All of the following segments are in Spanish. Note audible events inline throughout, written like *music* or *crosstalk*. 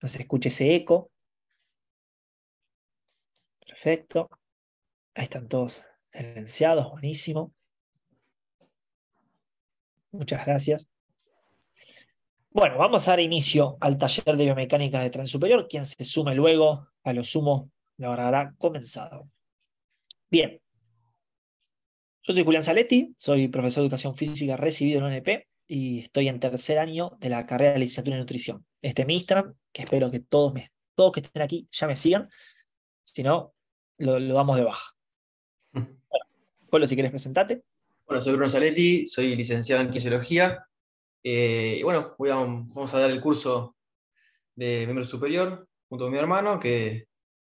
No se escuche ese eco. Perfecto. Ahí están todos silenciados, buenísimo. Muchas gracias. Bueno, vamos a dar inicio al taller de biomecánica de tren superior. Quien se sume luego, a lo sumo, lo habrá comenzado. Bien. Yo soy Julián Saletti, soy profesor de educación física recibido en UNP y estoy en tercer año de la carrera de licenciatura en nutrición. Este es mi Instagram, que espero que todos, me, todos que estén aquí ya me sigan, si no, lo, damos de baja. bueno, *laughs* Polo, si quieres presentarte Bueno, soy Bruno Saletti, soy licenciado en quisiología. Eh, y bueno, vamos a dar el curso de miembro superior junto con mi hermano, que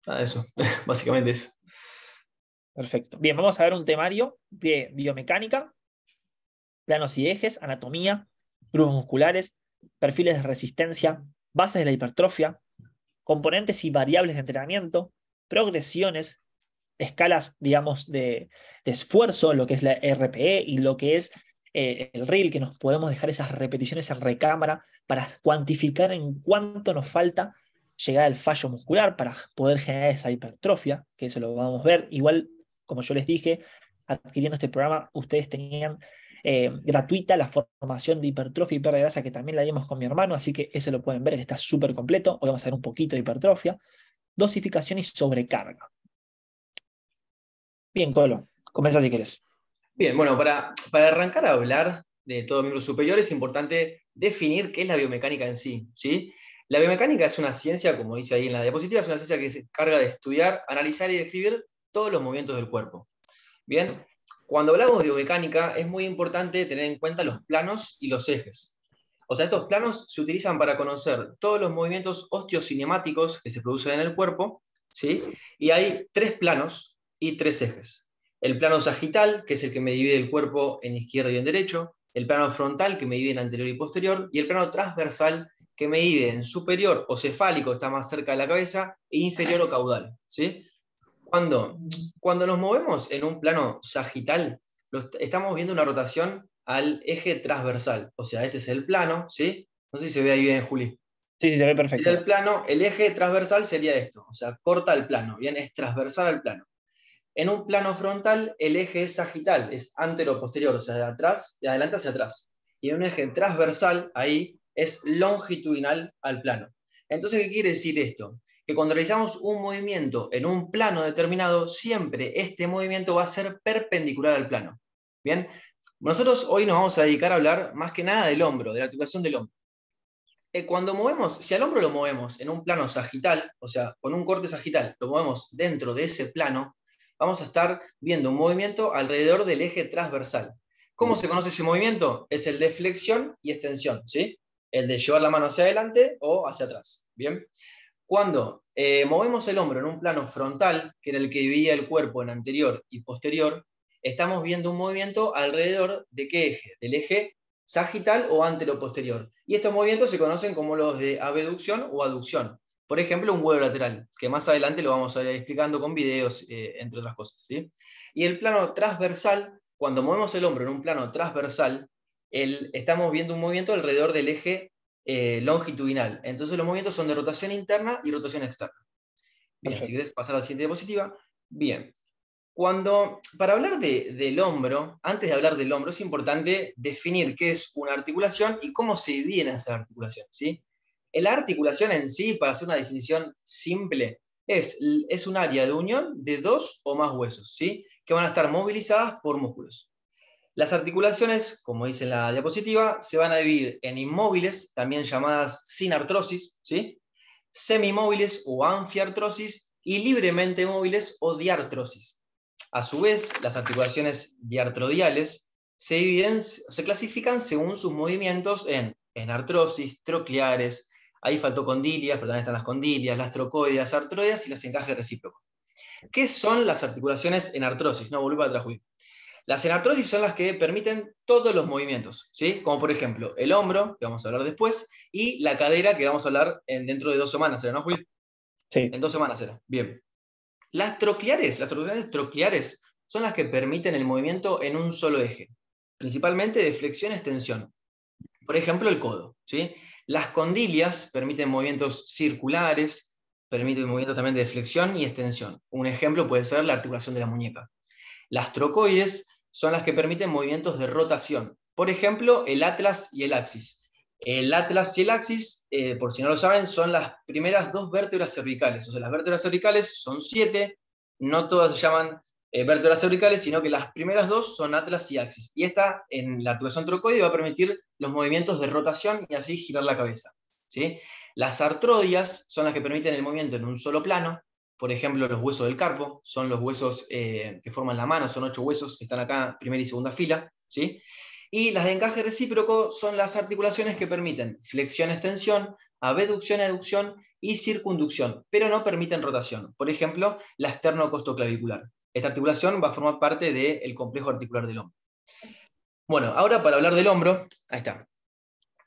nada, eso, *laughs* básicamente eso. Perfecto. Bien, vamos a ver un temario de biomecánica, planos y ejes, anatomía, grupos musculares, perfiles de resistencia, bases de la hipertrofia, componentes y variables de entrenamiento, progresiones, escalas, digamos, de, esfuerzo, lo que es la RPE y lo que es eh, el RIL, que nos podemos dejar esas repeticiones en recámara para cuantificar en cuánto nos falta llegar al fallo muscular para poder generar esa hipertrofia, que eso lo vamos a ver. Igual, como yo les dije, adquiriendo este programa, ustedes tenían eh, gratuita, la formación de hipertrofia y pérdida de que también la dimos con mi hermano, así que ese lo pueden ver, está súper completo. Hoy vamos a ver un poquito de hipertrofia. Dosificación y sobrecarga. Bien, Colo, comienza si quieres Bien, bueno, para, para arrancar a hablar de todo miembro superior es importante definir qué es la biomecánica en sí, ¿sí? La biomecánica es una ciencia, como dice ahí en la diapositiva, es una ciencia que se encarga de estudiar, analizar y describir todos los movimientos del cuerpo. Bien, cuando hablamos de biomecánica, es muy importante tener en cuenta los planos y los ejes. O sea, estos planos se utilizan para conocer todos los movimientos osteocinemáticos que se producen en el cuerpo, ¿sí? Y hay tres planos y tres ejes. El plano sagital, que es el que me divide el cuerpo en izquierdo y en derecho, el plano frontal, que me divide en anterior y posterior, y el plano transversal, que me divide en superior o cefálico, está más cerca de la cabeza, e inferior o caudal, ¿sí? Cuando, mm. cuando nos movemos en un plano sagital, estamos viendo una rotación al eje transversal. O sea, este es el plano, ¿sí? No sé si se ve ahí bien, Juli. Sí, sí, se ve perfecto. El plano, el eje transversal sería esto, o sea, corta el plano, bien, es transversal al plano. En un plano frontal, el eje es sagital, es antero-posterior, o sea, de atrás, de adelante hacia atrás. Y en un eje transversal, ahí, es longitudinal al plano. Entonces, ¿qué quiere decir esto? que cuando realizamos un movimiento en un plano determinado, siempre este movimiento va a ser perpendicular al plano. Bien, nosotros hoy nos vamos a dedicar a hablar más que nada del hombro, de la articulación del hombro. Eh, cuando movemos, si al hombro lo movemos en un plano sagital, o sea, con un corte sagital, lo movemos dentro de ese plano, vamos a estar viendo un movimiento alrededor del eje transversal. ¿Cómo se conoce ese movimiento? Es el de flexión y extensión, ¿sí? El de llevar la mano hacia adelante o hacia atrás, ¿bien? Cuando eh, movemos el hombro en un plano frontal, que era el que dividía el cuerpo en anterior y posterior, estamos viendo un movimiento alrededor de qué eje, del eje sagital o antero-posterior. Y estos movimientos se conocen como los de abducción o aducción. Por ejemplo, un huevo lateral, que más adelante lo vamos a ir explicando con videos, eh, entre otras cosas. Y el plano transversal, cuando movemos el hombro en un plano transversal, estamos viendo un movimiento alrededor del eje eh, longitudinal. Entonces los movimientos son de rotación interna y rotación externa. Bien, si querés pasar a la siguiente diapositiva. Bien, cuando, para hablar del hombro, antes de hablar del hombro, es importante definir qué es una articulación y cómo se viene esa articulación. ¿sí? La articulación en sí, para hacer una definición simple, es, es un área de unión de dos o más huesos, ¿sí? que van a estar movilizadas por músculos. Las articulaciones, como dice la diapositiva, se van a dividir en inmóviles, también llamadas sin artrosis, ¿sí? semimóviles o anfiartrosis y libremente móviles o diartrosis. A su vez, las articulaciones diartrodiales se, dividen, se clasifican según sus movimientos en, artrosis, trocleares, ahí faltó condilias, pero también están las condilias, las trocoides, artroides y las encajes recíprocos. ¿Qué son las articulaciones en artrosis? No, volví para atrás, las enartrosis son las que permiten todos los movimientos, ¿sí? como por ejemplo el hombro, que vamos a hablar después, y la cadera, que vamos a hablar dentro de dos semanas, no, Julio? Sí. En dos semanas será. Bien. Las trocleares, las articulaciones trocleares son las que permiten el movimiento en un solo eje, principalmente de flexión-extensión. y Por ejemplo, el codo. ¿sí? Las condilias permiten movimientos circulares, permiten movimientos también de flexión y extensión. Un ejemplo puede ser la articulación de la muñeca. Las trocoides son las que permiten movimientos de rotación. Por ejemplo, el atlas y el axis. El atlas y el axis, eh, por si no lo saben, son las primeras dos vértebras cervicales. O sea, las vértebras cervicales son siete, no todas se llaman eh, vértebras cervicales, sino que las primeras dos son atlas y axis. Y esta, en la articulación trocoide, va a permitir los movimientos de rotación y así girar la cabeza. ¿sí? Las artrodias son las que permiten el movimiento en un solo plano, por ejemplo, los huesos del carpo, son los huesos eh, que forman la mano, son ocho huesos, están acá primera y segunda fila, ¿sí? Y las de encaje recíproco son las articulaciones que permiten flexión-extensión, abducción-aducción y circunducción, pero no permiten rotación. Por ejemplo, la costoclavicular. Esta articulación va a formar parte del complejo articular del hombro. Bueno, ahora para hablar del hombro, ahí está.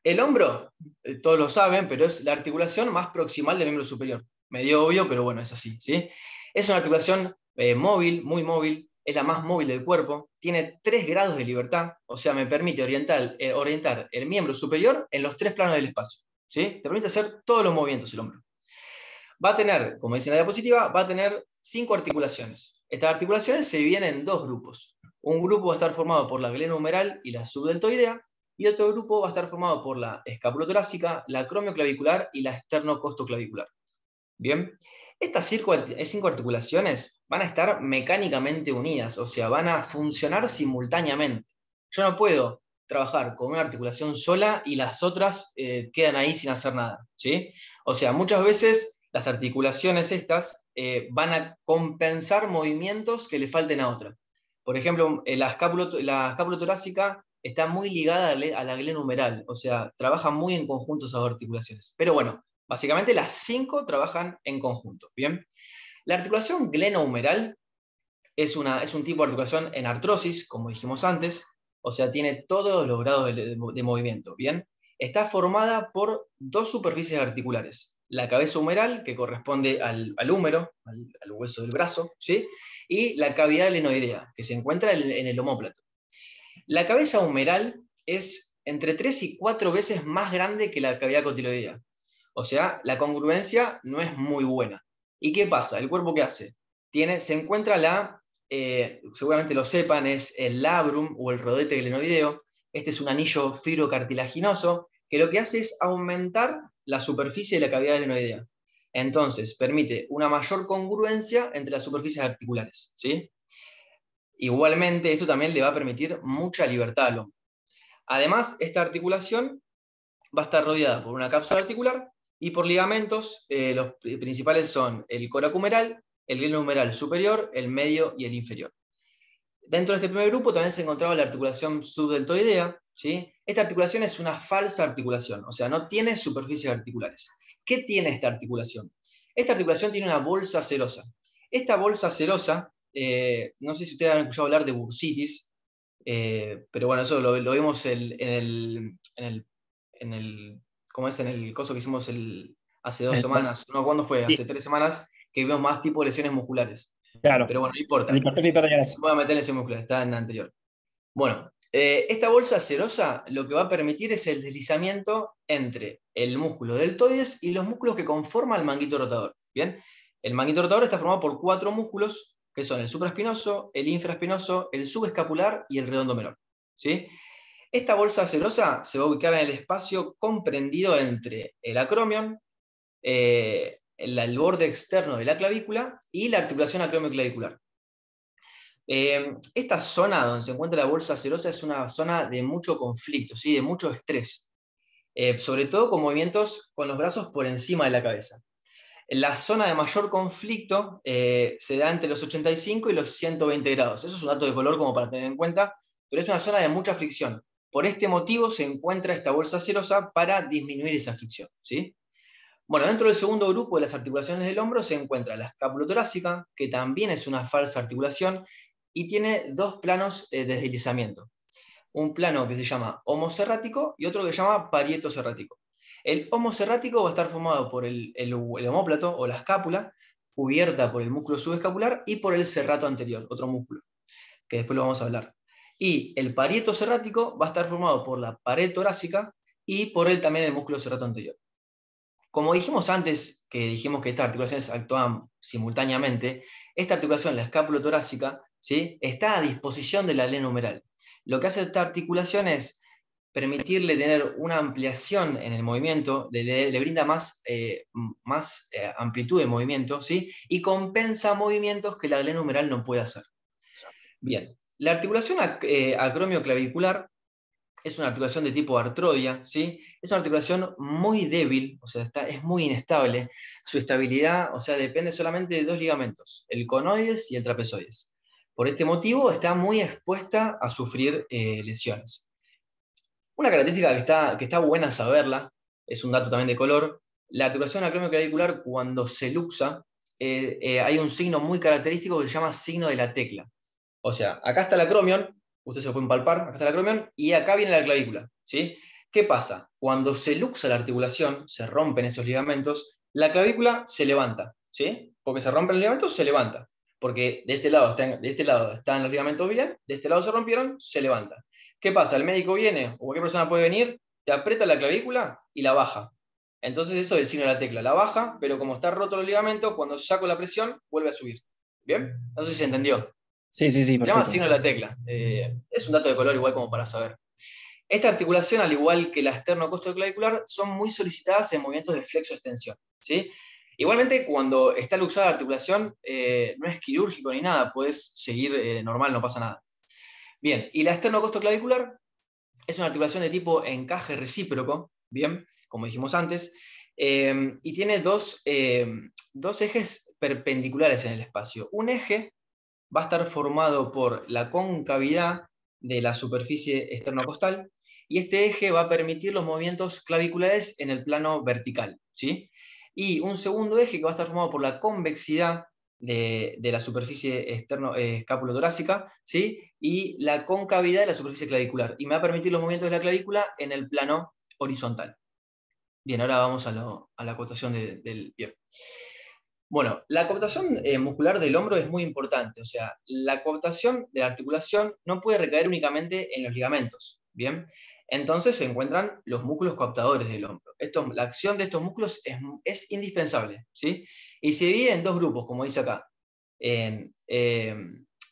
El hombro, eh, todos lo saben, pero es la articulación más proximal del miembro superior medio obvio, pero bueno, es así. ¿sí? Es una articulación eh, móvil, muy móvil, es la más móvil del cuerpo, tiene tres grados de libertad, o sea, me permite eh, orientar, el miembro superior en los tres planos del espacio. ¿sí? Te permite hacer todos los movimientos el hombro. Va a tener, como dice en la diapositiva, va a tener cinco articulaciones. Estas articulaciones se dividen en dos grupos. Un grupo va a estar formado por la glena y la subdeltoidea, y otro grupo va a estar formado por la torácica, la cromioclavicular y la esternocostoclavicular. Bien, estas eh, cinco, articulaciones van a estar mecánicamente unidas, o sea, van a funcionar simultáneamente. Yo no puedo trabajar con una articulación sola y las otras eh, quedan ahí sin hacer nada. ¿sí? O sea, muchas veces las articulaciones estas eh, van a compensar movimientos que le falten a otra. Por ejemplo, la torácica está muy ligada a la glenumeral, o sea, trabajan muy en conjunto esas articulaciones. Pero bueno, Básicamente las cinco trabajan en conjunto. Bien. La articulación glenohumeral es, una, es un tipo de articulación en artrosis, como dijimos antes, o sea, tiene todos los grados de, movimiento. Bien. Está formada por dos superficies articulares, la cabeza humeral, que corresponde al, húmero, al, hueso del brazo, ¿sí? y la cavidad glenoidea que se encuentra en, el homóplato. La cabeza humeral es entre tres y cuatro veces más grande que la cavidad cotiloidea. O sea, la congruencia no es muy buena. ¿Y qué pasa? ¿El cuerpo qué hace? Tiene, se encuentra la, eh, seguramente lo sepan, es el labrum o el rodete glenoideo. Este es un anillo fibrocartilaginoso que lo que hace es aumentar la superficie de la cavidad glenoidea. Entonces, permite una mayor congruencia entre las superficies articulares. ¿sí? Igualmente, esto también le va a permitir mucha libertad al hombro. Además, esta articulación va a estar rodeada por una cápsula articular y por ligamentos, eh, los principales son el coracumeral, el gleno superior, el medio y el inferior. Dentro de este primer grupo también se encontraba la articulación subdeltoidea. ¿sí? Esta articulación es una falsa articulación, o sea, no tiene superficies articulares. ¿Qué tiene esta articulación? Esta articulación tiene una bolsa serosa. Esta bolsa serosa, eh, no sé si ustedes han escuchado hablar de bursitis, eh, pero bueno, eso lo, vemos en, el, como es en el coso que hicimos el, hace dos semanas, no, ¿cuándo fue? Hace tres semanas, que vimos más tipo de lesiones musculares. Claro. Pero bueno, no importa. No voy a meter lesiones musculares, está en la anterior. Bueno, eh, esta bolsa serosa lo que va a permitir es el deslizamiento entre el músculo deltoides y los músculos que conforman el manguito rotador. Bien, el manguito rotador está formado por cuatro músculos que son el supraespinoso, el infraespinoso, el subescapular y el redondo menor. ¿sí? Esta bolsa cerosa se va a ubicar en el espacio comprendido entre el acromion, eh, el, borde externo de la clavícula y la articulación acromioclavicular. clavicular eh, esta zona donde se encuentra la bolsa cerosa es una zona de mucho conflicto, ¿sí? de mucho estrés, eh, sobre todo con movimientos con los brazos por encima de la cabeza. La zona de mayor conflicto se da entre los 85 y los 120 grados. Eso es un dato de color como para tener en cuenta, pero es una zona de mucha fricción. Por este motivo se encuentra esta bolsa serosa para disminuir esa fricción. ¿sí? Bueno, dentro del segundo grupo de las articulaciones del hombro se encuentra la escapulotorácica, que también es una falsa articulación y tiene dos planos eh, de deslizamiento. Un plano que se llama homocerrático y otro que se llama parietocerrático. El homocerrático va a estar formado por el, homóplato o la escápula, cubierta por el músculo subescapular y por el serrato anterior, otro músculo, que después lo vamos a hablar. Y el parieto cerrático va a estar formado por la pared torácica y por él también el músculo cerrato anterior. Como dijimos antes, que dijimos que estas articulaciones actúan simultáneamente, esta articulación, la escápula torácica, ¿sí? está a disposición de la ley Lo que hace esta articulación es permitirle tener una ampliación en el movimiento, le, brinda más, eh, más eh, amplitud de movimiento, ¿sí? y compensa movimientos que la ley no puede hacer. Bien, la articulación eh, acromioclavicular es una articulación de tipo artrodia, ¿sí? Es una articulación muy débil, o sea, es muy inestable. Su estabilidad, o sea, depende solamente de dos ligamentos, el conoides y el trapezoides. Por este motivo, está muy expuesta a sufrir eh, lesiones. Una característica que está, buena saberla, es un dato también de color, la articulación acromioclavicular cuando se luxa, eh, hay un signo muy característico que se llama signo de la tecla. O sea, acá está la cromión, usted se lo pueden palpar, acá está la acromion, y acá viene la clavícula. ¿sí? ¿Qué pasa? Cuando se luxa la articulación, se rompen esos ligamentos, la clavícula se levanta, ¿sí? Porque se rompen los ligamentos, se levanta. Porque de este, lado están, de este lado están los ligamentos bien, de este lado se rompieron, se levanta. ¿Qué pasa? El médico viene, o cualquier persona puede venir, te aprieta la clavícula y la baja. Entonces eso es el signo de la tecla, la baja, pero como está roto el ligamento, cuando saco la presión, vuelve a subir. ¿Bien? si se entendió. Sí, sí, sí. llama signo de la tecla. Eh, es un dato de color igual como para saber. Esta articulación, al igual que la clavicular, son muy solicitadas en movimientos de flexo-extensión. ¿sí? Igualmente, cuando está luxada la articulación, eh, no es quirúrgico ni nada, puedes seguir eh, normal, no pasa nada. Bien, y la clavicular es una articulación de tipo encaje recíproco, bien, como dijimos antes, y tiene dos, dos ejes perpendiculares en el espacio. Un eje va a estar formado por la concavidad de la superficie externocostal y este eje va a permitir los movimientos claviculares en el plano vertical. ¿sí? Y un segundo eje que va a estar formado por la convexidad de, la superficie externo, eh, torácica ¿sí? y la concavidad de la superficie clavicular. Y me va a permitir los movimientos de la clavícula en el plano horizontal. Bien, ahora vamos a, la acotación del pie. Bueno, la cooptación eh, muscular del hombro es muy importante, o sea, la cooptación de la articulación no puede recaer únicamente en los ligamentos, ¿bien? Entonces se encuentran los músculos coaptadores del hombro. la acción de estos músculos es, indispensable, ¿sí? Y se divide en dos grupos, como dice acá, em,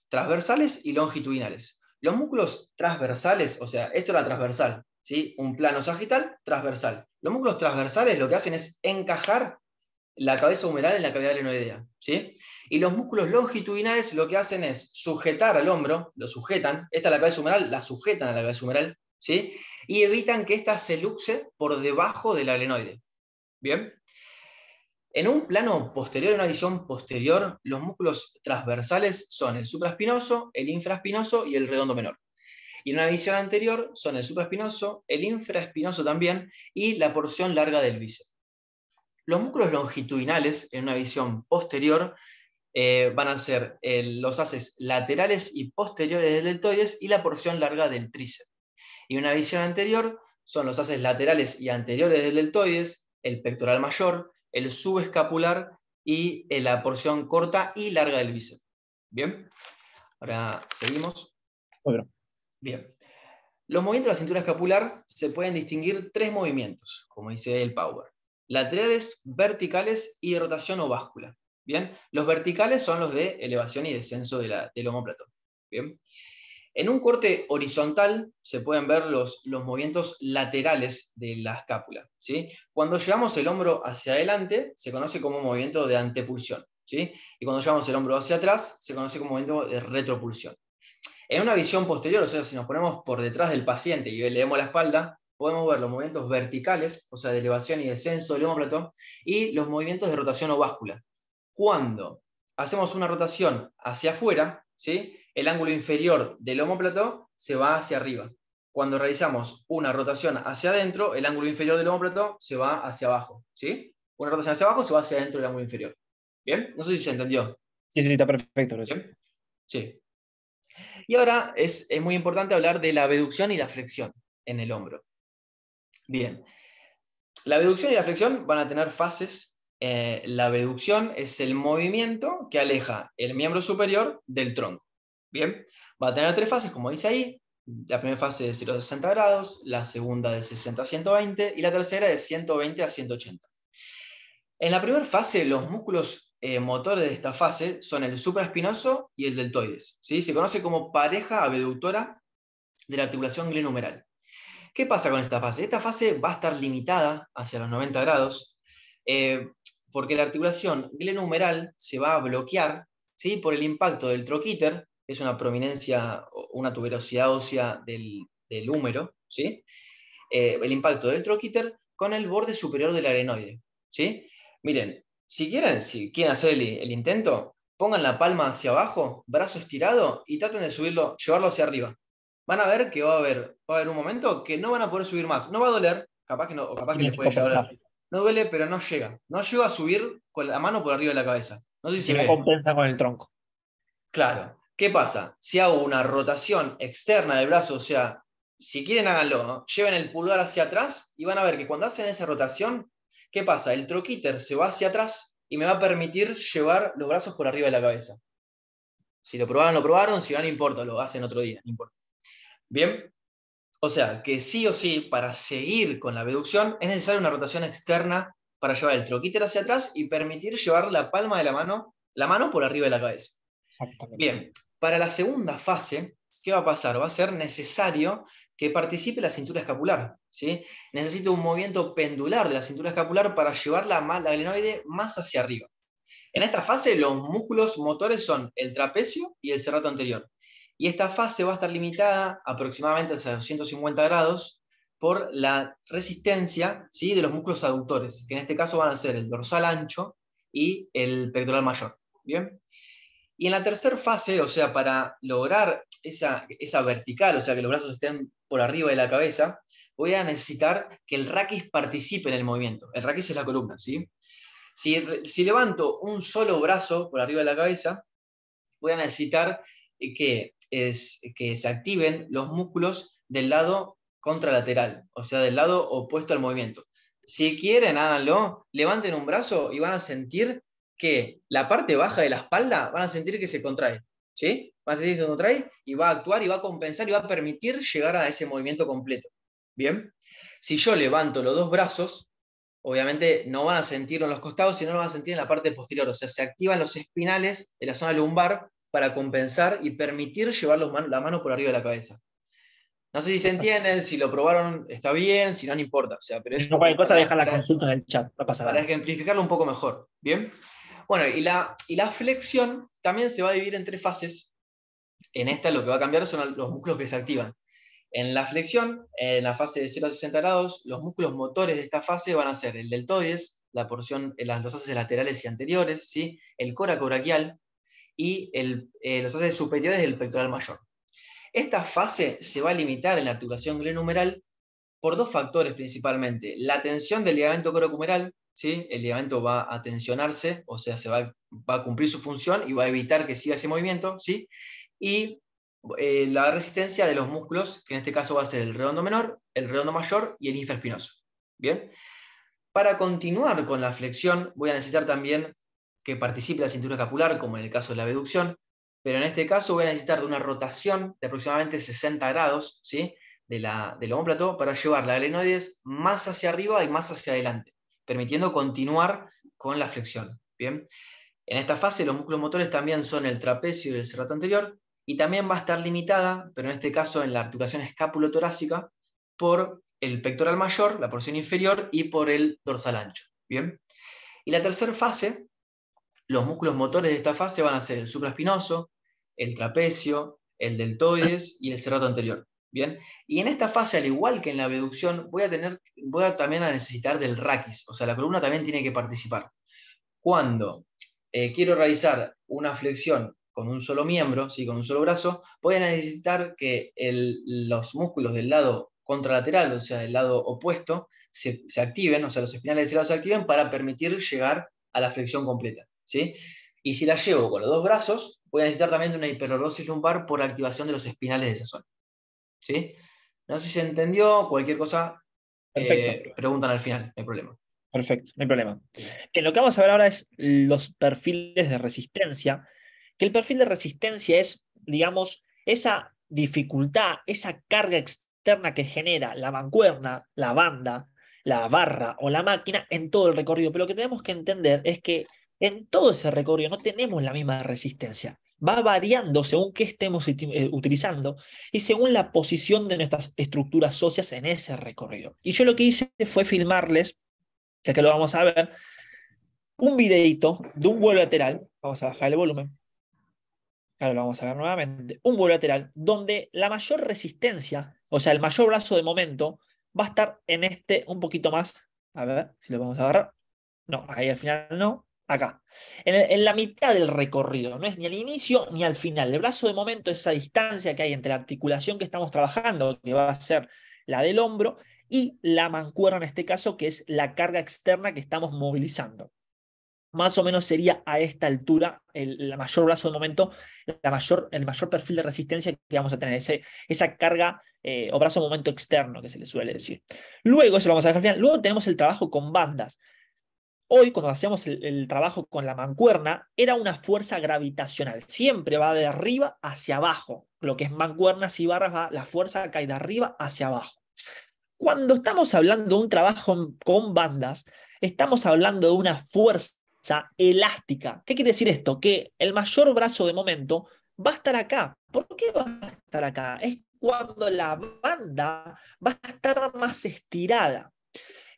transversales y longitudinales. Los músculos transversales, o sea, esto era transversal, ¿sí? Un plano sagital transversal. Los músculos transversales lo que hacen es encajar la cabeza humeral en la cavidad glenoidea. ¿sí? Y los músculos longitudinales lo que hacen es sujetar al hombro, lo sujetan, esta es la cabeza humeral, la sujetan a la cabeza humeral, ¿sí? y evitan que ésta se luxe por debajo de la ¿Bien? En un plano posterior, en una visión posterior, los músculos transversales son el supraespinoso, el infraespinoso y el redondo menor. Y en una visión anterior son el supraespinoso, el infraespinoso también y la porción larga del bíceps. Los músculos longitudinales, en una visión posterior, eh, van a ser eh, los haces laterales y posteriores del deltoides y la porción larga del tríceps. Y en una visión anterior son los haces laterales y anteriores del deltoides, el pectoral mayor, el subescapular y eh, la porción corta y larga del bíceps. Bien, ahora seguimos. Bueno. Bien. Los movimientos de la cintura escapular se pueden distinguir tres movimientos, como dice el Power laterales, verticales y de rotación o báscula. Bien, los verticales son los de elevación y descenso del homóplato. Bien. En un corte horizontal se pueden ver los, los movimientos laterales de la escápula. ¿sí? Cuando llevamos el hombro hacia adelante, se conoce como movimiento de antepulsión. Y cuando llevamos el hombro hacia atrás, se conoce como movimiento de retropulsión. En una visión posterior, o sea, si nos ponemos por detrás del paciente y le la espalda, podemos ver los movimientos verticales, o sea, de elevación y descenso del homóplato, y los movimientos de rotación o báscula. Cuando hacemos una rotación hacia afuera, ¿sí? el ángulo inferior del homóplato se va hacia arriba. Cuando realizamos una rotación hacia adentro, el ángulo inferior del homóplato se va hacia abajo. ¿sí? Una rotación hacia abajo se va hacia adentro del ángulo inferior. ¿Bien? No sé si se entendió. Sí, sí, está perfecto. Sí. Y ahora es, es muy importante hablar de la abducción y la flexión en el hombro. Bien. La abducción y la flexión van a tener fases. Eh, la abducción es el movimiento que aleja el miembro superior del tronco. Bien, va a tener tres fases, como dice ahí. La primera fase de 0 a 60 grados, la segunda de 60 a 120 y la tercera de 120 a 180. En la primera fase, los músculos eh, motores de esta fase son el supraespinoso y el deltoides. Se conoce como pareja abductora de la articulación glenumeral. ¿Qué pasa con esta fase? Esta fase va a estar limitada hacia los 90 grados, eh, porque la articulación glenohumeral se va a bloquear ¿sí? por el impacto del troquíter, que es una prominencia, una tuberosidad ósea del, húmero, eh, el impacto del troquíter con el borde superior del arenoide. ¿sí? Miren, si quieren, si quieren hacer el, el intento, pongan la palma hacia abajo, brazo estirado y traten de subirlo, llevarlo hacia arriba van a ver que va a haber, a un momento que no van a poder subir más. No va a doler, capaz que no, o capaz que les puede llegar No duele, pero no llega. No llega a subir con la mano por arriba de la cabeza. No sé si se compensa con el tronco. Claro. ¿Qué pasa? Si hago una rotación externa del brazo, o sea, si quieren háganlo, lleven el pulgar hacia atrás y van a ver que cuando hacen esa rotación, ¿qué pasa? El troquíter se va hacia atrás y me va a permitir llevar los brazos por arriba de la cabeza. Si lo probaron, lo probaron, si no, no importa, lo hacen otro día, no importa. Bien, o sea que sí o sí, para seguir con la abducción, es necesaria una rotación externa para llevar el troquíter hacia atrás y permitir llevar la palma de la mano, la mano por arriba de la cabeza. Bien, para la segunda fase, ¿qué va a pasar? Va a ser necesario que participe la cintura escapular. ¿sí? un movimiento pendular de la cintura escapular para llevar la, la glenoide más hacia arriba. En esta fase, los músculos motores son el trapecio y el cerrato anterior. Y esta fase va a estar limitada aproximadamente a 250 grados por la resistencia ¿sí? de los músculos aductores, que en este caso van a ser el dorsal ancho y el pectoral mayor. ¿bien? Y en la tercera fase, o sea, para lograr esa, vertical, o sea, que los brazos estén por arriba de la cabeza, voy a necesitar que el raquis participe en el movimiento. El raquis es la columna, ¿sí? Si, si, levanto un solo brazo por arriba de la cabeza, voy a necesitar eh, que es que se activen los músculos del lado contralateral, o sea, del lado opuesto al movimiento. Si quieren, háganlo, levanten un brazo y van a sentir que la parte baja de la espalda van a sentir que se contrae, ¿sí? Van a sentir que se contrae y va a actuar y va a compensar y va a permitir llegar a ese movimiento completo. Bien, si yo levanto los dos brazos, obviamente no van a sentirlo en los costados, sino lo van a sentir en la parte posterior, o sea, se activan los espinales de la zona lumbar para compensar y permitir llevar los la mano por arriba de la cabeza. No sé si se entienden, si lo probaron está bien, si no, no importa. O sea, pero es no, cosa, deja la consulta en el chat, no pasa nada. Para ejemplificarlo un poco mejor, ¿bien? Bueno, y la, y la flexión también se va a dividir en tres fases. En esta lo que va a cambiar son los músculos que se activan. En la flexión, en la fase de 0 a 60 grados, los músculos motores de esta fase van a ser el deltoides, la porción, los haces laterales y anteriores, ¿sí? el coracobraquial, y el, eh, los haces superiores del pectoral mayor. Esta fase se va a limitar en la articulación glenumeral por dos factores principalmente. La tensión del ligamento corocumeral, ¿sí? el ligamento va a tensionarse, o sea, se va, a cumplir su función y va a evitar que siga ese movimiento, ¿sí? y eh, la resistencia de los músculos, que en este caso va a ser el redondo menor, el redondo mayor y el infraspinoso. Bien. Para continuar con la flexión, voy a necesitar también que participe la cintura escapular, como en el caso de la abducción, pero en este caso voy a necesitar de una rotación de aproximadamente 60 grados ¿sí? de la, del homóplato para llevar la glenoides más hacia arriba y más hacia adelante, permitiendo continuar con la flexión. ¿bien? En esta fase los músculos motores también son el trapecio y el cerrato anterior, y también va a estar limitada, pero en este caso en la articulación escápulo-torácica, por el pectoral mayor, la porción inferior, y por el dorsal ancho. ¿bien? Y la tercera fase los músculos motores de esta fase van a ser el supraespinoso, el trapecio, el deltoides y el cerrato anterior. Bien, y en esta fase, al igual que en la abducción, voy a tener, voy también a necesitar del raquis, o sea, la columna también tiene que participar. Cuando eh, quiero realizar una flexión con un solo miembro, ¿sí? con un solo brazo, voy a necesitar que los músculos del lado contralateral, o sea, del lado opuesto, se, se, activen, o sea, los espinales de ese lado se activen para permitir llegar a la flexión completa. ¿sí? Y si la llevo con los dos brazos, voy a necesitar también una hiperlordosis lumbar por activación de los espinales de esa zona. ¿sí? No sé si se entendió, cualquier cosa, eh, preguntan al final, no hay problema. Perfecto, no hay problema. En lo que vamos a ver ahora es los perfiles de resistencia, que el perfil de resistencia es, digamos, esa dificultad, esa carga externa que genera la mancuerna, la banda, la barra o la máquina en todo el recorrido. Pero lo que tenemos que entender es que en todo ese recorrido no tenemos la misma resistencia. Va variando según qué estemos eh, utilizando y según la posición de nuestras estructuras socias en ese recorrido. Y yo lo que hice fue filmarles, que acá lo vamos a ver, un videito de un vuelo lateral. Vamos a bajar el volumen. Ahora lo vamos a ver nuevamente. Un vuelo lateral donde la mayor resistencia, o sea, el mayor brazo de momento, va a estar en este un poquito más. A ver si lo vamos a agarrar. No, ahí al final no acá, en, la mitad del recorrido, no es ni al inicio ni al final. El brazo de momento es esa distancia que hay entre la articulación que estamos trabajando, que va a ser la del hombro, y la mancuerna en este caso, que es la carga externa que estamos movilizando. Más o menos sería a esta altura el, mayor brazo de momento, la mayor, el mayor perfil de resistencia que vamos a tener, ese, esa carga eh, o brazo de momento externo que se le suele decir. Luego, eso lo vamos a dejar al luego tenemos el trabajo con bandas. Hoy, cuando hacíamos el, trabajo con la mancuerna, era una fuerza gravitacional. Siempre va de arriba hacia abajo. Lo que es mancuernas y barras va, la fuerza cae de arriba hacia abajo. Cuando estamos hablando de un trabajo con bandas, estamos hablando de una fuerza elástica. ¿Qué quiere decir esto? Que el mayor brazo de momento va a estar acá. ¿Por qué va a estar acá? Es cuando la banda va a estar más estirada.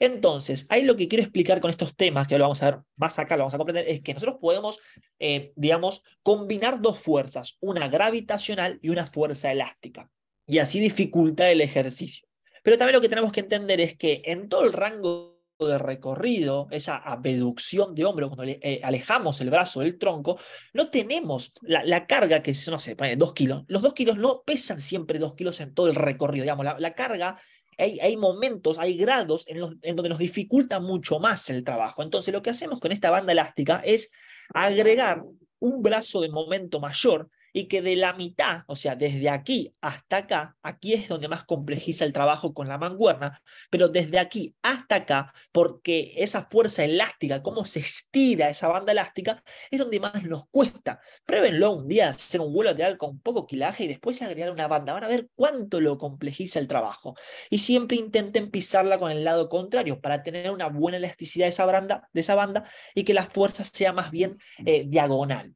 Entonces, ahí lo que quiero explicar con estos temas, que lo vamos a ver más acá, lo vamos a comprender, es que nosotros podemos, eh, digamos, combinar dos fuerzas, una gravitacional y una fuerza elástica, y así dificulta el ejercicio. Pero también lo que tenemos que entender es que en todo el rango de recorrido, esa abducción de hombro, cuando eh, alejamos el brazo del tronco, no tenemos la, carga que, no sé, pone dos kilos. Los dos kilos no pesan siempre dos kilos en todo el recorrido. Digamos, la, carga hay, momentos, hay grados en, los, en donde nos dificulta mucho más el trabajo. Entonces lo que hacemos con esta banda elástica es agregar un brazo de momento mayor y que de la mitad, o sea, desde aquí hasta acá, aquí es donde más complejiza el trabajo con la manguerna pero desde aquí hasta acá, porque esa fuerza elástica, cómo se estira esa banda elástica, es donde más nos cuesta. Pruébenlo un día, hacer un vuelo lateral con poco quilaje y después agregar una banda. Van a ver cuánto lo complejiza el trabajo. Y siempre intenten pisarla con el lado contrario para tener una buena elasticidad de esa, banda, de esa banda y que la fuerza sea más bien eh, diagonal.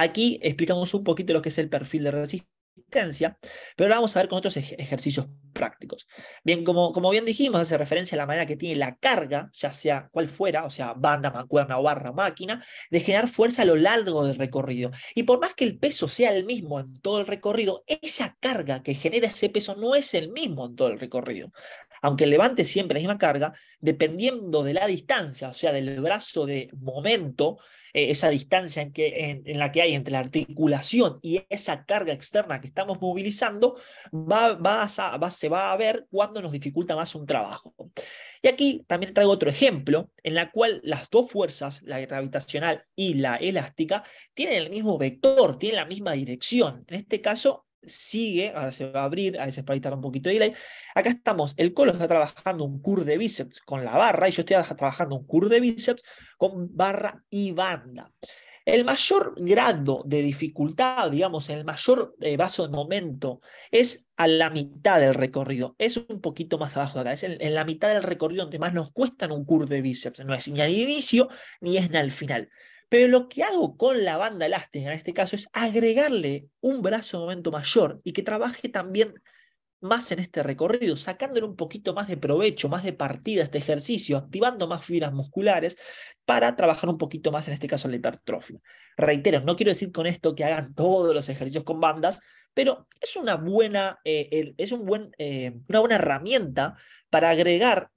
Aquí explicamos un poquito lo que es el perfil de resistencia, pero vamos a ver con otros ejercicios prácticos. Bien, como, como bien dijimos, hace referencia a la manera que tiene la carga, ya sea cual fuera, o sea, banda, mancuerna o barra, máquina, de generar fuerza a lo largo del recorrido. Y por más que el peso sea el mismo en todo el recorrido, esa carga que genera ese peso no es el mismo en todo el recorrido aunque levante siempre la misma carga, dependiendo de la distancia, o sea, del brazo de momento, eh, esa distancia en, que, en, la que hay entre la articulación y esa carga externa que estamos movilizando, va, va se va a ver cuando nos dificulta más un trabajo. Y aquí también traigo otro ejemplo en la cual las dos fuerzas, la gravitacional y la elástica, tienen el mismo vector, tienen la misma dirección. En este caso, sigue, ahora se va a abrir, a veces para un poquito de delay. Acá estamos, el colo está trabajando un cur de bíceps con la barra y yo estoy trabajando un cur de bíceps con barra y banda. El mayor grado de dificultad, digamos, en el mayor eh, vaso de momento es a la mitad del recorrido. Es un poquito más abajo de acá, es en, la mitad del recorrido donde más nos cuestan un cur de bíceps. No es ni al inicio ni es ni al final. Pero lo que hago con la banda elástica en este caso es agregarle un brazo de momento mayor y que trabaje también más en este recorrido, sacándole un poquito más de provecho, más de partida a este ejercicio, activando más fibras musculares para trabajar un poquito más en este caso la hipertrofia. Reitero, no quiero decir con esto que hagan todos los ejercicios con bandas, pero es una buena, eh, es un buen, eh, una buena herramienta para agregar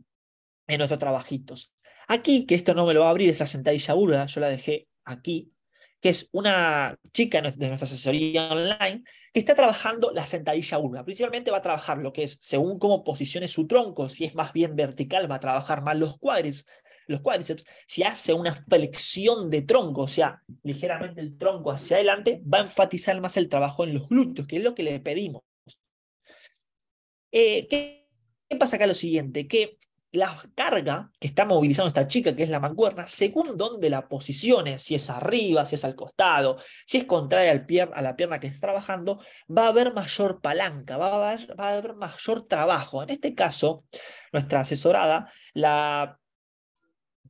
en nuestros trabajitos. Aquí, que esto no me lo va a abrir, es la sentadilla burda, yo la dejé aquí, que es una chica de nuestra asesoría online que está trabajando la sentadilla burda. Principalmente va a trabajar lo que es, según cómo posicione su tronco, si es más bien vertical, va a trabajar más los cuádriceps, si hace una flexión de tronco, o sea, ligeramente el tronco hacia adelante, va a enfatizar más el trabajo en los glúteos, que es lo que le pedimos. Eh, ¿qué, ¿Qué pasa acá? Lo siguiente, que la carga que está movilizando esta chica, que es la mancuerna, según dónde la posiciones, si es arriba, si es al costado, si es contraria al a la pierna que está trabajando, va a haber mayor palanca, va va a haber mayor trabajo. En este caso, nuestra asesorada, la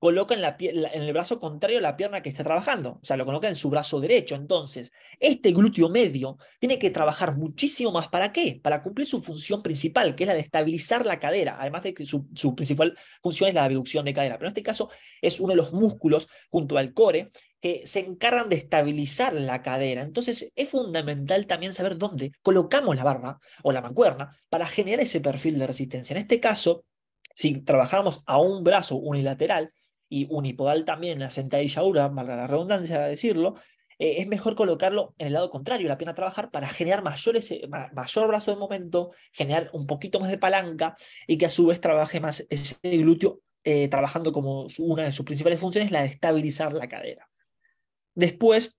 coloca en, el brazo contrario la pierna que está trabajando, o sea, lo coloca en su brazo derecho. Entonces, este glúteo medio tiene que trabajar muchísimo más. ¿Para qué? Para cumplir su función principal, que es la de estabilizar la cadera, además de que su, principal función es la abducción de cadera. Pero en este caso es uno de los músculos junto al core que se encargan de estabilizar la cadera. Entonces, es fundamental también saber dónde colocamos la barra o la mancuerna para generar ese perfil de resistencia. En este caso, si trabajamos a un brazo unilateral, y unipodal también la sentadilla dura, valga la redundancia de decirlo, eh, es mejor colocarlo en el lado contrario, la pierna trabajar, para generar mayor brazo de momento, generar un poquito más de palanca y que a su vez trabaje más ese glúteo, eh, trabajando como una de sus principales funciones, la de estabilizar la cadera. Después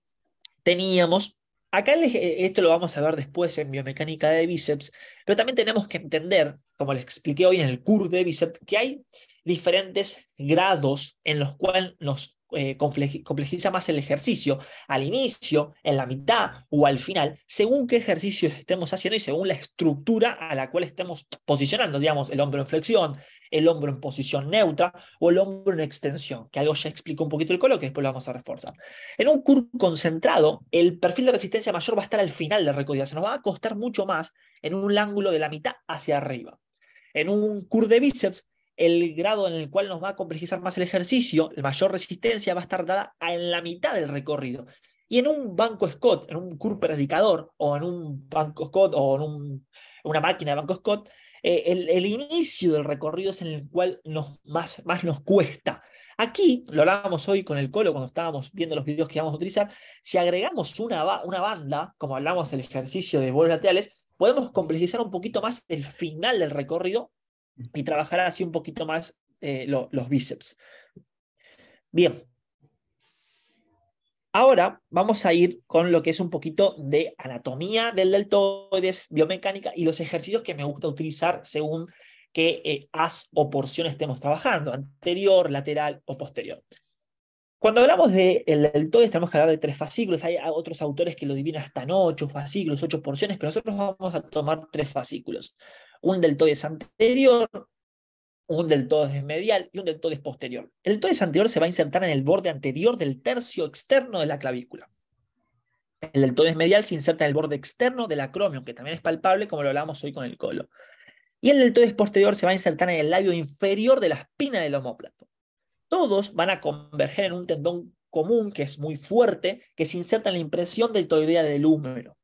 teníamos Acá eh, esto lo vamos a ver después en biomecánica de bíceps, pero también tenemos que entender, como les expliqué hoy en el curso de bíceps, que hay diferentes grados en los cuales nos eh, complejiza más el ejercicio al inicio, en la mitad o al final, según qué ejercicio estemos haciendo y según la estructura a la cual estemos posicionando, digamos, el hombro en flexión, el hombro en posición neutra o el hombro en extensión, que algo ya explico un poquito el colo, que después lo vamos a reforzar. En un curl concentrado, el perfil de resistencia mayor va a estar al final del recorrido, se nos va a costar mucho más en un ángulo de la mitad hacia arriba. En un curl de bíceps, el grado en el cual nos va a complejizar más el ejercicio, la mayor resistencia va a estar dada en la mitad del recorrido. Y en un banco Scott, en un curl predicador, o en un banco Scott, o en una máquina de banco Scott, eh, el, inicio del recorrido es en el cual nos, más, más nos cuesta. Aquí, lo hablábamos hoy con el Colo cuando estábamos viendo los videos que íbamos a utilizar, si agregamos una, una banda, como hablamos del ejercicio de vuelos laterales, podemos complejizar un poquito más el final del recorrido y trabajar así un poquito más eh, los bíceps. Bien. Ahora vamos a ir con lo que es un poquito de anatomía del deltoides, biomecánica y los ejercicios que me gusta utilizar según qué eh, as o porción estemos trabajando, anterior, lateral o posterior. Cuando hablamos del deltoides tenemos que hablar de tres fascículos, hay otros autores que lo dividen hasta en ocho fascículos, ocho porciones, pero nosotros vamos a tomar tres fascículos un deltoides anterior, un deltoides medial y un deltoides posterior. El deltoides anterior se va a insertar en el borde anterior del tercio externo de la clavícula. El deltoides medial se inserta en el borde externo del acromion, que también es palpable, como lo hablamos hoy con el colo. Y el deltoides posterior se va a insertar en el labio inferior de la espina del homóplato. Todos van a converger en un tendón común que es muy fuerte, que se inserta en la impresión deltoidea del húmero.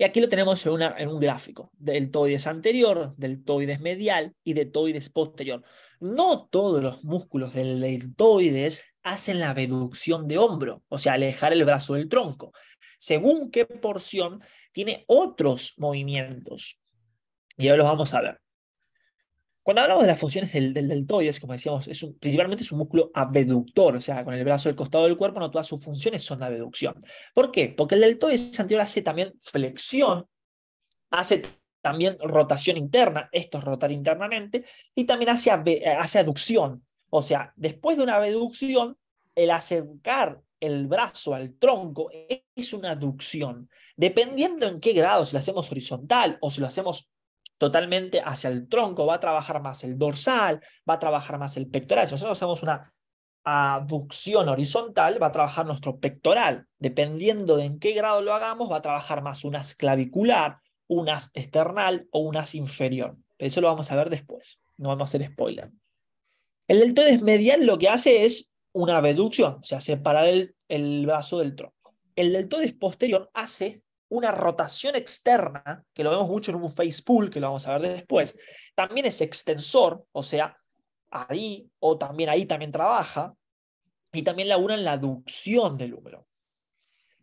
Y aquí lo tenemos en, un gráfico del anterior, del medial y deltoides posterior. No todos los músculos del deltoides hacen la reducción de hombro, o sea, alejar el brazo del tronco. Según qué porción tiene otros movimientos. Y ahora los vamos a ver. Cuando hablamos de las funciones del, deltoides, como decíamos, es principalmente es un músculo abductor, o sea, con el brazo del costado del cuerpo, no todas sus funciones son de abducción. ¿Por qué? Porque el deltoides anterior hace también flexión, hace también rotación interna, esto es rotar internamente, y también hace, eh, hace aducción. O sea, después de una abducción, el acercar el brazo al tronco es una aducción. Dependiendo en qué grado, si lo hacemos horizontal o si lo hacemos totalmente hacia el tronco, va a trabajar más el dorsal, va a trabajar más el pectoral. Si nosotros hacemos una aducción horizontal, va a trabajar nuestro pectoral. Dependiendo de en qué grado lo hagamos, va a trabajar más un as clavicular, un as external o un inferior. Pero eso lo vamos a ver después, no vamos a hacer spoiler. El deltoides medial lo que hace es una abducción. o sea, separar el, el brazo del tronco. El deltoides posterior hace una rotación externa, que lo vemos mucho en un face pull que lo vamos a ver después, también es extensor, o sea, ahí o también ahí también trabaja, y también la labura en la aducción del húmero.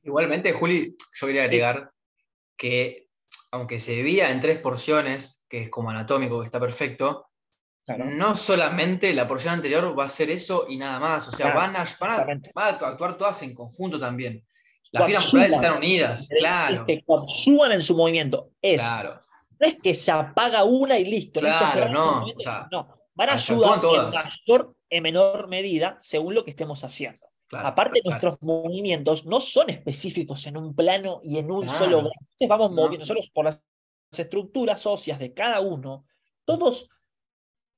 Igualmente, Juli, yo quería agregar que aunque se divida en tres porciones, que es como anatómico, que está perfecto, no solamente la porción anterior va a ser eso y nada más, o sea, a, van a actuar todas en conjunto también. Las fibras musculares están unidas, claro. que suban en su movimiento. Es, No es que se apaga una y listo. Claro, no. Van a ayudar en mayor, en menor medida según lo que estemos haciendo. Aparte, nuestros movimientos no son específicos en un plano y en un solo grado. vamos moviendo. Nosotros por las estructuras óseas de cada uno, todos,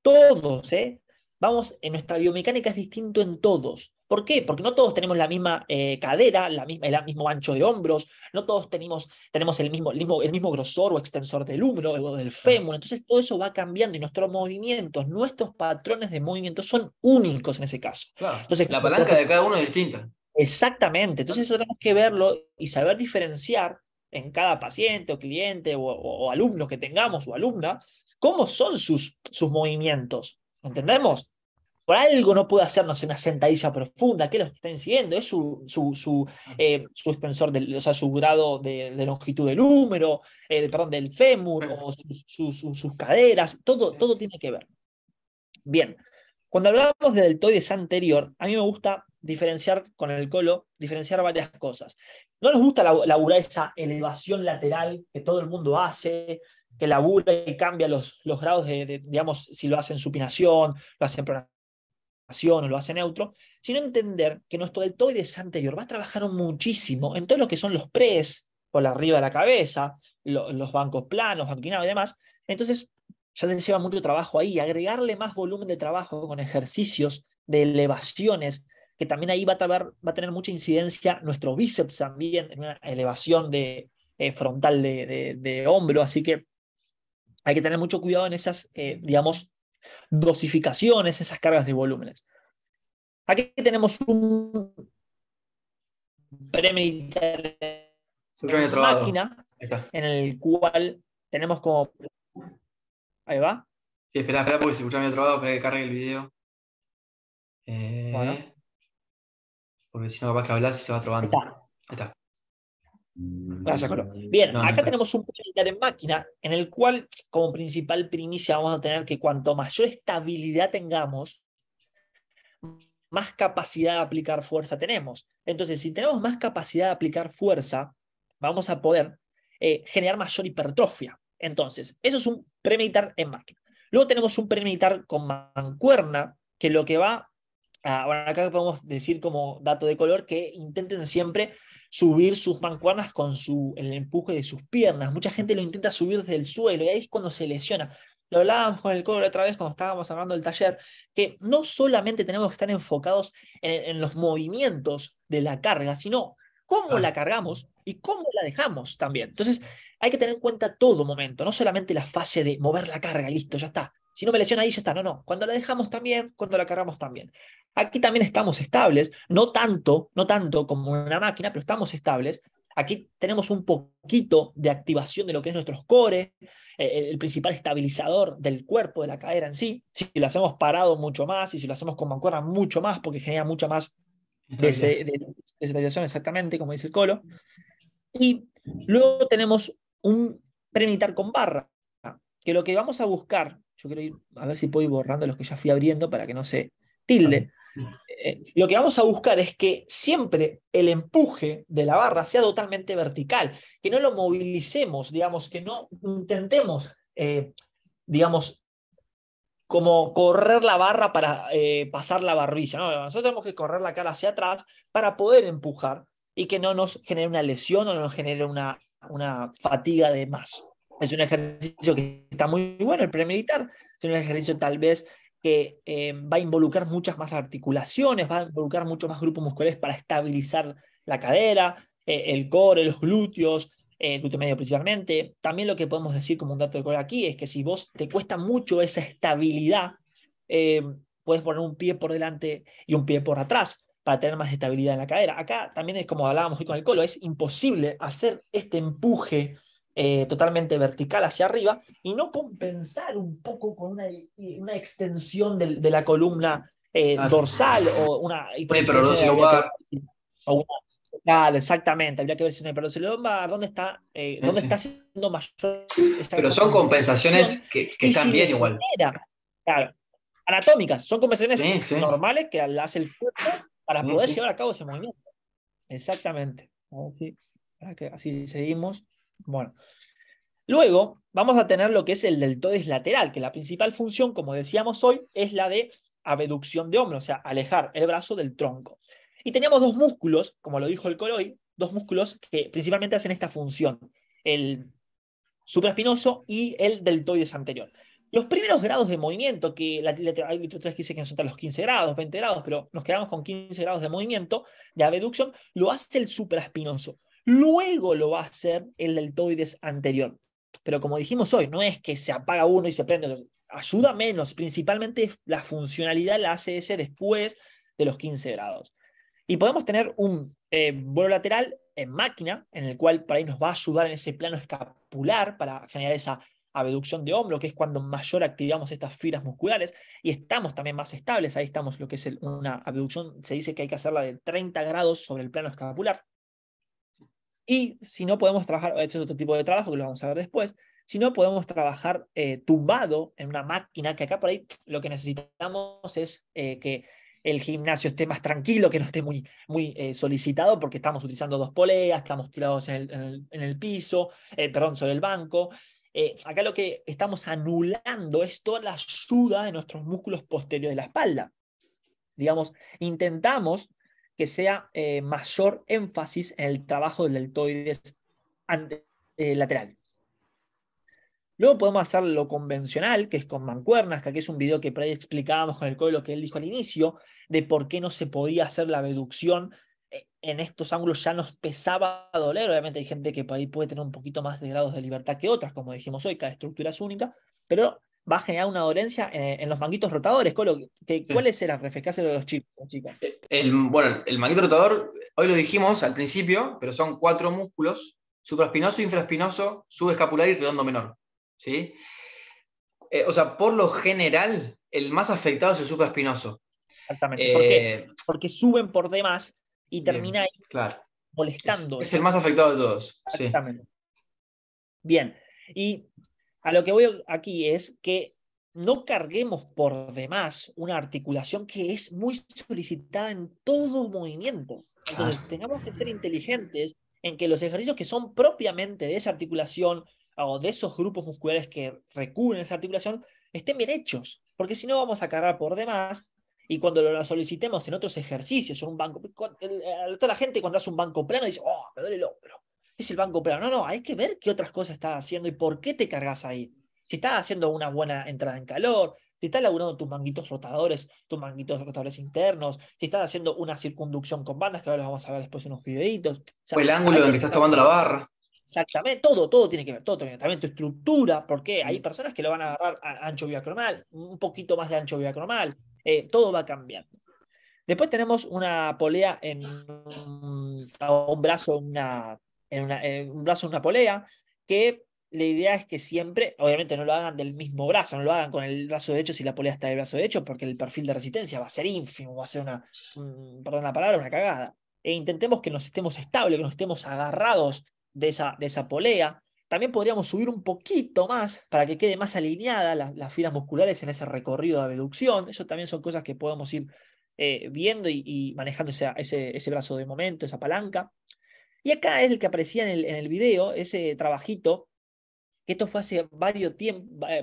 todos, ¿eh? Vamos, en nuestra biomecánica es distinto en todos. ¿Por qué? Porque no todos tenemos la misma eh, cadera, la misma, el mismo ancho de hombros, no todos tenemos, tenemos el, mismo, mismo, el mismo grosor o extensor del hombro o del fémur. Entonces todo eso va cambiando y nuestros movimientos, nuestros patrones de movimiento son únicos en ese caso. Entonces, la palanca de cada uno es distinta. Exactamente. Entonces eso tenemos que verlo y saber diferenciar en cada paciente o cliente o, o alumno que tengamos o alumna, cómo son sus, sus movimientos. ¿Entendemos? por algo no puede hacernos una sentadilla profunda, que lo que incidiendo? es su, su, su, eh, extensor, o sea, su grado de, longitud del húmero, eh, perdón, del fémur, o sus caderas, todo, todo tiene que ver. Bien, cuando hablamos de deltoides anterior, a mí me gusta diferenciar con el colo, diferenciar varias cosas. No nos gusta laburar esa elevación lateral que todo el mundo hace, que labura y cambia los, los grados de, digamos, si lo hacen supinación, lo hacen pronación o lo hace neutro, sino entender que nuestro deltoides anterior va a trabajar muchísimo en todo lo que son los pres, por arriba de la cabeza, los bancos planos, banquinados y demás. Entonces, ya se lleva mucho trabajo ahí, agregarle más volumen de trabajo con ejercicios de elevaciones, que también ahí va a, tener mucha incidencia nuestro bíceps también, en una elevación de, eh, frontal de, hombro, así que hay que tener mucho cuidado en esas, eh, digamos, dosificaciones, esas cargas de volúmenes. Aquí tenemos un De máquina en el cual tenemos como. Ahí va. espera, espera, porque se escucha mi otro lado, para que cargue el video. Eh... Porque si no, capaz que hablas y se va trobando. Ahí está. Gracias, Bien, acá tenemos un premitar en máquina en el cual, como principal primicia, vamos a tener que cuanto mayor estabilidad tengamos, más capacidad de aplicar fuerza tenemos. Entonces, si tenemos más capacidad de aplicar fuerza, vamos a poder eh, generar mayor hipertrofia. Entonces, eso es un premeditar en máquina. Luego tenemos un premeditar con mancuerna, que lo que va, ahora bueno, acá podemos decir como dato de color que intenten siempre subir sus mancuernas con su, el empuje de sus piernas. Mucha gente lo intenta subir desde el suelo y ahí es cuando se lesiona. Lo hablábamos con el cobre otra vez cuando estábamos hablando del taller, que no solamente tenemos que estar enfocados en, los movimientos de la carga, sino cómo la cargamos y cómo la dejamos también. Entonces, hay que tener en cuenta todo momento, no solamente la fase de mover la carga, listo, ya está, si no me lesiona ahí, ya está. No, no. Cuando la dejamos también, cuando la cargamos también. Aquí también estamos estables, no tanto, no tanto como una máquina, pero estamos estables. Aquí tenemos un poquito de activación de lo que es nuestros cores eh, el principal estabilizador del cuerpo, de la cadera en sí. Si lo hacemos parado mucho más y si lo hacemos con mancuerna mucho más, porque genera mucha más desestabilización, exactamente, como dice el colo. Y luego tenemos un premitar con barra, que lo que vamos a buscar yo quiero ir a ver si puedo ir borrando los que ya fui abriendo para que no se tilde. Eh, lo que vamos a buscar es que siempre el empuje de la barra sea totalmente vertical, que no lo movilicemos, digamos, que no intentemos, eh, digamos, como correr la barra para eh, pasar la barbilla. nosotros tenemos que correr la cara hacia atrás para poder empujar y que no nos genere una lesión o no nos genere una, una fatiga de más. Es un ejercicio que está muy bueno, el premeditar. Es un ejercicio tal vez que eh, va a involucrar muchas más articulaciones, va a involucrar muchos más grupos musculares para estabilizar la cadera, eh, el core, los glúteos, eh, el glúteo medio principalmente. También lo que podemos decir como un dato de color aquí es que si vos te cuesta mucho esa estabilidad, puedes poner un pie por delante y un pie por atrás para tener más estabilidad en la cadera. Acá también es como hablábamos hoy con el colo, es imposible hacer este empuje eh, totalmente vertical hacia arriba y no compensar un poco con una, una extensión de, la columna eh, ah. dorsal o una o una, claro, exactamente, habría que ver si una lumbar dónde está, eh, dónde está siendo mayor. Pero son compensaciones que, están bien igual. anatómicas, son compensaciones normales que hace el cuerpo para poder llevar a cabo ese movimiento. Exactamente. así seguimos. Bueno. Luego vamos a tener lo que es el deltoides lateral, que la principal función, como decíamos hoy, es la de abducción de hombro, o sea, alejar el brazo del tronco. Y teníamos dos músculos, como lo dijo el Coloy, dos músculos que principalmente hacen esta función, el supraespinoso y el deltoides anterior. Los primeros grados de movimiento, que la, la, 3 que que los 15 grados, 20 grados, pero nos quedamos con 15 grados de movimiento, de abducción, lo hace el supraespinoso. Luego lo va a hacer el deltoides anterior. Pero como dijimos hoy, no es que se apaga uno y se prende otro. Ayuda menos, principalmente la funcionalidad la hace ese después de los 15 grados. Y podemos tener un eh, vuelo lateral en máquina, en el cual para ahí nos va a ayudar en ese plano escapular para generar esa abducción de hombro, que es cuando mayor activamos estas fibras musculares y estamos también más estables. Ahí estamos lo que es una abducción, se dice que hay que hacerla de 30 grados sobre el plano escapular, y si no podemos trabajar, hecho es otro tipo de trabajo que lo vamos a ver después, si no podemos trabajar eh, tumbado en una máquina, que acá por ahí lo que necesitamos es eh, que el gimnasio esté más tranquilo, que no esté muy, muy eh, solicitado, porque estamos utilizando dos poleas, estamos tirados en el, en el piso, perdón, sobre el banco. acá lo que estamos anulando es toda la ayuda de nuestros músculos posteriores de la espalda. Digamos, intentamos que sea eh, mayor énfasis en el trabajo del deltoides eh, lateral. Luego podemos hacer lo convencional, que es con mancuernas, que aquí es un video que ahí explicábamos con el código que él dijo al inicio, de por qué no se podía hacer la reducción eh, en estos ángulos ya nos pesaba doler. Obviamente hay gente que por ahí puede tener un poquito más de grados de libertad que otras, como dijimos hoy, cada estructura es única, pero va a generar una dolencia en, los manguitos rotadores. ¿Cuál es el el de los chicos, chicas. Eh, bueno, el manguito rotador, hoy lo dijimos al principio, pero son cuatro músculos: supraespinoso, infraespinoso, subescapular y redondo menor. ¿Sí? Eh, o sea, por lo general, el más afectado es el supraespinoso. Exactamente. Porque eh, suben por demás y termina ahí claro. molestando. Es, el más afectado de todos. Exactamente. Bien. Y a lo que voy aquí es que no carguemos por demás una articulación que es muy solicitada en todo movimiento. Entonces, ah. tengamos que ser inteligentes en que los ejercicios que son propiamente de esa articulación o de esos grupos musculares que recubren esa articulación estén bien hechos, porque si no vamos a cargar por demás y cuando lo solicitemos en otros ejercicios, en un banco, eh, toda la gente cuando hace un banco plano dice, oh, me duele el hombro es el banco pero No, no, hay que ver qué otras cosas estás haciendo y por qué te cargas ahí. Si estás haciendo una buena entrada en calor, si estás laburando tus manguitos rotadores, tus manguitos rotadores internos, si estás haciendo una circunducción con bandas, que ahora las vamos a ver después en unos videitos. O, el ángulo en el que estás tomando la barra. Exactamente, todo, todo tiene que ver, todo También tu estructura, porque hay personas que lo van a agarrar a ancho biacromal, un poquito más de ancho biacromal, eh, todo va cambiando. Después tenemos una polea en un, un brazo, una en, un brazo una polea, que la idea es que siempre, obviamente no lo hagan del mismo brazo, no lo hagan con el brazo derecho si la polea está del brazo derecho, porque el perfil de resistencia va a ser ínfimo, va a ser una, perdón la palabra, una cagada. E intentemos que nos estemos estables, que nos estemos agarrados de esa, de esa polea. También podríamos subir un poquito más para que quede más alineada las filas musculares en ese recorrido de abducción. Eso también son cosas que podemos ir eh, viendo y, manejando ese, ese brazo de momento, esa palanca. Y acá es el que aparecía en el, en video, ese trabajito, que esto fue hace varios,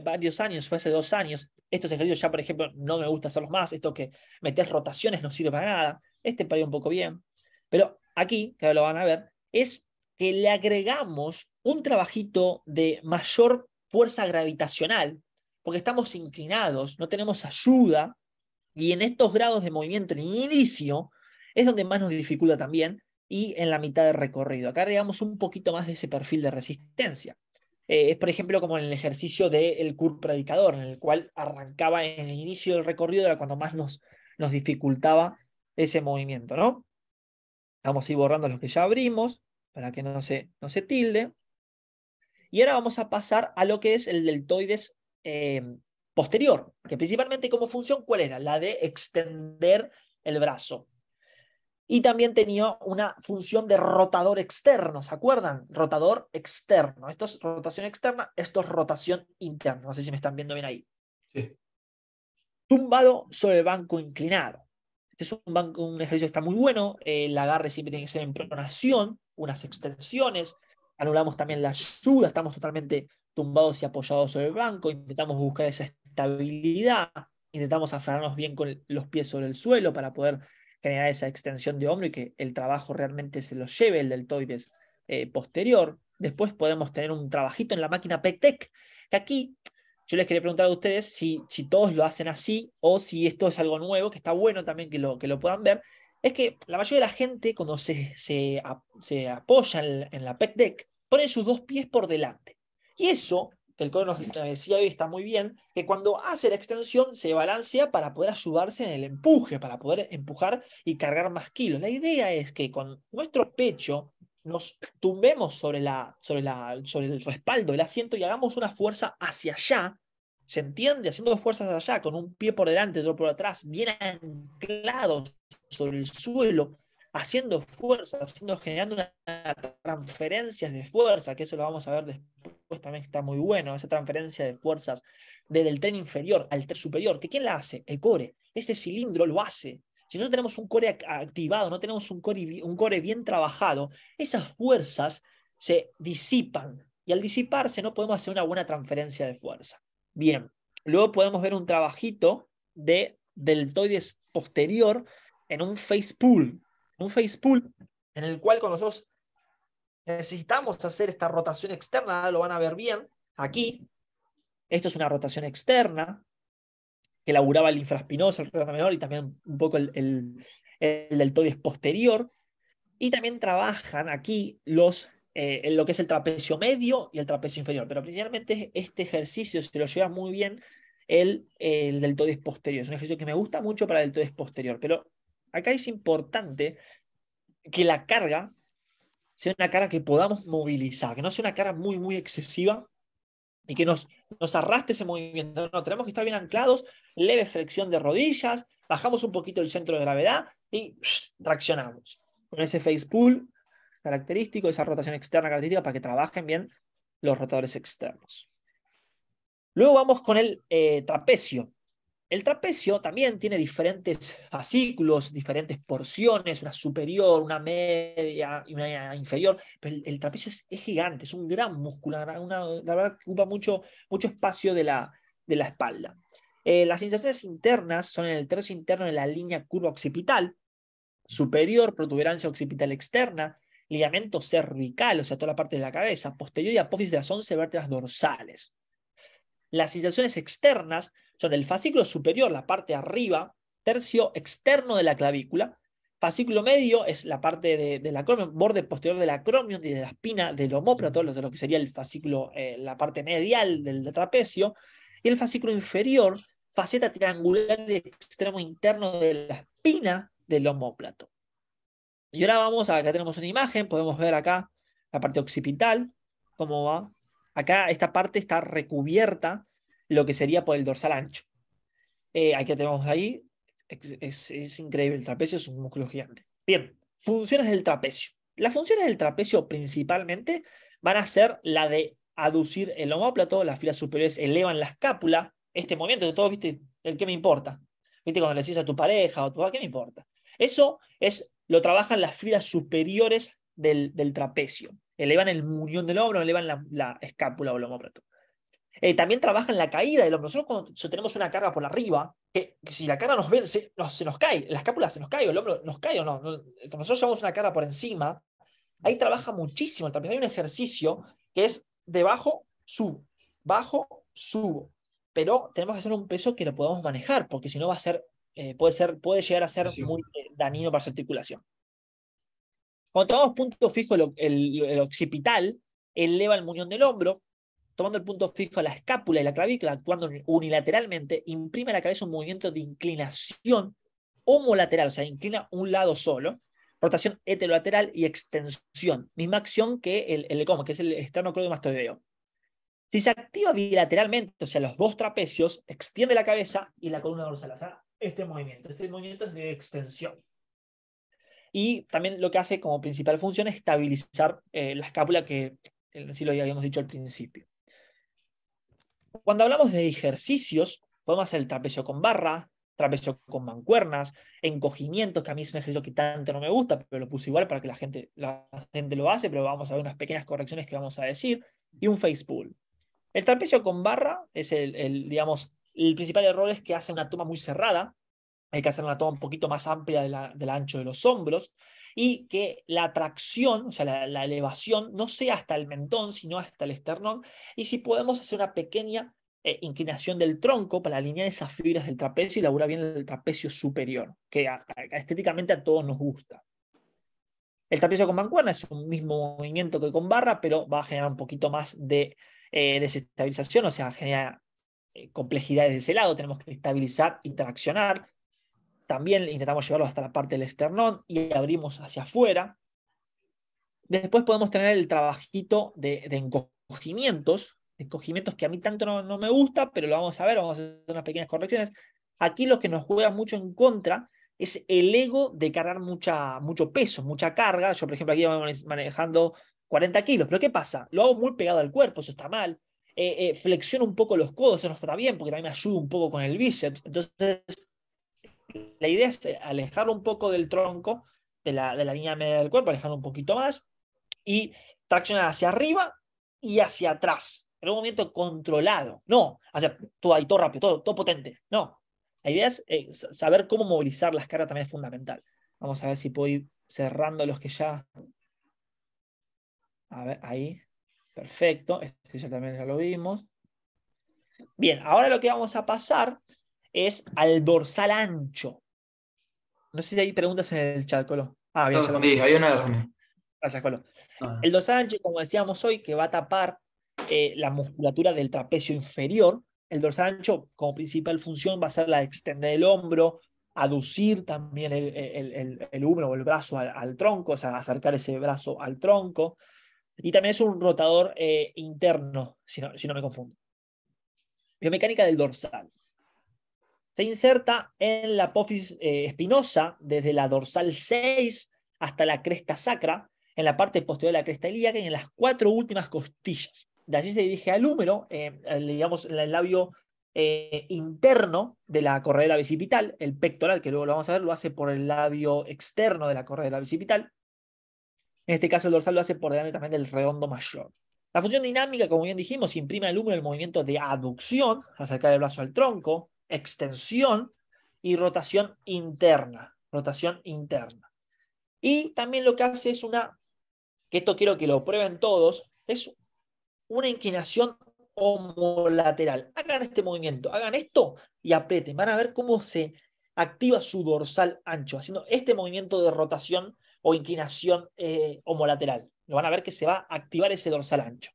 varios años, fue hace dos años. Estos ejercicios ya, por ejemplo, no me gusta hacerlos más. Esto que metes rotaciones no sirve para nada. Este parió un poco bien. Pero aquí, que lo van a ver, es que le agregamos un trabajito de mayor fuerza gravitacional, porque estamos inclinados, no tenemos ayuda, y en estos grados de movimiento en inicio es donde más nos dificulta también, y en la mitad del recorrido. Acá agregamos un poquito más de ese perfil de resistencia. Eh, es, por ejemplo, como en el ejercicio del el predicador, en el cual arrancaba en el inicio del recorrido, era cuando más nos, nos dificultaba ese movimiento, ¿no? Vamos a ir borrando los que ya abrimos para que no se, no se tilde. Y ahora vamos a pasar a lo que es el deltoides eh, posterior, que principalmente como función, ¿cuál era? La de extender el brazo y también tenía una función de rotador externo, ¿se acuerdan? Rotador externo. Esto es rotación externa, esto es rotación interna. No sé si me están viendo bien ahí. Tumbado sobre el banco inclinado. Este es un, banco, un ejercicio que está muy bueno. El agarre siempre tiene que ser en pronación, unas extensiones. Anulamos también la ayuda, estamos totalmente tumbados y apoyados sobre el banco. Intentamos buscar esa estabilidad. Intentamos aferrarnos bien con los pies sobre el suelo para poder generar esa extensión de hombro y que el trabajo realmente se lo lleve el deltoides eh, posterior. Después podemos tener un trabajito en la máquina PEC-TEC, que aquí yo les quería preguntar a ustedes si, si todos lo hacen así o si esto es algo nuevo, que está bueno también que lo, que lo puedan ver. Es que la mayoría de la gente, cuando se, se, apoya en, la la pectec pone sus dos pies por delante. Y eso que el código nos decía hoy está muy bien, que cuando hace la extensión se balancea para poder ayudarse en el empuje, para poder empujar y cargar más kilos. La idea es que con nuestro pecho nos tumbemos sobre, la, sobre, la, sobre el respaldo del asiento y hagamos una fuerza hacia allá, ¿se entiende? Haciendo fuerzas hacia allá, con un pie por delante, otro por atrás, bien anclados sobre el suelo, haciendo fuerza, haciendo, generando una transferencias de fuerza, que eso lo vamos a ver después también está muy bueno, esa transferencia de fuerzas desde el tren inferior al tren superior, que ¿quién la hace? El core, este cilindro lo hace. Si no tenemos un core activado, no tenemos un core, un core bien trabajado, esas fuerzas se disipan y al disiparse no podemos hacer una buena transferencia de fuerza. Bien, luego podemos ver un trabajito de deltoides posterior en un face pull, un face en el cual con nosotros necesitamos hacer esta rotación externa, lo van a ver bien aquí. Esto es una rotación externa que laburaba el infraspinoso, el retorno menor y también un poco el, el, deltoides posterior. Y también trabajan aquí los, en eh, lo que es el trapecio medio y el trapecio inferior. Pero principalmente este ejercicio se lo lleva muy bien el, el deltoides posterior. Es un ejercicio que me gusta mucho para el deltoides posterior. Pero Acá es importante que la carga sea una carga que podamos movilizar, que no sea una carga muy, muy excesiva y que nos, nos arrastre ese movimiento. No, tenemos que estar bien anclados, leve flexión de rodillas, bajamos un poquito el centro de gravedad y traccionamos. Con ese face pull característico, esa rotación externa característica para que trabajen bien los rotadores externos. Luego vamos con el eh, trapecio. El trapecio también tiene diferentes fascículos, diferentes porciones, una superior, una media y una inferior, pero el, trapecio es, gigante, es un gran músculo, la verdad que ocupa mucho, mucho espacio de la, de la espalda. Eh, las inserciones internas son en el tercio interno de la línea curva occipital, superior, protuberancia occipital externa, ligamento cervical, o sea, toda la parte de la cabeza, posterior y apófisis de las 11 vértebras dorsales. Las inserciones externas son el fascículo superior, la parte arriba, tercio externo de la clavícula. Fascículo medio es la parte de, del acromion, borde posterior del acromion y de la espina del homóplato, lo, lo que sería el fascículo, eh, la parte medial del trapecio. Y el fascículo inferior, faceta triangular del extremo interno de la espina del homóplato. Y ahora vamos, a, acá tenemos una imagen, podemos ver acá la parte occipital, cómo va. Acá esta parte está recubierta lo que sería por el dorsal ancho. Eh, aquí tenemos ahí, es, increíble, el trapecio es un músculo gigante. Bien, funciones del trapecio. Las funciones del trapecio principalmente van a ser la de aducir el homóplato, las filas superiores elevan la escápula, este movimiento de todo, viste, el que me importa. Viste, cuando le decís a tu pareja o tu ah, ¿qué me importa? Eso es, lo trabajan las filas superiores del, trapecio. Elevan el muñón del hombro, elevan la, la escápula o el homóplato. Eh, también trabaja en la caída del hombro. Nosotros cuando tenemos una carga por arriba, que, si la carga nos ve, se nos, cae, la escápula se nos cae, el hombro nos cae o no. Eh, nosotros llevamos una carga por encima, ahí trabaja muchísimo. También hay un ejercicio que es debajo, subo, bajo, subo. Pero tenemos que hacer un peso que lo podamos manejar, porque si no va a ser, eh, puede ser, puede llegar a ser muy dañino para su articulación. Cuando tomamos punto fijo el occipital, eleva el muñón del hombro, tomando el punto fijo a la escápula y la clavícula, actuando unilateralmente, imprime a la cabeza un movimiento de inclinación homolateral, o sea, inclina un lado solo, rotación heterolateral y extensión, misma acción que el, el coma, que es el esternocleidomastoideo. Si se activa bilateralmente, o sea, los dos trapecios, extiende la cabeza y la columna dorsal, o este movimiento, este movimiento es de extensión. Y también lo que hace como principal función es estabilizar eh, la escápula que eh, si lo habíamos dicho al principio. Cuando hablamos de ejercicios, podemos hacer el trapecio con barra, trapecio con mancuernas, encogimientos, que a mí es un ejercicio que tanto no me gusta, pero lo puse igual para que la gente, la gente lo hace, pero vamos a ver unas pequeñas correcciones que vamos a decir, y un face pull. El trapecio con barra es el, digamos, el principal error es que hace una toma muy cerrada, hay que hacer una toma un poquito más amplia del ancho de los hombros, y que la tracción, o sea, la, elevación, no sea hasta el mentón, sino hasta el esternón, y si podemos hacer una pequeña eh, inclinación del tronco para alinear esas fibras del trapecio y laburar bien el trapecio superior, que estéticamente a todos nos gusta. El trapecio con mancuerna es un mismo movimiento que con barra, pero va a generar un poquito más de eh, desestabilización, o sea, genera generar eh, complejidades de ese lado. Tenemos que estabilizar y traccionar también intentamos llevarlo hasta la parte del esternón y abrimos hacia afuera. Después podemos tener el trabajito de, encogimientos, encogimientos que a mí tanto no, me gusta, pero lo vamos a ver, vamos a hacer unas pequeñas correcciones. Aquí lo que nos juega mucho en contra es el ego de cargar mucha, mucho peso, mucha carga. Yo, por ejemplo, aquí voy manejando 40 kilos, pero ¿qué pasa? Lo hago muy pegado al cuerpo, eso está mal. Eh, eh, flexiono un poco los codos, eso no está bien, porque también me ayuda un poco con el bíceps. Entonces, la idea es eh, alejarlo un poco del tronco, de la, línea media del cuerpo, alejarlo un poquito más y traccionar hacia arriba y hacia atrás, en un movimiento controlado, no hacia todo ahí, todo rápido, todo, todo potente, no. La idea es eh, saber cómo movilizar las caras también es fundamental. Vamos a ver si puedo ir cerrando los que ya... A ver, ahí. Perfecto. Este ya también ya lo vimos. Bien, ahora lo que vamos a pasar es al dorsal ancho. No sé si hay preguntas en el chat, Colo. Ah, bien, hay una. Gracias, ah. El dorsal ancho, como decíamos hoy, que va a tapar eh, la musculatura del trapecio inferior. El dorsal ancho, como principal función, va a ser la de extender el hombro, aducir también el, el, hombro o el brazo al, tronco, o sea, acercar ese brazo al tronco. Y también es un rotador eh, interno, si no, si no me confundo. Biomecánica del dorsal se inserta en la apófisis eh, espinosa desde la dorsal 6 hasta la cresta sacra, en la parte posterior de la cresta ilíaca y en las cuatro últimas costillas. De allí se dirige al húmero, eh, digamos, el labio eh, interno de la corredera bicipital, el pectoral, que luego lo vamos a ver, lo hace por el labio externo de la corredera bicipital. En este caso, el dorsal lo hace por delante también del redondo mayor. La función dinámica, como bien dijimos, imprime al húmero el movimiento de aducción, acercar el brazo al tronco, extensión y rotación interna, rotación interna. Y también lo que hace es una, que esto quiero que lo prueben todos, es una inclinación homolateral. Hagan este movimiento, hagan esto y aprieten. Van a ver cómo se activa su dorsal ancho, haciendo este movimiento de rotación o inclinación eh, homolateral. Lo van a ver que se va a activar ese dorsal ancho.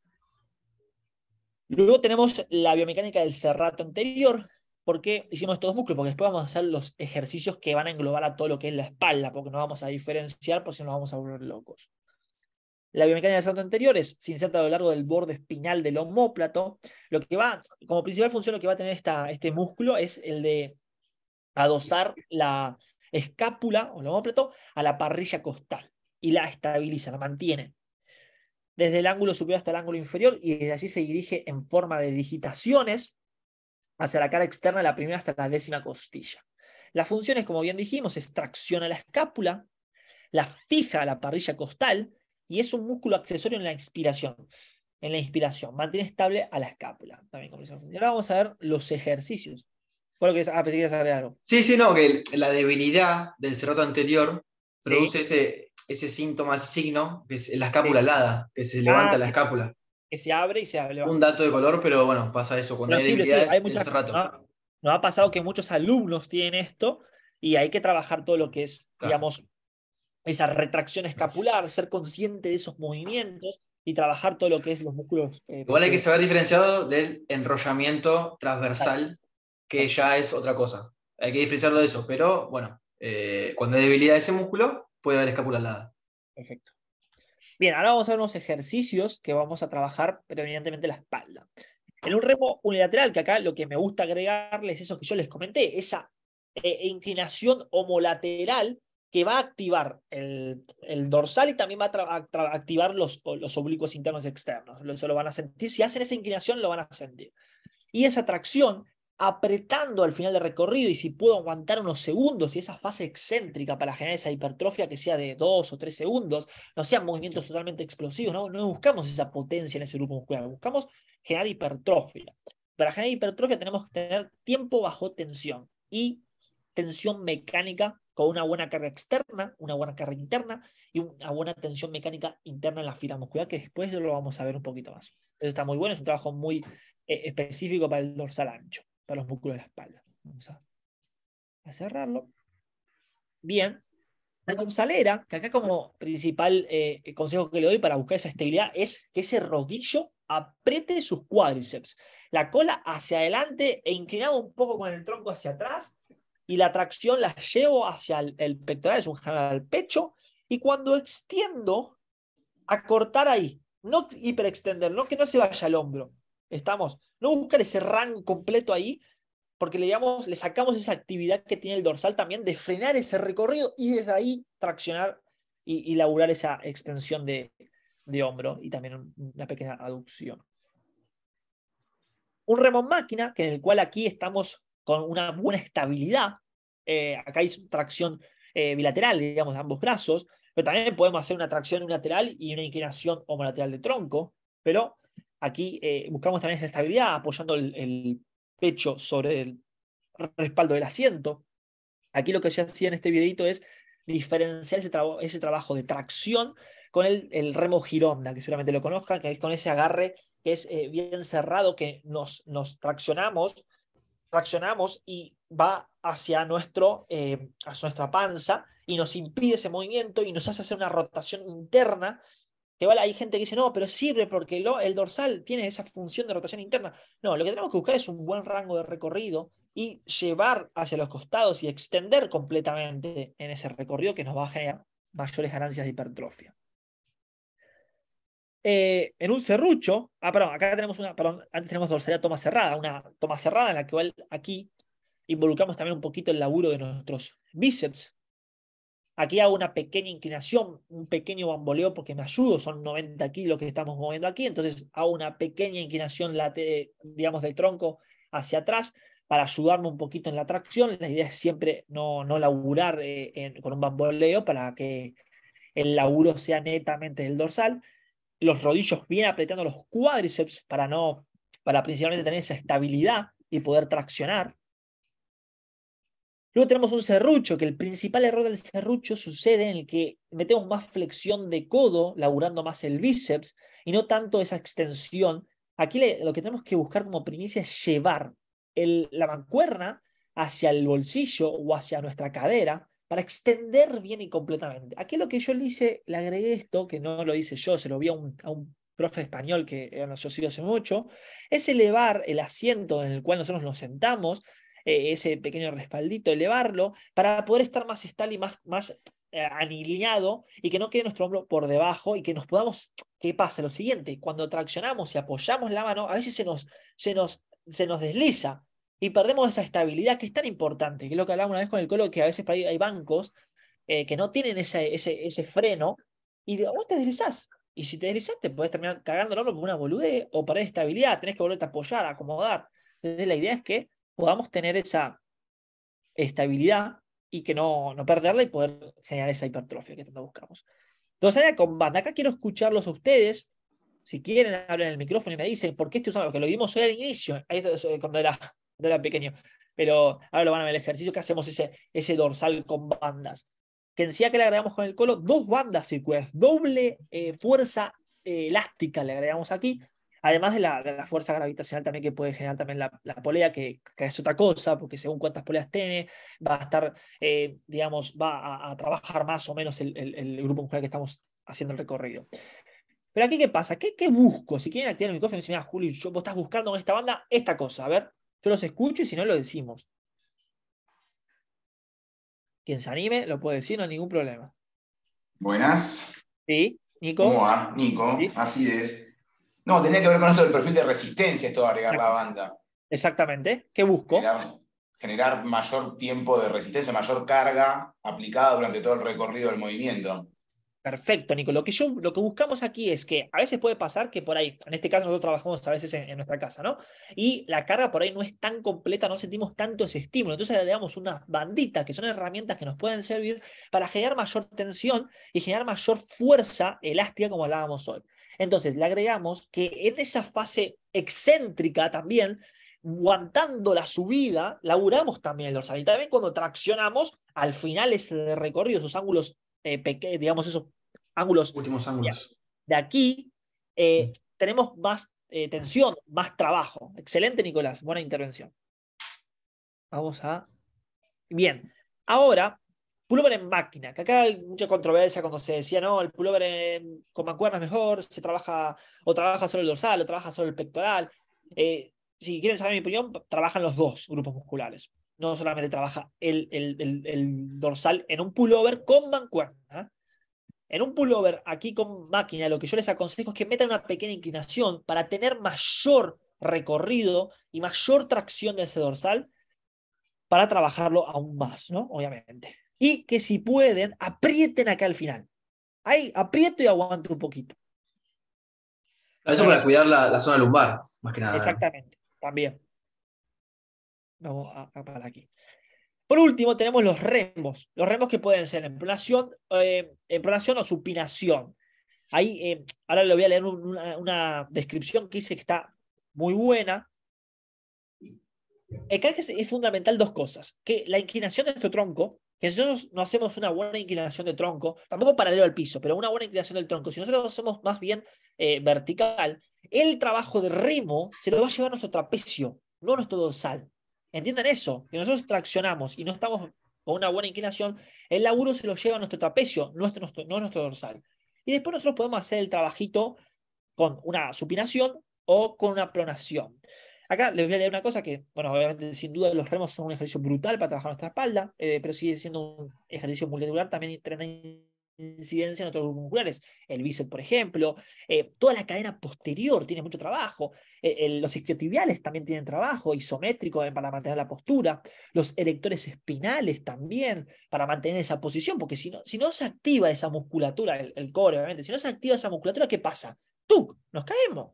Luego tenemos la biomecánica del cerrato anterior, ¿Por qué hicimos estos dos músculos? Porque después vamos a hacer los ejercicios que van a englobar a todo lo que es la espalda, porque no vamos a diferenciar, por si no nos vamos a volver locos. La biomecánica de salto anterior es, se inserta a lo largo del borde espinal del homóplato. Lo que va, como principal función, lo que va a tener esta, este músculo es el de adosar la escápula o el homóplato a la parrilla costal y la estabiliza, la mantiene. Desde el ángulo superior hasta el ángulo inferior y desde allí se dirige en forma de digitaciones hacia la cara externa, la primera hasta la décima costilla. Las funciones, como bien dijimos, es tracción a la escápula, la fija a la parrilla costal y es un músculo accesorio en la inspiración. En la inspiración, mantiene estable a la escápula. También Ahora vamos a ver los ejercicios. Bueno, que ah, Sí, sí, no, que la debilidad del cerrato anterior produce ese, ese síntoma, signo, que es la escápula alada, que se levanta ah, la escápula que se abre y se abre. Un dato de color, pero bueno, pasa eso. Cuando hay sí, rato. Nos ha, pasado que muchos alumnos tienen esto y hay que trabajar todo lo que es, digamos, esa retracción escapular, ser consciente de esos movimientos y trabajar todo lo que es los músculos. Eh, Igual hay que saber diferenciado del enrollamiento transversal, que ya es otra cosa. Hay que diferenciarlo de eso, pero bueno, eh, cuando hay debilidad de ese músculo, puede haber lado. Perfecto. Bien, ahora vamos a ver unos ejercicios que vamos a trabajar predominantemente la espalda. En un remo unilateral, que acá lo que me gusta agregarles es eso que yo les comenté, esa eh, inclinación homolateral que va a activar el, dorsal y también va a activar los, los, oblicuos internos y externos. Eso lo van a sentir. Si hacen esa inclinación, lo van a sentir. Y esa tracción apretando al final del recorrido y si puedo aguantar unos segundos y esa fase excéntrica para generar esa hipertrofia que sea de dos o tres segundos, no sean movimientos totalmente explosivos, no, buscamos esa potencia en ese grupo muscular, buscamos generar hipertrofia. Para generar hipertrofia tenemos que tener tiempo bajo tensión y tensión mecánica con una buena carga externa, una buena carga interna y una buena tensión mecánica interna en la fila muscular, que después lo vamos a ver un poquito más. Eso está muy bueno, es un trabajo muy eh, específico para el dorsal ancho para los músculos de la espalda. Vamos a, cerrarlo. Bien. La dorsalera, que acá como principal eh, consejo que le doy para buscar esa estabilidad es que ese rodillo apriete sus cuádriceps. La cola hacia adelante e inclinado un poco con el tronco hacia atrás y la tracción la llevo hacia el, pectoral, es un general al pecho. Y cuando extiendo, acortar ahí, no hiperextender, no que no se vaya al hombro, Estamos. No buscar ese rango completo ahí, porque le, le sacamos esa actividad que tiene el dorsal también de frenar ese recorrido y desde ahí traccionar y, laburar esa extensión de, hombro y también una pequeña aducción. Un remo máquina, que en el cual aquí estamos con una buena estabilidad. Eh, acá hay tracción eh, bilateral, digamos, de ambos brazos, pero también podemos hacer una tracción unilateral y una inclinación homolateral de tronco, pero Aquí eh, buscamos también esa estabilidad, apoyando el, pecho sobre el respaldo del asiento. Aquí lo que yo hacía en este videito es diferenciar ese, ese trabajo de tracción con el, remo gironda, que seguramente lo conozcan, que es con ese agarre que es eh, bien cerrado, que nos, nos traccionamos, traccionamos y va hacia, nuestro, eh, hacia nuestra panza y nos impide ese movimiento y nos hace hacer una rotación interna que vale, hay gente que dice, no, pero sirve porque lo, el dorsal tiene esa función de rotación interna. No, lo que tenemos que buscar es un buen rango de recorrido y llevar hacia los costados y extender completamente en ese recorrido que nos va a generar mayores ganancias de hipertrofia. Eh, en un serrucho, ah, perdón, acá tenemos una, perdón, antes tenemos a toma cerrada, una toma cerrada en la que aquí involucramos también un poquito el laburo de nuestros bíceps, Aquí hago una pequeña inclinación, un pequeño bamboleo porque me ayudo, son 90 kilos que estamos moviendo aquí, entonces hago una pequeña inclinación, digamos, del tronco hacia atrás para ayudarme un poquito en la tracción. La idea es siempre no, no laburar eh, con un bamboleo para que el laburo sea netamente del dorsal. Los rodillos bien apretando los cuádriceps para no, para principalmente tener esa estabilidad y poder traccionar. Luego tenemos un serrucho, que el principal error del serrucho sucede en el que metemos más flexión de codo, laburando más el bíceps, y no tanto esa extensión. Aquí lo que tenemos que buscar como primicia es llevar el, la mancuerna hacia el bolsillo o hacia nuestra cadera para extender bien y completamente. Aquí lo que yo le hice, le agregué esto, que no lo hice yo, se lo vi a un, profe español que eh, nos asoció hace mucho, es elevar el asiento en el cual nosotros nos sentamos eh, ese pequeño respaldito, elevarlo, para poder estar más estable y más, más eh, aniliado y que no quede nuestro hombro por debajo y que nos podamos... ¿Qué pasa? Lo siguiente, cuando traccionamos y apoyamos la mano, a veces se nos, se nos, se nos desliza y perdemos esa estabilidad que es tan importante, que es lo que hablaba una vez con el colo, que a veces hay, bancos eh, que no tienen ese, ese, ese freno y vos te deslizás. Y si te deslizás, te podés terminar cagando el hombro por una boludez o perder estabilidad, tenés que volverte a apoyar, acomodar. Entonces la idea es que podamos tener esa estabilidad y que no, no perderla y poder generar esa hipertrofia que tanto buscamos. Entonces, con banda. Acá quiero escucharlos a ustedes. Si quieren, hablen en el micrófono y me dicen por qué estoy usando, porque lo vimos hoy al inicio, eh, cuando era, cuando era pequeño. Pero ahora lo van a ver el ejercicio que hacemos ese, ese dorsal con bandas. Que decía que le agregamos con el colo dos bandas circulares, doble eh, fuerza eh, elástica le agregamos aquí Además de la, fuerza gravitacional también que puede generar también la, polea, que, es otra cosa, porque según cuántas poleas tiene, va a estar, eh, digamos, va a, trabajar más o menos el, grupo muscular que estamos haciendo el recorrido. Pero aquí, ¿qué pasa? ¿Qué, busco? Si quieren activar el micrófono me dicen, ah, Julio, vos estás buscando en esta banda esta cosa. A ver, yo los escucho y si no, lo decimos. Quien se anime, lo puede decir, no hay ningún problema. Buenas. Sí, Nico. ¿Cómo Nico, así es. No, tenía que ver con esto del perfil de resistencia, esto de agregar la banda. Exactamente. ¿Qué busco? Generar, mayor tiempo de resistencia, mayor carga aplicada durante todo el recorrido del movimiento. Perfecto, Nico. Lo que, yo, lo que buscamos aquí es que a veces puede pasar que por ahí, en este caso nosotros trabajamos a veces en, nuestra casa, ¿no? Y la carga por ahí no es tan completa, no sentimos tanto ese estímulo. Entonces le agregamos una bandita, que son herramientas que nos pueden servir para generar mayor tensión y generar mayor fuerza elástica como hablábamos hoy. Entonces le agregamos que en esa fase excéntrica también aguantando la subida, laburamos también el dorsal. Y también cuando traccionamos, al final es el recorrido, esos ángulos eh, digamos, esos ángulos. Últimos ángulos. De aquí eh, mm. tenemos más eh, tensión, más trabajo. Excelente, Nicolás. Buena intervención. Vamos a. Bien. Ahora, pullover en máquina. Que acá hay mucha controversia cuando se decía, no, el pullover con con mancuernas mejor, se trabaja, o trabaja solo el dorsal, o trabaja solo el pectoral. si quieren saber mi opinión, trabajan los dos grupos musculares no solamente trabaja el, dorsal en un pullover con mancuerna. ¿ah? En un pullover aquí con máquina, lo que yo les aconsejo es que metan una pequeña inclinación para tener mayor recorrido y mayor tracción de ese dorsal para trabajarlo aún más, ¿no? Obviamente. Y que si pueden, aprieten acá al final. Ahí, aprieto y aguanto un poquito. Eso para cuidar la, zona lumbar, más que nada. ¿eh? Exactamente, también. Vamos a, aquí. Por último, tenemos los remos. Los remos que pueden ser en pronación, eh, o supinación. Ahí, eh, ahora le voy a leer una, descripción que dice que está muy buena. Eh, es, es fundamental dos cosas. Que la inclinación de nuestro tronco, que si nosotros no hacemos una buena inclinación de tronco, tampoco paralelo al piso, pero una buena inclinación del tronco, si nosotros lo hacemos más bien vertical, el trabajo de remo se lo va a llevar nuestro trapecio, no nuestro dorsal. Entiendan eso, que nosotros traccionamos y no estamos con una buena inclinación, el laburo se lo lleva a nuestro trapecio, nuestro, a nuestro dorsal. Y después nosotros podemos hacer el trabajito con una supinación o con una pronación. Acá les voy a leer una cosa que, bueno, obviamente sin duda los remos son un ejercicio brutal para trabajar nuestra espalda, eh, pero sigue siendo un ejercicio multicular, también entrena incidencia en otros grupos musculares. El bíceps, por ejemplo, eh, toda la cadena posterior tiene mucho trabajo, eh, los isquiotibiales también tienen trabajo, isométrico eh, para mantener la postura, los erectores espinales también para mantener esa posición, porque si no, si no se activa esa musculatura, el, core obviamente, si no se activa esa musculatura, ¿qué pasa? ¡Tuc! Nos caemos.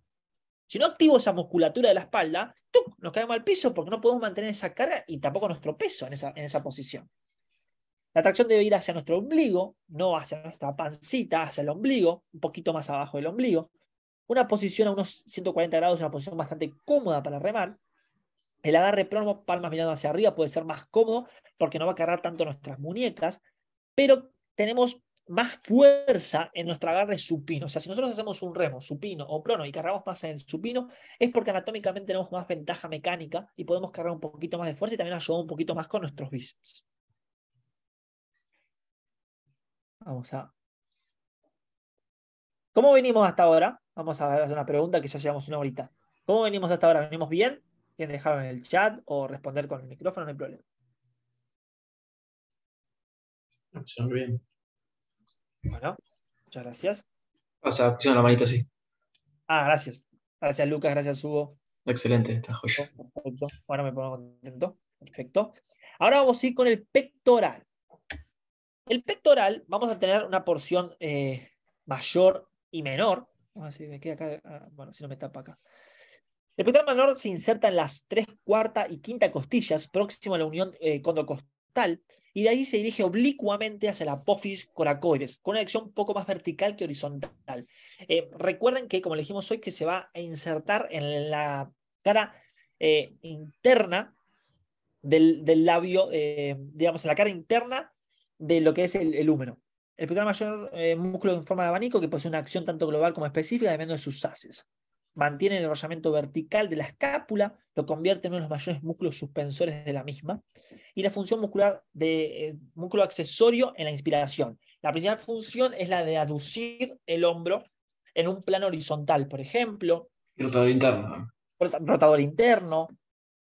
Si no activo esa musculatura de la espalda, ¡tuc! nos caemos al piso porque no podemos mantener esa carga y tampoco nuestro peso en esa, en esa posición. La atracción debe ir hacia nuestro ombligo, no hacia nuestra pancita, hacia el ombligo, un poquito más abajo del ombligo. Una posición a unos 140 grados, es una posición bastante cómoda para remar. El agarre prono, palmas mirando hacia arriba, puede ser más cómodo porque no va a cargar tanto nuestras muñecas, pero tenemos más fuerza en nuestro agarre supino. O sea, si nosotros hacemos un remo supino o prono y cargamos más en el supino, es porque anatómicamente tenemos más ventaja mecánica y podemos cargar un poquito más de fuerza y también ayudar un poquito más con nuestros bíceps. Vamos a. ¿Cómo venimos hasta ahora? Vamos a hacer una pregunta que ya llevamos una horita. ¿Cómo venimos hasta ahora? ¿Venimos bien? Quieren dejaron en el chat o responder con el micrófono, no hay problema. Muchas bien. Bueno, muchas gracias. O sea, la manita sí Ah, gracias. Gracias, Lucas. Gracias, Hugo. Excelente, está joya. Perfecto. Ahora me pongo contento. Perfecto. Ahora vamos a ir con el pectoral. El pectoral, vamos a tener una porción eh, mayor y menor. a ah, ver me queda acá. Ah, bueno, si no me tapa acá. El pectoral menor se inserta en las tres cuarta y quinta costillas, próximo a la unión eh, condocostal, y de ahí se dirige oblicuamente hacia la apófisis coracoides, con una dirección un poco más vertical que horizontal. Eh, recuerden que, como le dijimos hoy, que se va a insertar en la cara interna del, del labio, digamos, en la cara interna de lo que es el, húmero. El pectoral mayor, eh, músculo en forma de abanico que posee una acción tanto global como específica, dependiendo de sus haces. Mantiene el enrollamiento vertical de la escápula, lo convierte en uno de los mayores músculos suspensores de la misma. Y la función muscular de eh, músculo accesorio en la inspiración. La principal función es la de aducir el hombro en un plano horizontal, por ejemplo. Rotador interno. Rotador interno.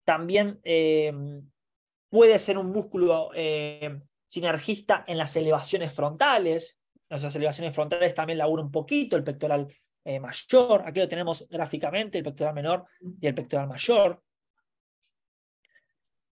También eh, puede ser un músculo sinergista en las elevaciones frontales. las elevaciones frontales también labura un poquito el pectoral eh, mayor. Aquí lo tenemos gráficamente, el pectoral menor y el pectoral mayor.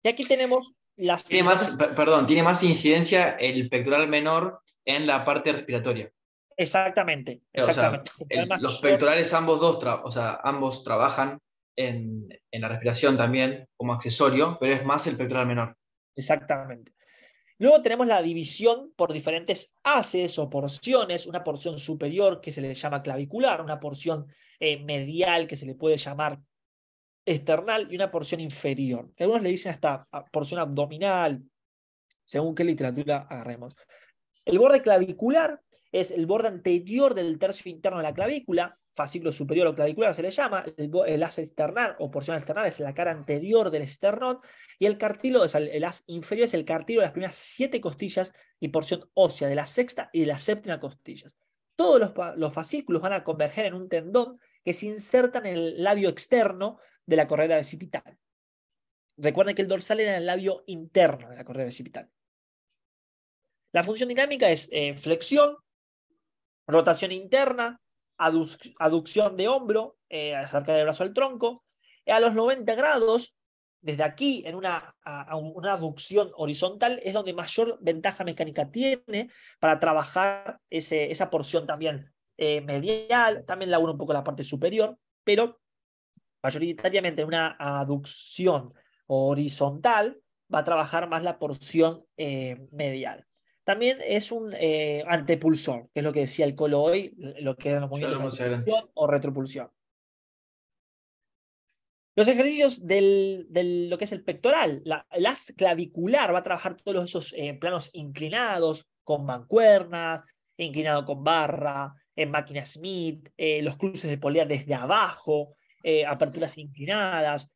Y aquí tenemos las... más, perdón, tiene más incidencia el pectoral menor en la parte respiratoria. Exactamente. exactamente. los pectorales ambos, dos o sea, ambos trabajan en la respiración también como accesorio, pero es más el pectoral menor. Exactamente. Luego tenemos la división por diferentes haces o porciones, una porción superior que se le llama clavicular, una porción eh, medial que se le puede llamar external y una porción inferior, que algunos le dicen hasta ah, porción abdominal, según qué literatura agarremos. El borde clavicular es el borde anterior del tercio interno de la clavícula, fascículo superior o clavicular se le llama, el, el haz o porción external es la cara anterior del esternón, y el cartílago, el, inferior es el cartílago de las primeras siete costillas y porción ósea de la sexta y de la séptima costillas. Todos los, fascículos van a converger en un tendón que se inserta en el labio externo de la correa decipital. Recuerden que el dorsal era el labio interno de la correa decipital. La función dinámica es eh, flexión, rotación interna, aducción de hombro, eh, acerca del brazo al tronco. y eh, A los 90 grados, desde aquí, en una, aducción horizontal, es donde mayor ventaja mecánica tiene para trabajar esa porción también eh, medial, también labura un poco la parte superior, pero mayoritariamente en una aducción horizontal va a trabajar más la porción medial. También es un eh, antepulsor, que es lo que decía el Colo hoy, eh, lo que era los o retropulsión. Los ejercicios de lo que es el pectoral, la, las clavicular, va a trabajar todos esos eh, planos inclinados, con mancuernas, inclinado con barra, en máquina Smith, los cruces de polea desde abajo, aperturas inclinadas.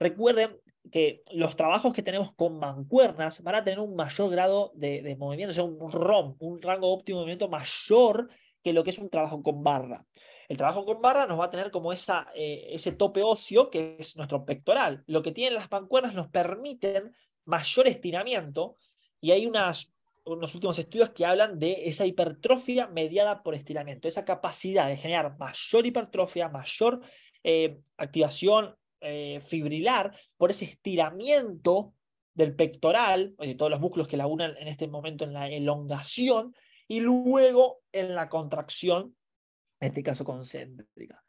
Recuerden que los trabajos que tenemos con mancuernas van a tener un mayor grado de, movimiento, o sea, un ROM, un rango óptimo de movimiento mayor que lo que es un trabajo con barra. El trabajo con barra nos va a tener como esa, eh, ese tope óseo que es nuestro pectoral. Lo que tienen las mancuernas nos permiten mayor estiramiento y hay unas, unos últimos estudios que hablan de esa hipertrofia mediada por estiramiento, esa capacidad de generar mayor hipertrofia, mayor eh, activación eh, fibrilar, por ese estiramiento del pectoral, eh, de todos los músculos que la unen en este momento en la elongación, y luego en la contracción, en este caso concéntrica.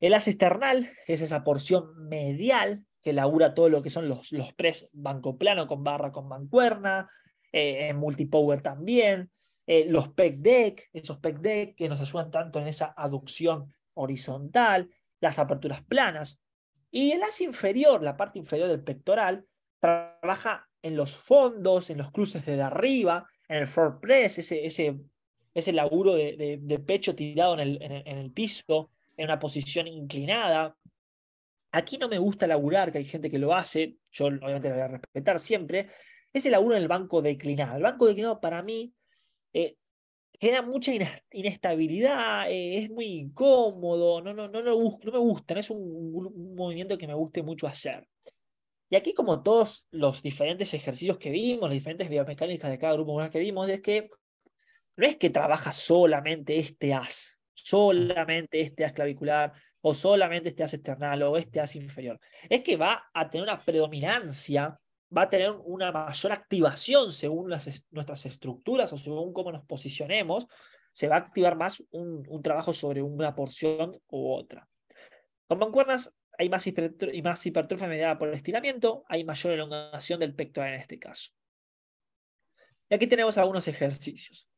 El as esternal, que es esa porción medial que labura todo lo que son los, los press bancoplano con barra con mancuerna, eh, en multipower también, los pec deck, esos pec deck que nos ayudan tanto en esa aducción horizontal, las aperturas planas, y el as inferior, la parte inferior del pectoral, trabaja en los fondos, en los cruces de arriba, en el floor press, ese, ese, ese laburo de, pecho tirado en el, en, el, piso, en una posición inclinada. Aquí no me gusta laburar, que hay gente que lo hace, yo obviamente lo voy a respetar siempre, ese laburo en el banco declinado. El banco declinado para mí eh, genera mucha inestabilidad, eh, es muy incómodo, no, no, no, no, me gusta, no es un, movimiento que me guste mucho hacer. Y aquí, como todos los diferentes ejercicios que vimos, las diferentes biomecánicas de cada grupo que vimos, es que no es que trabaja solamente este as, solamente este as clavicular, o solamente este as external, o este as inferior. Es que va a tener una predominancia va a tener una mayor activación según nuestras estructuras o según cómo nos posicionemos, se va a activar más un, trabajo sobre una porción u otra. Con mancuernas hay más, hipertrofia mediada por el estiramiento, hay mayor elongación del pectoral en este caso. Y aquí tenemos algunos ejercicios.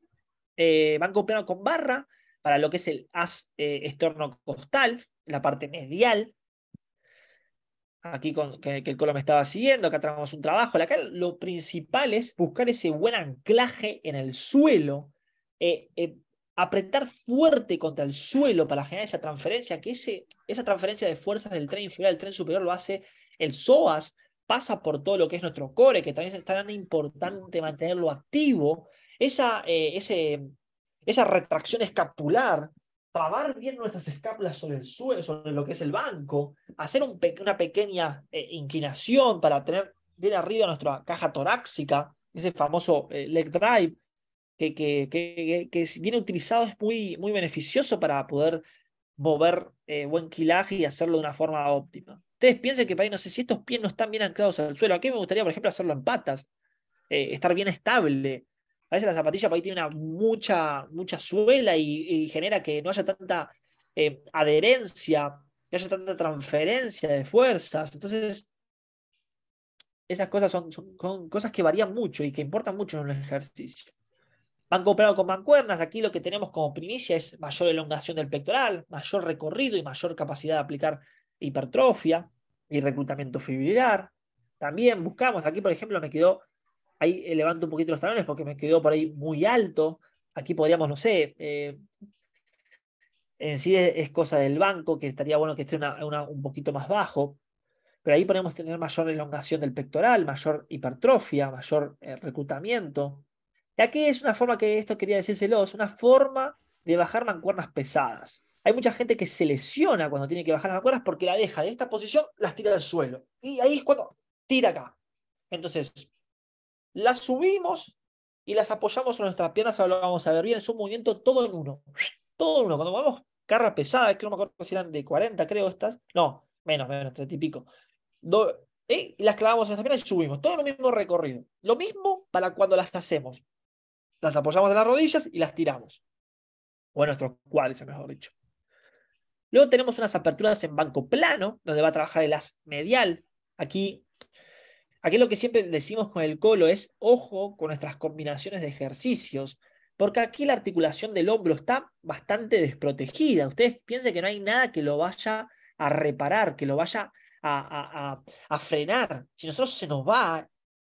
Eh, banco plano con barra para lo que es el as eh, estorno costal, la parte medial, aquí con, que, el Colo me estaba siguiendo, acá tenemos un trabajo. lo principal es buscar ese buen anclaje en el suelo, eh, eh, apretar fuerte contra el suelo para generar esa transferencia, que esa transferencia de fuerzas del tren inferior al tren superior lo hace el SOAS, pasa por todo lo que es nuestro core, que también es tan importante mantenerlo activo, esa, eh, esa retracción escapular trabar bien nuestras escápulas sobre el suelo, sobre lo que es el banco, hacer una pequeña eh, inclinación para tener bien arriba nuestra caja torácica, ese famoso eh, leg drive, que, que, que, utilizado es muy, muy beneficioso para poder mover eh, buen quilaje y hacerlo de una forma óptima. Ustedes piensen que, para no sé, si estos pies no están bien anclados al suelo, aquí me gustaría, por ejemplo, hacerlo en patas, estar bien estable, a veces la zapatilla por ahí tiene una mucha, mucha suela y, genera que no haya tanta eh, adherencia, que haya tanta transferencia de fuerzas. Entonces, esas cosas son, cosas que varían mucho y que importan mucho en el ejercicio. Banco comprado con mancuernas, aquí lo que tenemos como primicia es mayor elongación del pectoral, mayor recorrido y mayor capacidad de aplicar hipertrofia y reclutamiento fibrilar. También buscamos, aquí por ejemplo me quedó ahí eh, levanto un poquito los talones porque me quedó por ahí muy alto. Aquí podríamos, no sé, eh, en sí es, cosa del banco, que estaría bueno que esté un poquito más bajo, pero ahí podemos tener mayor elongación del pectoral, mayor hipertrofia, mayor eh, reclutamiento. Y aquí es una forma que esto quería decírselo, es una forma de bajar mancuernas pesadas. Hay mucha gente que se lesiona cuando tiene que bajar las mancuernas porque la deja de esta posición, las tira del suelo. Y ahí es cuando tira acá. Entonces, las subimos y las apoyamos en nuestras piernas, ahora lo vamos a ver bien, es un movimiento todo en uno, todo en uno, cuando vamos carga pesada, es que no me acuerdo si eran de 40 creo estas, no, menos, menos, 30 y pico, y las clavamos en nuestras piernas y subimos, todo en mismo recorrido, lo mismo para cuando las hacemos, las apoyamos en las rodillas y las tiramos, o en nuestros el mejor dicho. Luego tenemos unas aperturas en banco plano, donde va a trabajar el as medial. Aquí Aquí lo que siempre decimos con el colo es, ojo con nuestras combinaciones de ejercicios, porque aquí la articulación del hombro está bastante desprotegida. Ustedes piensen que no hay nada que lo vaya a reparar, que lo vaya a, frenar. Si nosotros se nos va,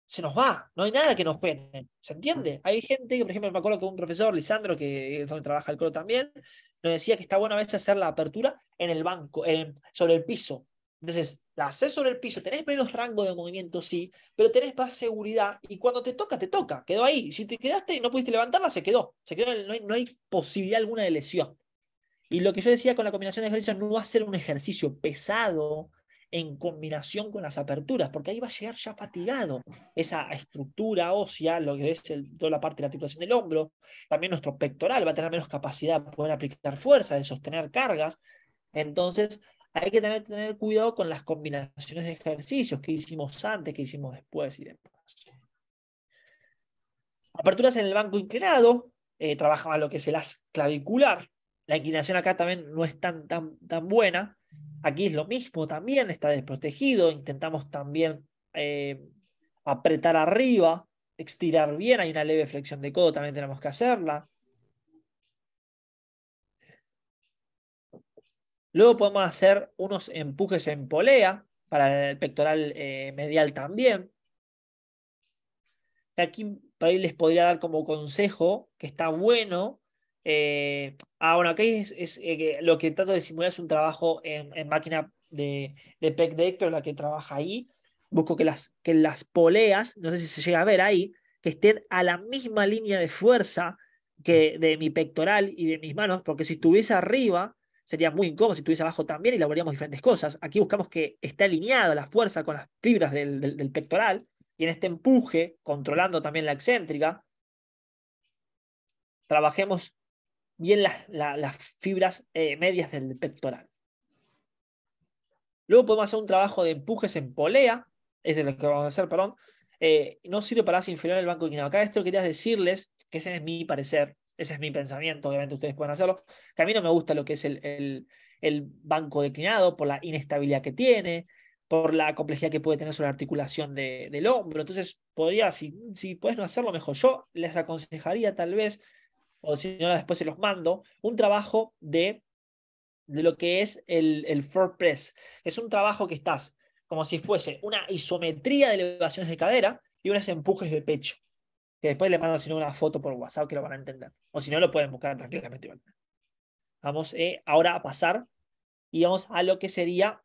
se nos va, no hay nada que nos pene. ¿Se entiende? Hay gente que, por ejemplo, me acuerdo que un profesor, Lisandro, que es donde trabaja el colo también, nos decía que está bueno a veces hacer la apertura en el banco, sobre el piso. Entonces, la haces sobre el piso, tenés menos rango de movimiento, sí, pero tenés más seguridad y cuando te toca, te toca, quedó ahí. Si te quedaste y no pudiste levantarla, se quedó, se quedó, no hay, no hay posibilidad alguna de lesión. Y lo que yo decía con la combinación de ejercicios, no va a ser un ejercicio pesado en combinación con las aperturas, porque ahí va a llegar ya fatigado esa estructura ósea, lo que es toda la parte de la articulación del hombro, también nuestro pectoral va a tener menos capacidad de poder aplicar fuerza, de sostener cargas. Entonces, hay que tener, cuidado con las combinaciones de ejercicios que hicimos antes, que hicimos después y demás. Aperturas en el banco inclinado, eh, trabaja más lo que es el as clavicular. La inclinación acá también no es tan, tan, buena. Aquí es lo mismo también, está desprotegido. Intentamos también eh, apretar arriba, estirar bien. Hay una leve flexión de codo, también tenemos que hacerla. Luego podemos hacer unos empujes en polea para el pectoral eh, medial también. Aquí para ahí les podría dar como consejo que está bueno. Eh, ah, bueno, aquí es, eh, lo que trato de simular es un trabajo en, máquina de, de, PEC de Héctor, la que trabaja ahí. Busco que las, que las poleas, no sé si se llega a ver ahí, que estén a la misma línea de fuerza que de mi pectoral y de mis manos, porque si estuviese arriba, sería muy incómodo si estuviese abajo también, y elaboraríamos diferentes cosas. Aquí buscamos que esté alineada la fuerza con las fibras del, pectoral y en este empuje, controlando también la excéntrica, trabajemos bien las, las fibras eh, medias del pectoral. Luego podemos hacer un trabajo de empujes en polea, es lo que vamos a hacer, perdón. Eh, no sirve para hacer inferior el banco inclinado. Acá esto quería decirles, que ese es mi parecer, ese es mi pensamiento, obviamente ustedes pueden hacerlo. Que a mí no me gusta lo que es el, el, el banco declinado por la inestabilidad que tiene, por la complejidad que puede tener sobre la articulación de, del hombro. Entonces, podría, si, si puedes no hacerlo mejor, yo les aconsejaría tal vez, o si no, después se los mando, un trabajo de, de lo que es el, el press. Es un trabajo que estás como si fuese una isometría de elevaciones de cadera y unos empujes de pecho que después le mando sino una foto por WhatsApp que lo van a entender. O si no, lo pueden buscar tranquilamente. Vamos eh, ahora a pasar y vamos a lo que sería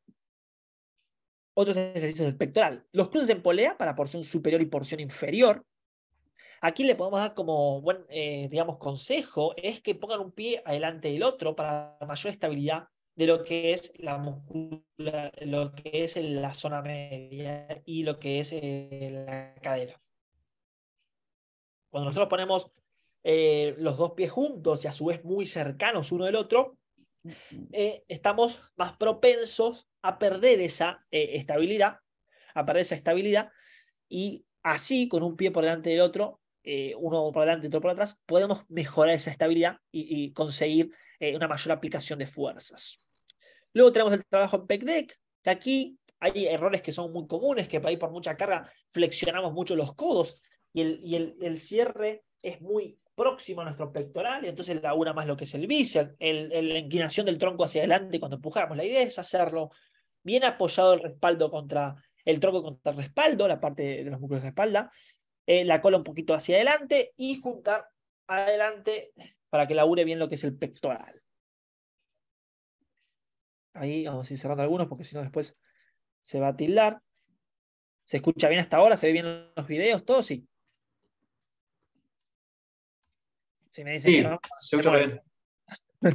otros ejercicios de pectoral. Los cruces en polea para porción superior y porción inferior. Aquí le podemos dar como buen, eh, digamos, consejo es que pongan un pie adelante del otro para mayor estabilidad de lo que es la lo que es la zona media y lo que es eh, la cadera. Cuando nosotros ponemos eh, los dos pies juntos y a su vez muy cercanos uno del otro, eh, estamos más propensos a perder esa eh, estabilidad, a perder esa estabilidad, y así, con un pie por delante del otro, uno por delante y otro por atrás, podemos mejorar esa estabilidad y, conseguir una mayor aplicación de fuerzas. Luego tenemos el trabajo en PECDEC, que aquí hay errores que son muy comunes, que para ahí por mucha carga flexionamos mucho los codos y, el, cierre es muy próximo a nuestro pectoral, y entonces labura más lo que es el bíceps, la inclinación del tronco hacia adelante cuando empujamos. La idea es hacerlo bien apoyado el respaldo contra el tronco contra el respaldo, la parte de, los músculos de la espalda, eh, la cola un poquito hacia adelante y juntar adelante para que labure bien lo que es el pectoral. Ahí vamos a ir cerrando algunos porque si no después se va a tildar. ¿Se escucha bien hasta ahora? ¿Se ve bien los videos? todos sí. Si me dicen se escucha bien. No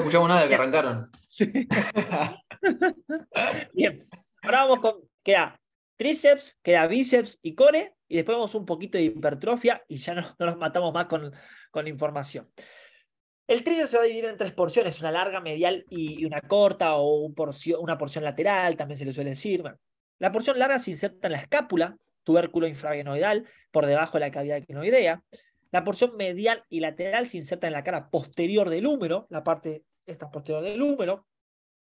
escuchamos nada de que arrancaron. *laughs* bien. Ahora vamos con. Queda tríceps, queda bíceps y core. Y después vamos un poquito de hipertrofia y ya no, nos matamos más con, con información. El tríceps se va a dividir en tres porciones, una larga, medial y una corta o una porción lateral, también se le suele decir. la porción larga se inserta en la escápula, tubérculo infragenoidal, por debajo de la cavidad equinoidea. La porción medial y lateral se inserta en la cara posterior del húmero, la parte esta posterior del húmero,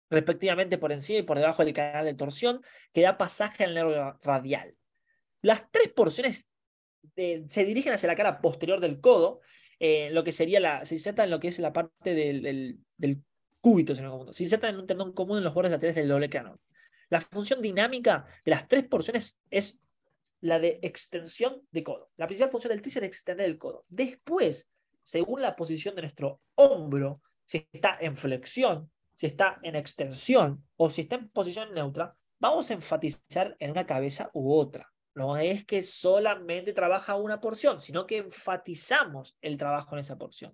respectivamente por encima y por debajo del canal de torsión, que da pasaje al nervio radial. Las tres porciones se dirigen hacia la cara posterior del codo, eh, lo que sería la, se inserta en lo que es la parte del, cúbito, se inserta en un tendón común en los bordes laterales del doble canal. La función dinámica de las tres porciones es la de extensión de codo. La principal función del tríceps es extender el codo. Después, según la posición de nuestro hombro, si está en flexión, si está en extensión o si está en posición neutra, vamos a enfatizar en una cabeza u otra. No es que solamente trabaja una porción, sino que enfatizamos el trabajo en esa porción.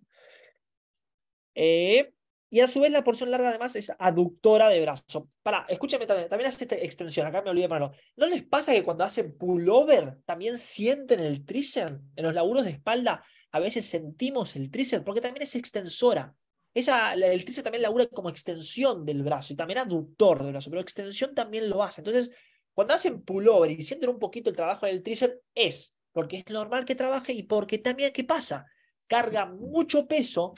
Eh, y a su vez la porción larga además es aductora de brazo. Para, escúchame también, también hace esta extensión, acá me olvidé de ponerlo. ¿No les pasa que cuando hacen pullover también sienten el tríceps? En los laburos de espalda a veces sentimos el tríceps porque también es extensora. Esa, el tríceps también labura como extensión del brazo y también aductor del brazo, pero extensión también lo hace. Entonces, cuando hacen pullover y sienten un poquito el trabajo del tríceps, es porque es normal que trabaje y porque también, ¿qué pasa? Carga mucho peso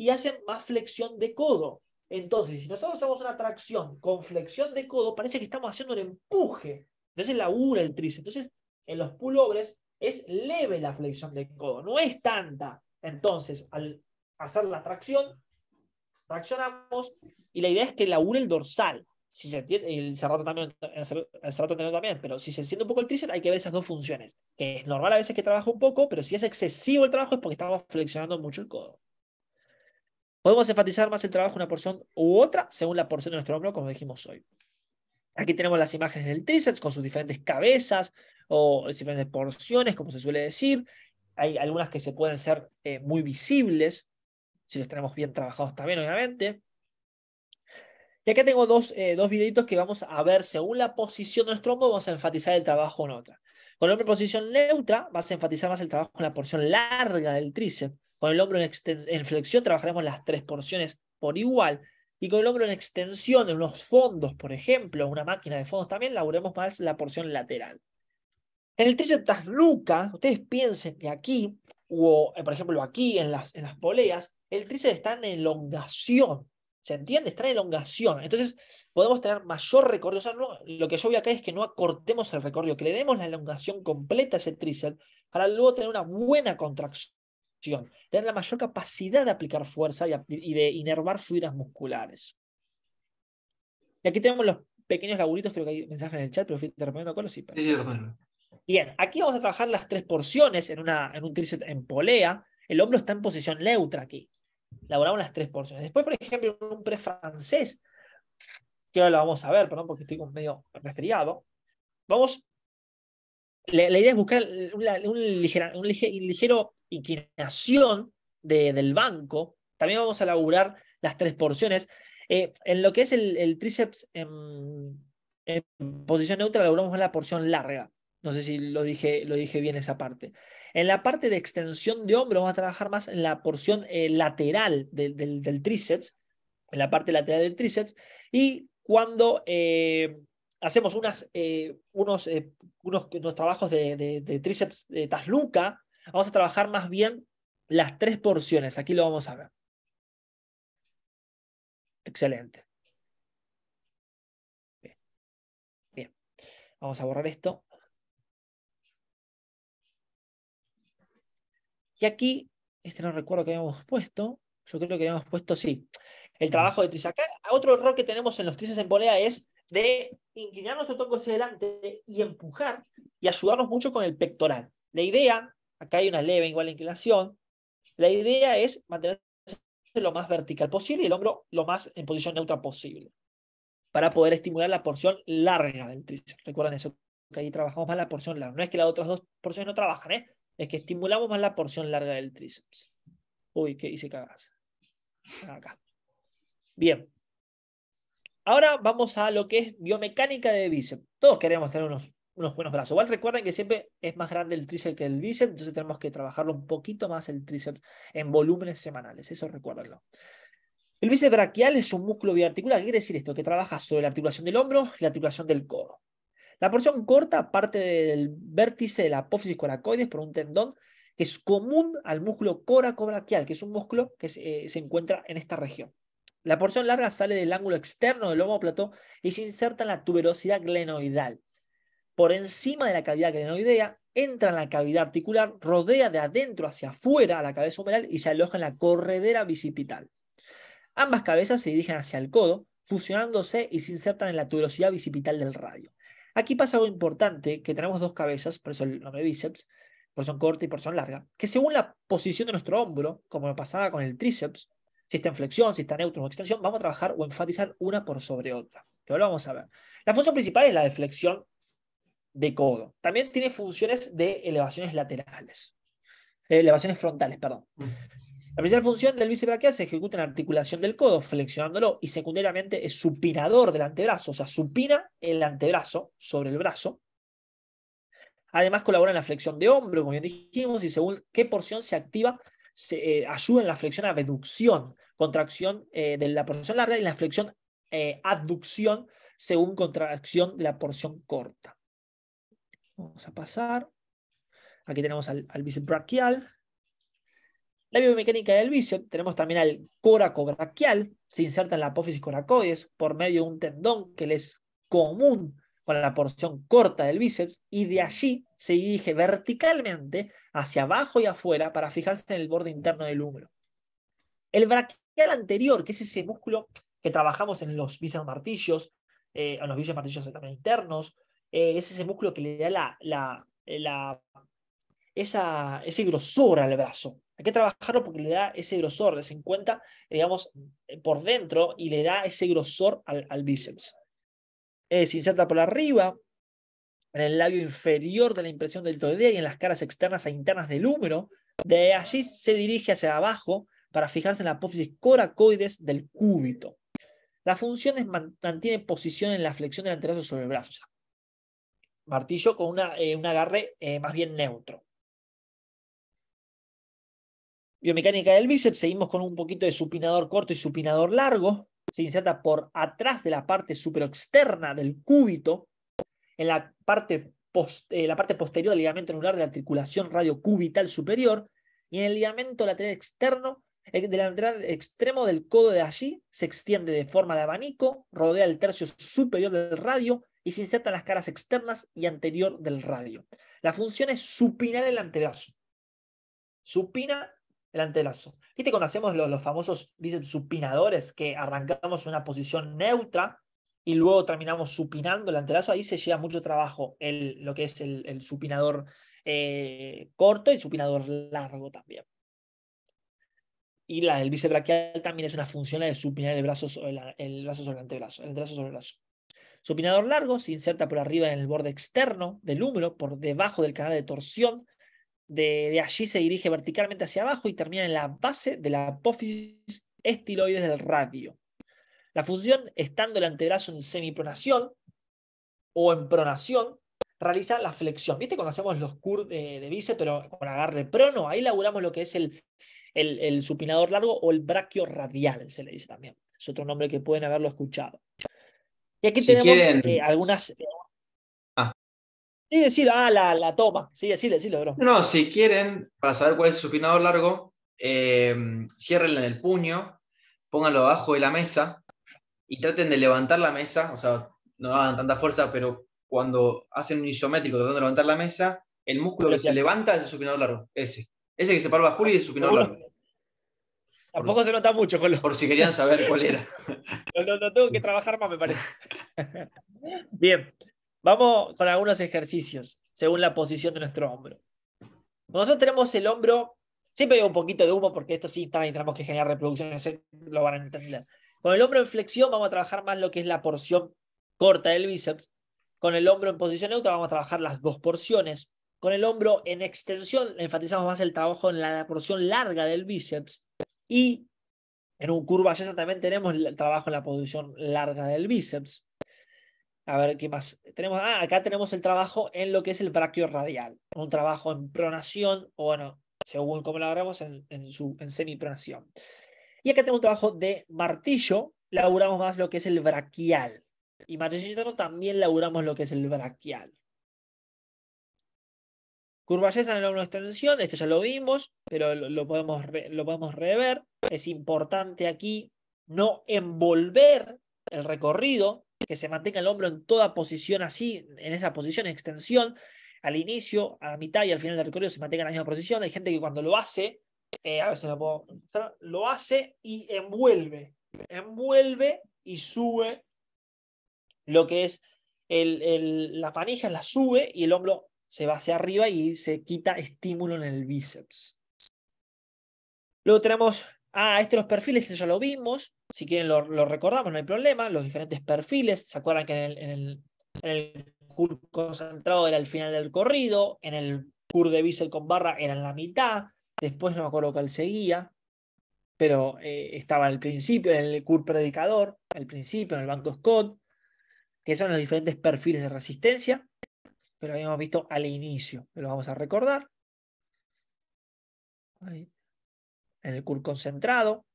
y hacen más flexión de codo. Entonces, si nosotros hacemos una tracción con flexión de codo, parece que estamos haciendo un empuje. Entonces labura el tríceps. Entonces, en los pullovers es leve la flexión de codo, no es tanta. Entonces, al hacer la tracción, traccionamos y la idea es que labure el dorsal. Si se el cerrato también, el también, pero si se siente un poco el tríceps, hay que ver esas dos funciones. Que es normal a veces que trabaja un poco, pero si es excesivo el trabajo es porque estamos flexionando mucho el codo. Podemos enfatizar más el trabajo en una porción u otra según la porción de nuestro hombro, como dijimos hoy. Aquí tenemos las imágenes del tríceps con sus diferentes cabezas o diferentes porciones, como se suele decir. Hay algunas que se pueden ser eh, muy visibles, si los tenemos bien trabajados también, obviamente. Y acá tengo dos, eh, dos videitos que vamos a ver según la posición de nuestro hombro, vamos a enfatizar el trabajo en otra. Con la posición neutra vas a enfatizar más el trabajo en la porción larga del tríceps con el hombro en, flexión trabajaremos las tres porciones por igual. Y con el hombro en extensión, en unos fondos, por ejemplo, una máquina de fondos también, laburemos más la porción lateral. En el tríceps trasluca, ustedes piensen que aquí, o eh, por ejemplo aquí en las, poleas, el tríceps está en elongación. ¿Se entiende? Está en elongación. Entonces, podemos tener mayor recorrido. O sea, lo que yo veo acá es que no acortemos el recorrido, que le demos la elongación completa a ese tríceps para luego tener una buena contracción tener la mayor capacidad de aplicar fuerza y, de inervar fibras musculares. Y aquí tenemos los pequeños laburitos, creo que hay mensajes en el chat, pero te recomiendo con los sí, Bien, aquí vamos a trabajar las tres porciones en, una, en un tríceps en polea. El hombro está en posición neutra aquí. Laboramos las tres porciones. Después, por ejemplo, un prefrancés francés, que ahora lo vamos a ver, perdón, porque estoy medio resfriado. Vamos la, idea es buscar una, un, ligera, un ligero inclinación del banco. También vamos a laburar las tres porciones. Eh, en lo que es el, tríceps em, en, posición neutra, laburamos la porción larga. No sé si lo dije, lo dije bien esa parte. En la parte de extensión de hombro vamos a trabajar más en la porción eh, lateral del, tríceps, en la parte lateral del tríceps. Y cuando eh, hacemos eh, unos, eh, unos, unos, trabajos de, tríceps de tasluca, vamos a trabajar más bien las tres porciones. Aquí lo vamos a ver. Excelente. Bien. Vamos a borrar esto. Y aquí, este no recuerdo que habíamos puesto. Yo creo que habíamos puesto, sí. El trabajo de tríceps. Acá, otro error que tenemos en los tríceps en polea es de inclinar nuestro toco hacia adelante y empujar y ayudarnos mucho con el pectoral. La idea, acá hay una leve igual inclinación, la idea es mantener lo más vertical posible y el hombro lo más en posición neutra posible para poder estimular la porción larga del tríceps. Recuerden eso, que ahí trabajamos más la porción larga. No es que las otras dos porciones no trabajan, ¿eh? es que estimulamos más la porción larga del tríceps. Uy, qué hice cagarse. Acá. Bien. Ahora vamos a lo que es biomecánica de bíceps. Todos queremos tener unos, buenos brazos. Igual recuerden que siempre es más grande el tríceps que el bíceps, entonces tenemos que trabajarlo un poquito más el tríceps en volúmenes semanales. Eso recuérdenlo. El bíceps brachial es un músculo biarticular. quiere decir esto? Que trabaja sobre la articulación del hombro y la articulación del codo. La porción corta parte del vértice de la apófisis coracoides por un tendón que es común al músculo coracobrachial, que es un músculo que se eh, encuentra en esta región. La porción larga sale del ángulo externo del homóplato y se inserta en la tuberosidad glenoidal. Por encima de la cavidad glenoidea entra en la cavidad articular, rodea de adentro hacia afuera a la cabeza humeral y se aloja en la corredera bicipital. Ambas cabezas se dirigen hacia el codo, fusionándose y se insertan en la tuberosidad bicipital del radio. Aquí pasa algo importante, que tenemos dos cabezas, por eso el nombre bíceps, porción corta y porción larga, que según la posición de nuestro hombro, como pasaba con el tríceps, si está en flexión, si está neutro o extensión, vamos a trabajar o enfatizar una por sobre otra. Que ahora vamos a ver. La función principal es la de flexión de codo. También tiene funciones de elevaciones laterales. Eh, elevaciones frontales, perdón. Mm. La principal función del bíceps se ejecuta en la articulación del codo, flexionándolo, y secundariamente es supinador del antebrazo, o sea, supina el antebrazo sobre el brazo. Además colabora en la flexión de hombro, como bien dijimos, y según qué porción se activa eh, ayuda en la flexión a reducción, contracción eh, de la porción larga y la flexión eh, adducción según contracción de la porción corta. Vamos a pasar. Aquí tenemos al, bíceps brachial. La biomecánica del bíceps, tenemos también al coraco brachial, se inserta en la apófisis coracoides por medio de un tendón que les es común con la porción corta del bíceps y de allí se dirige verticalmente hacia abajo y afuera para fijarse en el borde interno del húmero. El braquial anterior, que es ese músculo que trabajamos en los bíceps martillos, eh, en los bíceps martillos también internos, eh, es ese músculo que le da la, esa, ese grosor al brazo. Hay que trabajarlo porque le da ese grosor, se encuentra, digamos, por dentro y le da ese grosor al bíceps. Eh, se inserta por arriba, en el labio inferior de la impresión del deltoidea y en las caras externas e internas del húmero. De allí se dirige hacia abajo para fijarse en la apófisis coracoides del cúbito. Las funciones mantienen posición en la flexión del antebrazo sobre el brazo. martillo con una, eh, un agarre eh, más bien neutro. Biomecánica del bíceps, seguimos con un poquito de supinador corto y supinador largo se inserta por atrás de la parte externa del cúbito, en la parte, eh, la parte posterior del ligamento anular de la articulación radiocubital superior, y en el ligamento lateral externo, del lateral extremo del codo de allí, se extiende de forma de abanico, rodea el tercio superior del radio y se en las caras externas y anterior del radio. La función es supinar el antebrazo. Supina el antebrazo. ¿Viste cuando hacemos los, famosos bíceps supinadores que arrancamos en una posición neutra y luego terminamos supinando el antebrazo? Ahí se lleva mucho trabajo el, lo que es el, supinador eh, corto y supinador largo también. Y la del bíceps también es una función de supinar el brazo, sobre el brazo sobre el antebrazo, el brazo sobre el brazo. Supinador largo se inserta por arriba en el borde externo del húmero, por debajo del canal de torsión de, allí se dirige verticalmente hacia abajo y termina en la base de la apófisis estiloides del radio. La función, estando el antebrazo en semipronación o en pronación, realiza la flexión. ¿Viste cuando hacemos los cur de, de pero con agarre prono? Ahí laburamos lo que es el, el, supinador largo o el braquio radial, se le dice también. Es otro nombre que pueden haberlo escuchado. Y aquí tenemos eh, algunas... Sí, decir, ah, la, toma. Sí, así, decirlo, bro. No, si quieren, para saber cuál es el supinador largo, eh, en el puño, pónganlo abajo de la mesa y traten de levantar la mesa. O sea, no dan tanta fuerza, pero cuando hacen un isométrico tratando de levantar la mesa, el músculo que se levanta es el supinador largo. Ese. Ese que se parva Juli es el supinador largo. Tampoco se nota mucho con Por si querían saber cuál era. lo, *laughs* tengo que trabajar más, me parece. *laughs* Bien. Vamos con algunos ejercicios, según la posición de nuestro hombro. nosotros tenemos el hombro, siempre hay un poquito de humo, porque esto sí y tenemos que generar reproducciones, lo van a entender. Con el hombro en flexión vamos a trabajar más lo que es la porción corta del bíceps. Con el hombro en posición neutra vamos a trabajar las dos porciones. Con el hombro en extensión enfatizamos más el trabajo en la, porción larga del bíceps. Y en un curva yesa también tenemos el trabajo en la posición larga del bíceps. A ver qué más tenemos. Ah, acá tenemos el trabajo en lo que es el brachiorradial, Un trabajo en pronación, o bueno, según cómo lo hagamos, en, semipronación. Y acá tenemos un trabajo de martillo. Laburamos más lo que es el brachial, Y martillo también laburamos lo que es el brachial. Curva en el ángulo extensión, esto ya lo vimos, pero lo, podemos lo podemos rever. Es importante aquí no envolver el recorrido, que se mantenga el hombro en toda posición así, en esa posición, extensión, al inicio, a la mitad y al final del recorrido se mantenga en la misma posición. Hay gente que cuando lo hace, eh, a ver si lo puedo lo hace y envuelve, envuelve y sube lo que es el, la panija, la sube y el hombro se va hacia arriba y se quita estímulo en el bíceps. Luego tenemos, ah, este los perfiles, este ya lo vimos. Si quieren, lo, recordamos, no hay problema. Los diferentes perfiles, ¿se acuerdan que en el, CUR concentrado era el final del corrido? En el CUR de bisel con barra era en la mitad. Después no me acuerdo cuál seguía, pero eh, estaba al principio, en el CUR predicador, al principio, en el banco Scott, que son los diferentes perfiles de resistencia, pero habíamos visto al inicio, lo vamos a recordar. en el CUR concentrado,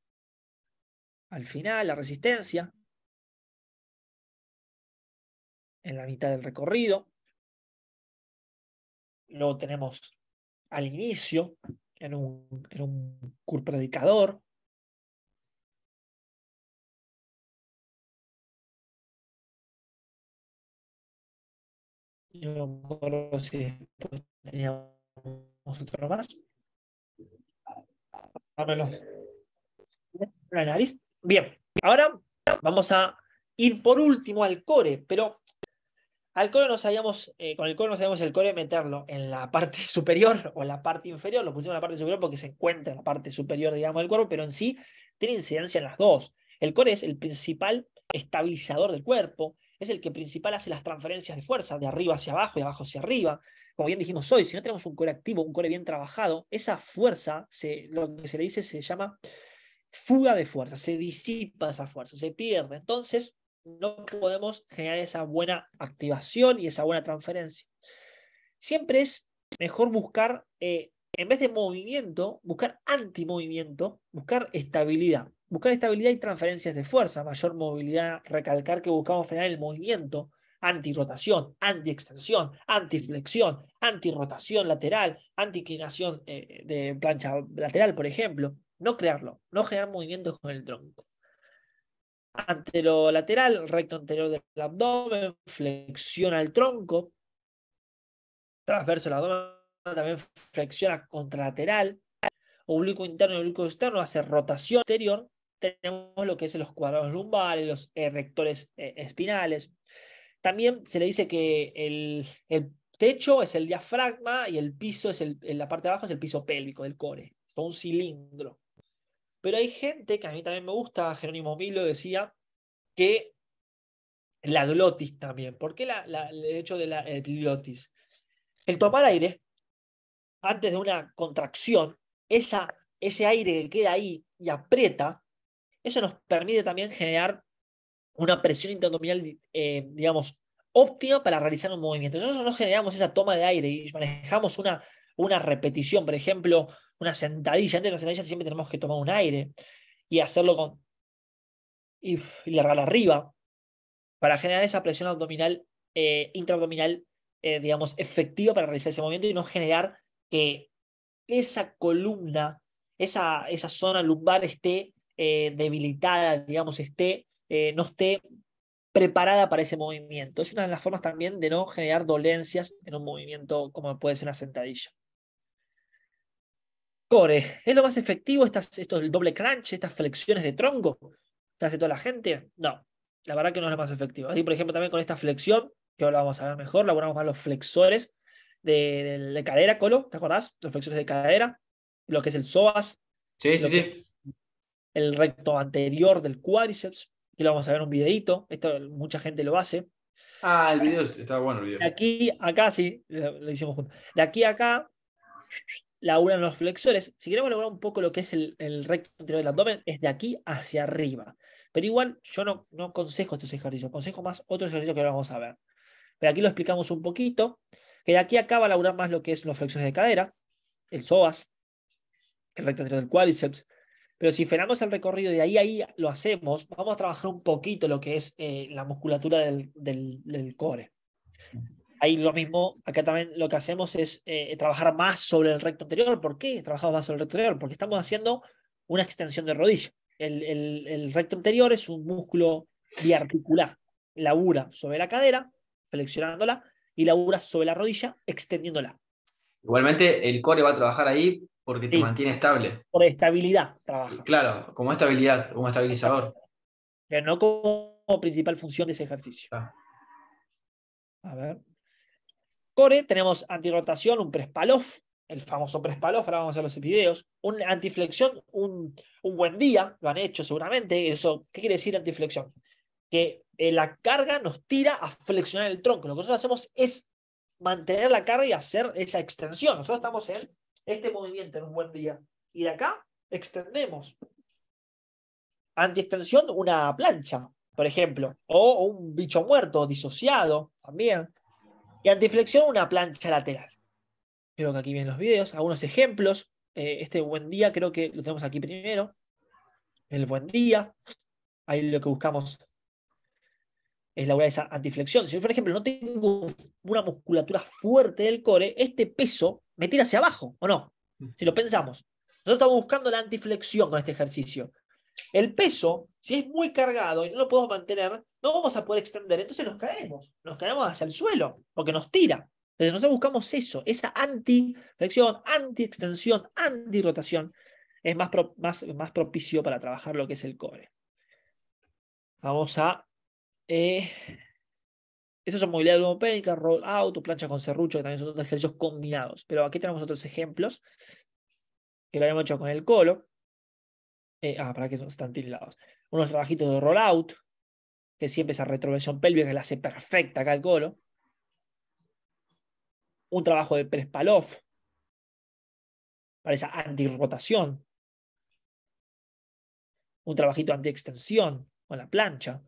al final, la resistencia, en la mitad del recorrido. Luego tenemos al inicio, en un, en un cur predicador. No si teníamos otro más. La nariz. Bien, ahora vamos a ir por último al core, pero al core no sabíamos, eh, con el core no sabíamos el core meterlo en la parte *laughs* superior o en la parte inferior, lo pusimos en la parte superior porque se encuentra en la parte superior, digamos, del cuerpo, pero en sí tiene incidencia en las dos. El core es el principal estabilizador del cuerpo, es el que principal hace las transferencias de fuerza, de arriba hacia abajo y abajo hacia arriba. Como bien dijimos hoy, si no tenemos un core activo, un core bien trabajado, esa fuerza, se, lo que se le dice se llama fuga de fuerza, se disipa esa fuerza, se pierde. Entonces, no podemos generar esa buena activación y esa buena transferencia. Siempre es mejor buscar, eh, en vez de movimiento, buscar antimovimiento, buscar estabilidad. Buscar estabilidad y transferencias de fuerza, mayor movilidad, recalcar que buscamos frenar el movimiento, antirotación, antiextensión, antiflexión, antirotación lateral, anti eh, de plancha lateral, por ejemplo no crearlo, no generar movimientos con el tronco. anterolateral lateral, recto anterior del abdomen, flexiona el tronco, transverso del abdomen, también flexiona contralateral, oblicuo interno y oblicuo externo, hace rotación anterior tenemos lo que es los cuadrados lumbares, los rectores eh, espinales. También se le dice que el, techo es el diafragma y el piso es en la parte de abajo es el piso pélvico del core, es un cilindro. Pero hay gente que a mí también me gusta, Jerónimo Milo decía, que la glotis también. ¿Por qué la, el hecho de la glotis? El tomar aire antes de una contracción, esa, ese aire que queda ahí y aprieta, eso nos permite también generar una presión interdominal, eh, digamos, óptima para realizar un movimiento. Nosotros no generamos esa toma de aire y manejamos una una repetición, por ejemplo, una sentadilla. Antes de una sentadilla siempre tenemos que tomar un aire y hacerlo con. y, y arriba para generar esa presión abdominal, eh, intraabdominal, eh, digamos, efectiva para realizar ese movimiento y no generar que esa columna, esa, zona lumbar esté eh, debilitada, digamos, esté, no esté preparada para ese movimiento. Es una de las formas también de no generar dolencias en un movimiento como puede ser una sentadilla. Core, ¿es lo más efectivo estas, estos doble crunch, estas flexiones de tronco que hace toda la gente? No, la verdad que no es lo más efectivo. Así, por ejemplo, también con esta flexión, que ahora vamos a ver mejor, laboramos más los flexores de, cadera, Colo, ¿te acordás? Los flexores de cadera, lo que es el psoas. Sí, sí, sí. El recto anterior del cuádriceps, que lo vamos a ver en un videito, esto mucha gente lo hace. Ah, el video está bueno el video. De aquí, acá sí, lo hicimos juntos. De aquí a acá laburan los flexores. Si queremos lograr un poco lo que es el, recto anterior del abdomen, es de aquí hacia arriba. Pero igual yo no, aconsejo estos ejercicios, aconsejo más otros ejercicios que ahora vamos a ver. Pero aquí lo explicamos un poquito, que de aquí acá va a laburar más lo que es los flexores de cadera, el psoas, el recto anterior del cuádriceps. Pero si frenamos el recorrido de ahí a ahí, lo hacemos, vamos a trabajar un poquito lo que es eh, la musculatura del, del, del core ahí lo mismo, acá también lo que hacemos es eh, trabajar más sobre el recto anterior. ¿Por qué trabajamos más sobre el recto anterior? Porque estamos haciendo una extensión de rodilla. El, recto anterior es un músculo biarticular. Labura sobre la cadera, flexionándola, y labura sobre la rodilla, extendiéndola. Igualmente, el core va a trabajar ahí porque te mantiene estable. Por estabilidad trabaja. Claro, como estabilidad, como estabilizador. Pero no como principal función de ese ejercicio. Ah. A ver core tenemos antirotación, un prespalof, el famoso prespalof, ahora vamos a los videos, un antiflexión, un, un, buen día, lo han hecho seguramente, ¿qué quiere decir antiflexión? Que eh, la carga nos tira a flexionar el tronco, lo que nosotros hacemos es mantener la carga y hacer esa extensión, nosotros estamos en este movimiento, en un buen día, y de acá extendemos. Antiextensión, una plancha, por ejemplo, o un bicho muerto, disociado, también y antiflexión, una plancha lateral. Creo que aquí vienen los videos, algunos ejemplos. Eh, este buen día, creo que lo tenemos aquí primero. El buen día. Ahí lo que buscamos es de esa antiflexión. Si yo, por ejemplo, no tengo una musculatura fuerte del core, este peso me tira hacia abajo, ¿o no? Si lo pensamos. Nosotros estamos buscando la antiflexión con este ejercicio. El peso, si es muy cargado y no lo podemos mantener, no vamos a poder extender, entonces nos caemos, nos caemos hacia el suelo, porque nos tira. Entonces nosotros buscamos eso, esa anti-flexión, anti-extensión, anti-rotación, es más, más, propicio para trabajar lo que es el cobre. Vamos a... Eh, son movilidad lumopénica, roll out, plancha con serrucho, que también son ejercicios combinados. Pero aquí tenemos otros ejemplos que lo habíamos hecho con el colo. Eh, ah, para que están tildados. Unos trabajitos de roll out, que siempre esa retroversión pélvica que la hace perfecta acá el coro. Un trabajo de Prespalov para esa antirrotación. Un trabajito antiextensión con la plancha.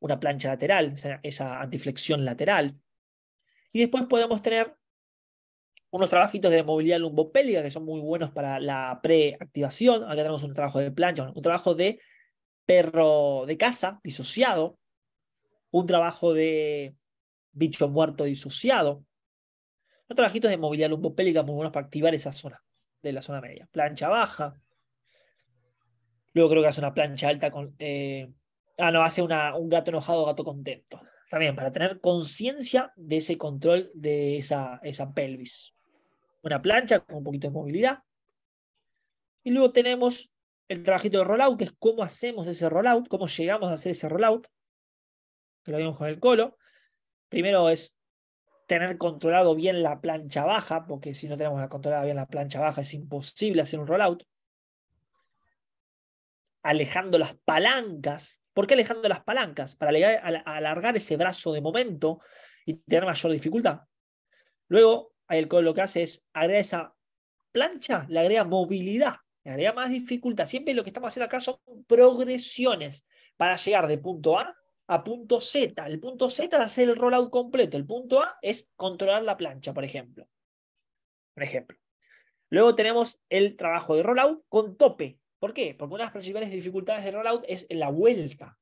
Una plancha lateral, esa antiflexión lateral. Y después podemos tener unos trabajitos de movilidad lumbopélvica que son muy buenos para la preactivación. Acá tenemos un trabajo de plancha, un trabajo de perro de casa, disociado, un trabajo de bicho muerto disociado, Un trabajito de movilidad lumbopélica muy buenos para activar esa zona de la zona media. Plancha baja. Luego creo que hace una plancha alta con. Eh, ah, no, hace una, un gato enojado, gato contento. También para tener conciencia de ese control de esa, esa pelvis. Una plancha con un poquito de movilidad. Y luego tenemos el trabajito de rollout, que es cómo hacemos ese rollout, cómo llegamos a hacer ese rollout, que lo vimos con el colo. Primero es tener controlado bien la plancha baja, porque si no tenemos controlada bien la plancha baja es imposible hacer un rollout. Alejando las palancas. ¿Por qué alejando las palancas? Para alargar ese brazo de momento y tener mayor dificultad. Luego, ahí el colo lo que hace es agregar esa plancha, le agrega movilidad me haría más dificultad. Siempre lo que estamos haciendo acá son progresiones para llegar de punto A a punto Z. El punto Z es hacer el rollout completo. El punto A es controlar la plancha, por ejemplo. Por ejemplo. Luego tenemos el trabajo de rollout con tope. ¿Por qué? Porque una de las principales dificultades de rollout es la vuelta.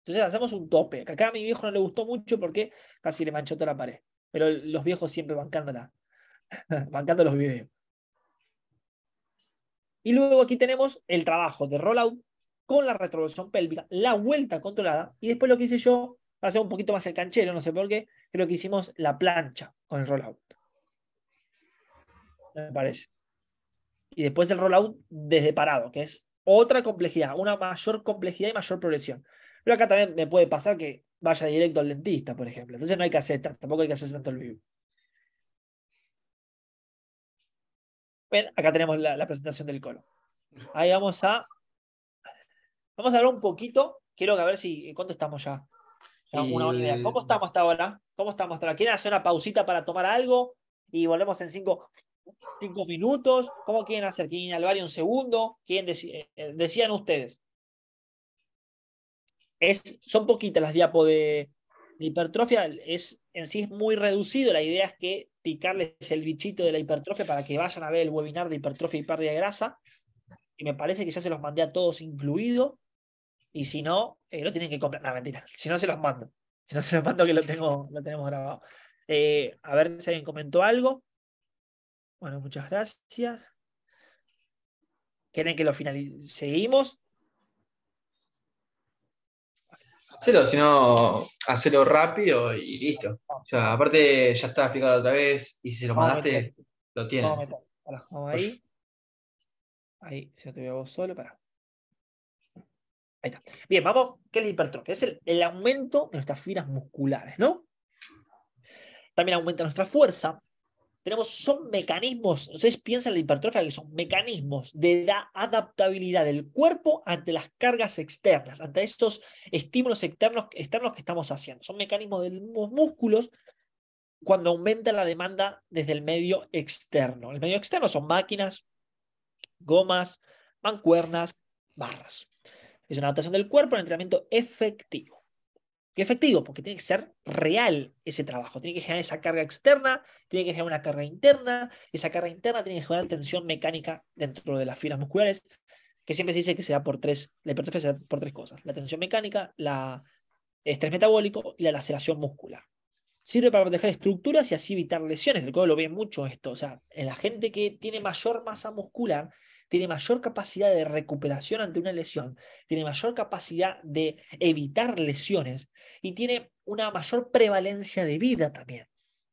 Entonces hacemos un tope. acá a mi viejo no le gustó mucho porque casi le manchó toda la pared. Pero los viejos siempre bancándola. *laughs* bancando los videos. Y luego aquí tenemos el trabajo de rollout con la retroversión pélvica, la vuelta controlada, y después lo que hice yo, para hacer un poquito más el canchero, no sé por qué, creo que hicimos la plancha con el rollout. Me parece. Y después el rollout desde parado, que es otra complejidad, una mayor complejidad y mayor progresión. Pero acá también me puede pasar que vaya directo al dentista, por ejemplo. Entonces no hay que hacer, tampoco hay que hacer tanto el vivo. acá tenemos la, presentación del colo. Ahí vamos a. Vamos a hablar un poquito. Quiero a ver si. ¿Cuánto estamos ya? ¿Cómo eh, estamos hasta ahora? ¿Cómo estamos hasta ahora? ¿Quieren hacer una pausita para tomar algo? Y volvemos en cinco, cinco minutos. ¿Cómo quieren hacer? ¿Quién ir un segundo? ¿Quién eh, decían ustedes? Es, son poquitas las diapos de hipertrofia. Es en sí es muy reducido. La idea es que picarles el bichito de la hipertrofia para que vayan a ver el webinar de hipertrofia y pérdida de grasa. Y me parece que ya se los mandé a todos incluido. Y si no, no eh, lo tienen que comprar. No, mentira. Si no, se los mando. Si no, se los mando que lo, tengo, lo tenemos grabado. Eh, a ver si alguien comentó algo. Bueno, muchas gracias. ¿Quieren que lo finalicemos. ¿Seguimos? hacerlo, sino hacerlo rápido y listo. aparte ya está explicado otra vez y si se lo mandaste, lo tienes. ahí. Ahí, si te veo vos solo, para. Ahí está. Bien, vamos, ¿qué es la hipertrofia? Es el, el aumento de nuestras fibras musculares, ¿no? También aumenta nuestra fuerza, son mecanismos, ustedes piensan en la hipertrofia que son mecanismos de la adaptabilidad del cuerpo ante las cargas externas, ante esos estímulos externos, externos que estamos haciendo. Son mecanismos de los músculos cuando aumenta la demanda desde el medio externo. El medio externo son máquinas, gomas, mancuernas, barras. Es una adaptación del cuerpo al entrenamiento efectivo que efectivo, porque tiene que ser real ese trabajo, tiene que generar esa carga externa, tiene que generar una carga interna, esa carga interna tiene que generar tensión mecánica dentro de las fibras musculares, que siempre se dice que se da por tres, la hipertrofia se da por tres cosas, la tensión mecánica, la estrés metabólico y la laceración muscular. Sirve para proteger estructuras y así evitar lesiones, del cual lo ve mucho esto, o sea, en la gente que tiene mayor masa muscular tiene mayor capacidad de recuperación ante una lesión, tiene mayor capacidad de evitar lesiones y tiene una mayor prevalencia de vida también.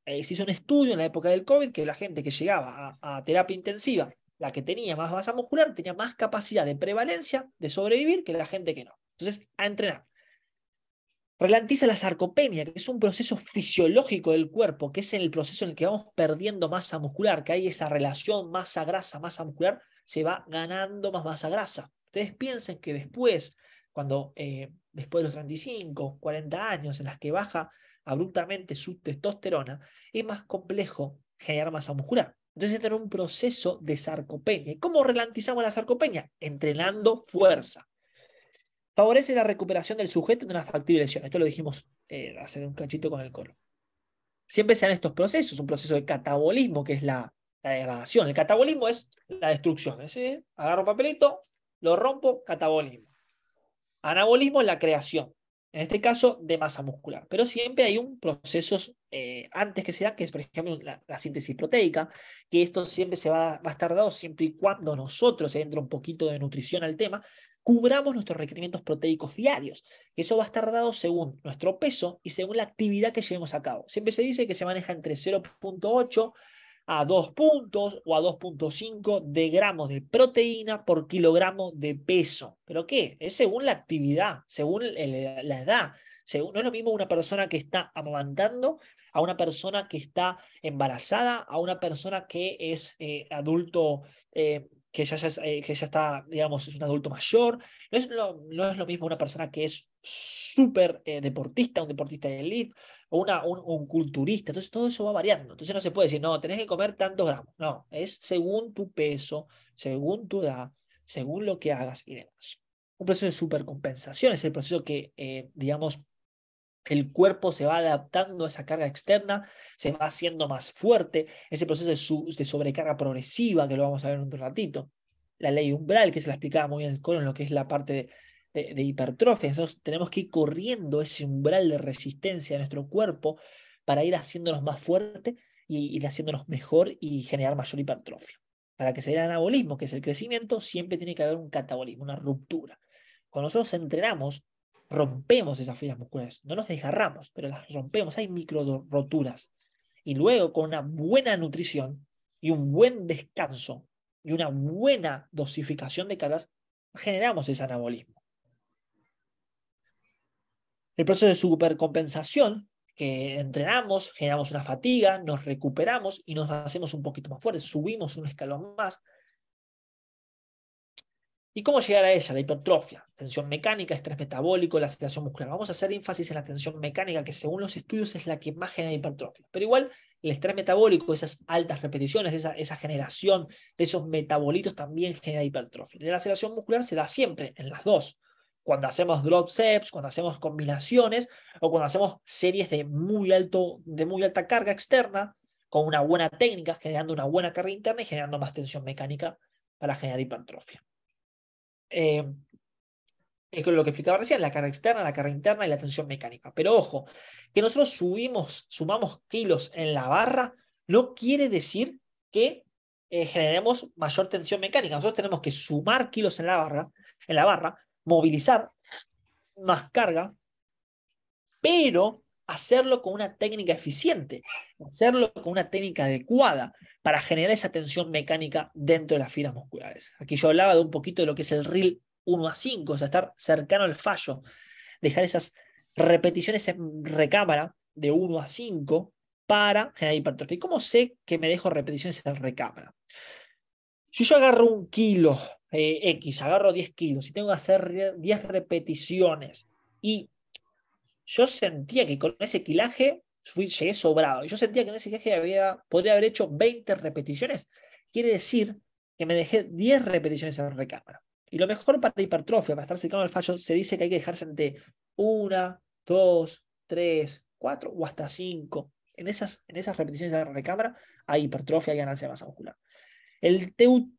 Eh, se hizo un estudio en la época del COVID que la gente que llegaba a, terapia intensiva, la que tenía más masa muscular, tenía más capacidad de prevalencia de sobrevivir que la gente que no. Entonces, a entrenar. Relantiza la sarcopenia, que es un proceso fisiológico del cuerpo, que es el proceso en el que vamos perdiendo masa muscular, que hay esa relación masa grasa, masa muscular se va ganando más masa grasa. Ustedes piensen que después, cuando eh, después de los 35, 40 años, en las que baja abruptamente su testosterona, es más complejo generar masa muscular. Entonces entra un proceso de sarcopenia. cómo ralentizamos la sarcopenia? Entrenando fuerza. Favorece la recuperación del sujeto de una factible lesión. Esto lo dijimos eh, hace un cachito con el colon. Siempre sean estos procesos, un proceso de catabolismo, que es la, la degradación. El catabolismo es la destrucción. Es ¿eh? agarro un papelito, lo rompo, catabolismo. Anabolismo es la creación, en este caso de masa muscular. Pero siempre hay un proceso eh, antes que se da, que es por ejemplo la, síntesis proteica, que esto siempre se va, va, a estar dado siempre y cuando nosotros, entra un poquito de nutrición al tema, cubramos nuestros requerimientos proteicos diarios. Eso va a estar dado según nuestro peso y según la actividad que llevemos a cabo. Siempre se dice que se maneja entre 0.8 a 2 puntos o a 2.5 de gramos de proteína por kilogramo de peso. ¿Pero qué? Es según la actividad, según la edad. Según, no es lo mismo una persona que está amamantando a una persona que está embarazada, a una persona que es eh, adulto, eh, que, ya, eh, ya está, digamos, es un adulto mayor. No es lo, no es lo mismo una persona que es súper deportista, un deportista de elite un, culturista. Entonces todo eso va variando. Entonces no se puede decir, no, tenés que comer tantos gramos. No, es según tu peso, según tu edad, según lo que hagas y demás. Un proceso de supercompensación es el proceso que, eh, digamos, el cuerpo se va adaptando a esa carga externa, se va haciendo más fuerte, ese proceso de, de sobrecarga progresiva, que lo vamos a ver en un ratito. La ley umbral, que se la explicaba muy bien el en lo que es la parte de de, hipertrofia. Nosotros tenemos que ir corriendo ese umbral de resistencia de nuestro cuerpo para ir haciéndonos más fuerte y ir haciéndonos mejor y generar mayor hipertrofia. Para que se dé el anabolismo, que es el crecimiento, siempre tiene que haber un catabolismo, una ruptura. Cuando nosotros entrenamos, rompemos esas fibras musculares, no nos desgarramos, pero las rompemos, hay micro roturas. Y luego con una buena nutrición y un buen descanso y una buena dosificación de caras generamos ese anabolismo. El proceso de supercompensación, que entrenamos, generamos una fatiga, nos recuperamos y nos hacemos un poquito más fuertes, subimos un escalón más. ¿Y cómo llegar a ella? La hipertrofia, tensión mecánica, estrés metabólico, la aceleración muscular. Vamos a hacer énfasis en la tensión mecánica, que según los estudios es la que más genera hipertrofia. Pero igual, el estrés metabólico, esas altas repeticiones, esa, esa generación de esos metabolitos también genera hipertrofia. La aceleración muscular se da siempre en las dos cuando hacemos drop sets, cuando hacemos combinaciones o cuando hacemos series de muy, alto, de muy alta carga externa con una buena técnica, generando una buena carga interna y generando más tensión mecánica para generar hipertrofia. Eh, es lo que explicaba recién, la carga externa, la carga interna y la tensión mecánica. Pero ojo, que nosotros subimos, sumamos kilos en la barra, no quiere decir que eh, generemos mayor tensión mecánica. Nosotros tenemos que sumar kilos en la barra, en la barra movilizar más carga, pero hacerlo con una técnica eficiente, hacerlo con una técnica adecuada para generar esa tensión mecánica dentro de las filas musculares. Aquí yo hablaba de un poquito de lo que es el reel 1 a 5, o sea, estar cercano al fallo, dejar esas repeticiones en recámara de 1 a 5 para generar hipertrofia. ¿Cómo sé que me dejo repeticiones en recámara? Si yo agarro un kilo eh, X, agarro 10 kilos y tengo que hacer 10 repeticiones. Y yo sentía que con ese kilaje llegué sobrado. Yo sentía que en ese kilaje había, podría haber hecho 20 repeticiones. Quiere decir que me dejé 10 repeticiones en recámara. Y lo mejor para la hipertrofia, para estar cercano al fallo, se dice que hay que dejarse entre 1, 2, 3, 4 o hasta 5. En esas, en esas repeticiones de la recámara hay hipertrofia, y ganancia de masa muscular. el TUT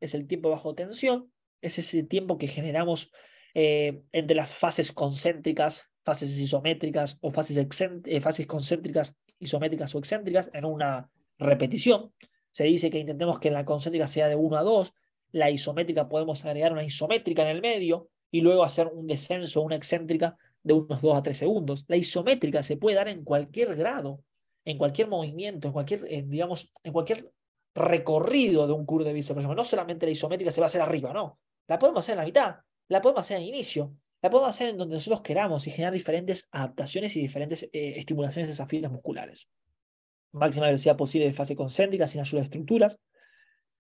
es el tiempo bajo tensión, es ese tiempo que generamos eh, entre las fases concéntricas, fases isométricas o fases, eh, fases concéntricas, isométricas o excéntricas en una repetición. Se dice que intentemos que la concéntrica sea de 1 a 2, la isométrica podemos agregar una isométrica en el medio y luego hacer un descenso, una excéntrica de unos 2 a 3 segundos. La isométrica se puede dar en cualquier grado, en cualquier movimiento, en cualquier, eh, digamos, en cualquier recorrido de un curve de bíceps, No solamente la isométrica se va a hacer arriba, no. La podemos hacer en la mitad, la podemos hacer en inicio, la podemos hacer en donde nosotros queramos y generar diferentes adaptaciones y diferentes eh, estimulaciones de esas fibras musculares. Máxima velocidad posible de fase concéntrica sin ayuda de estructuras.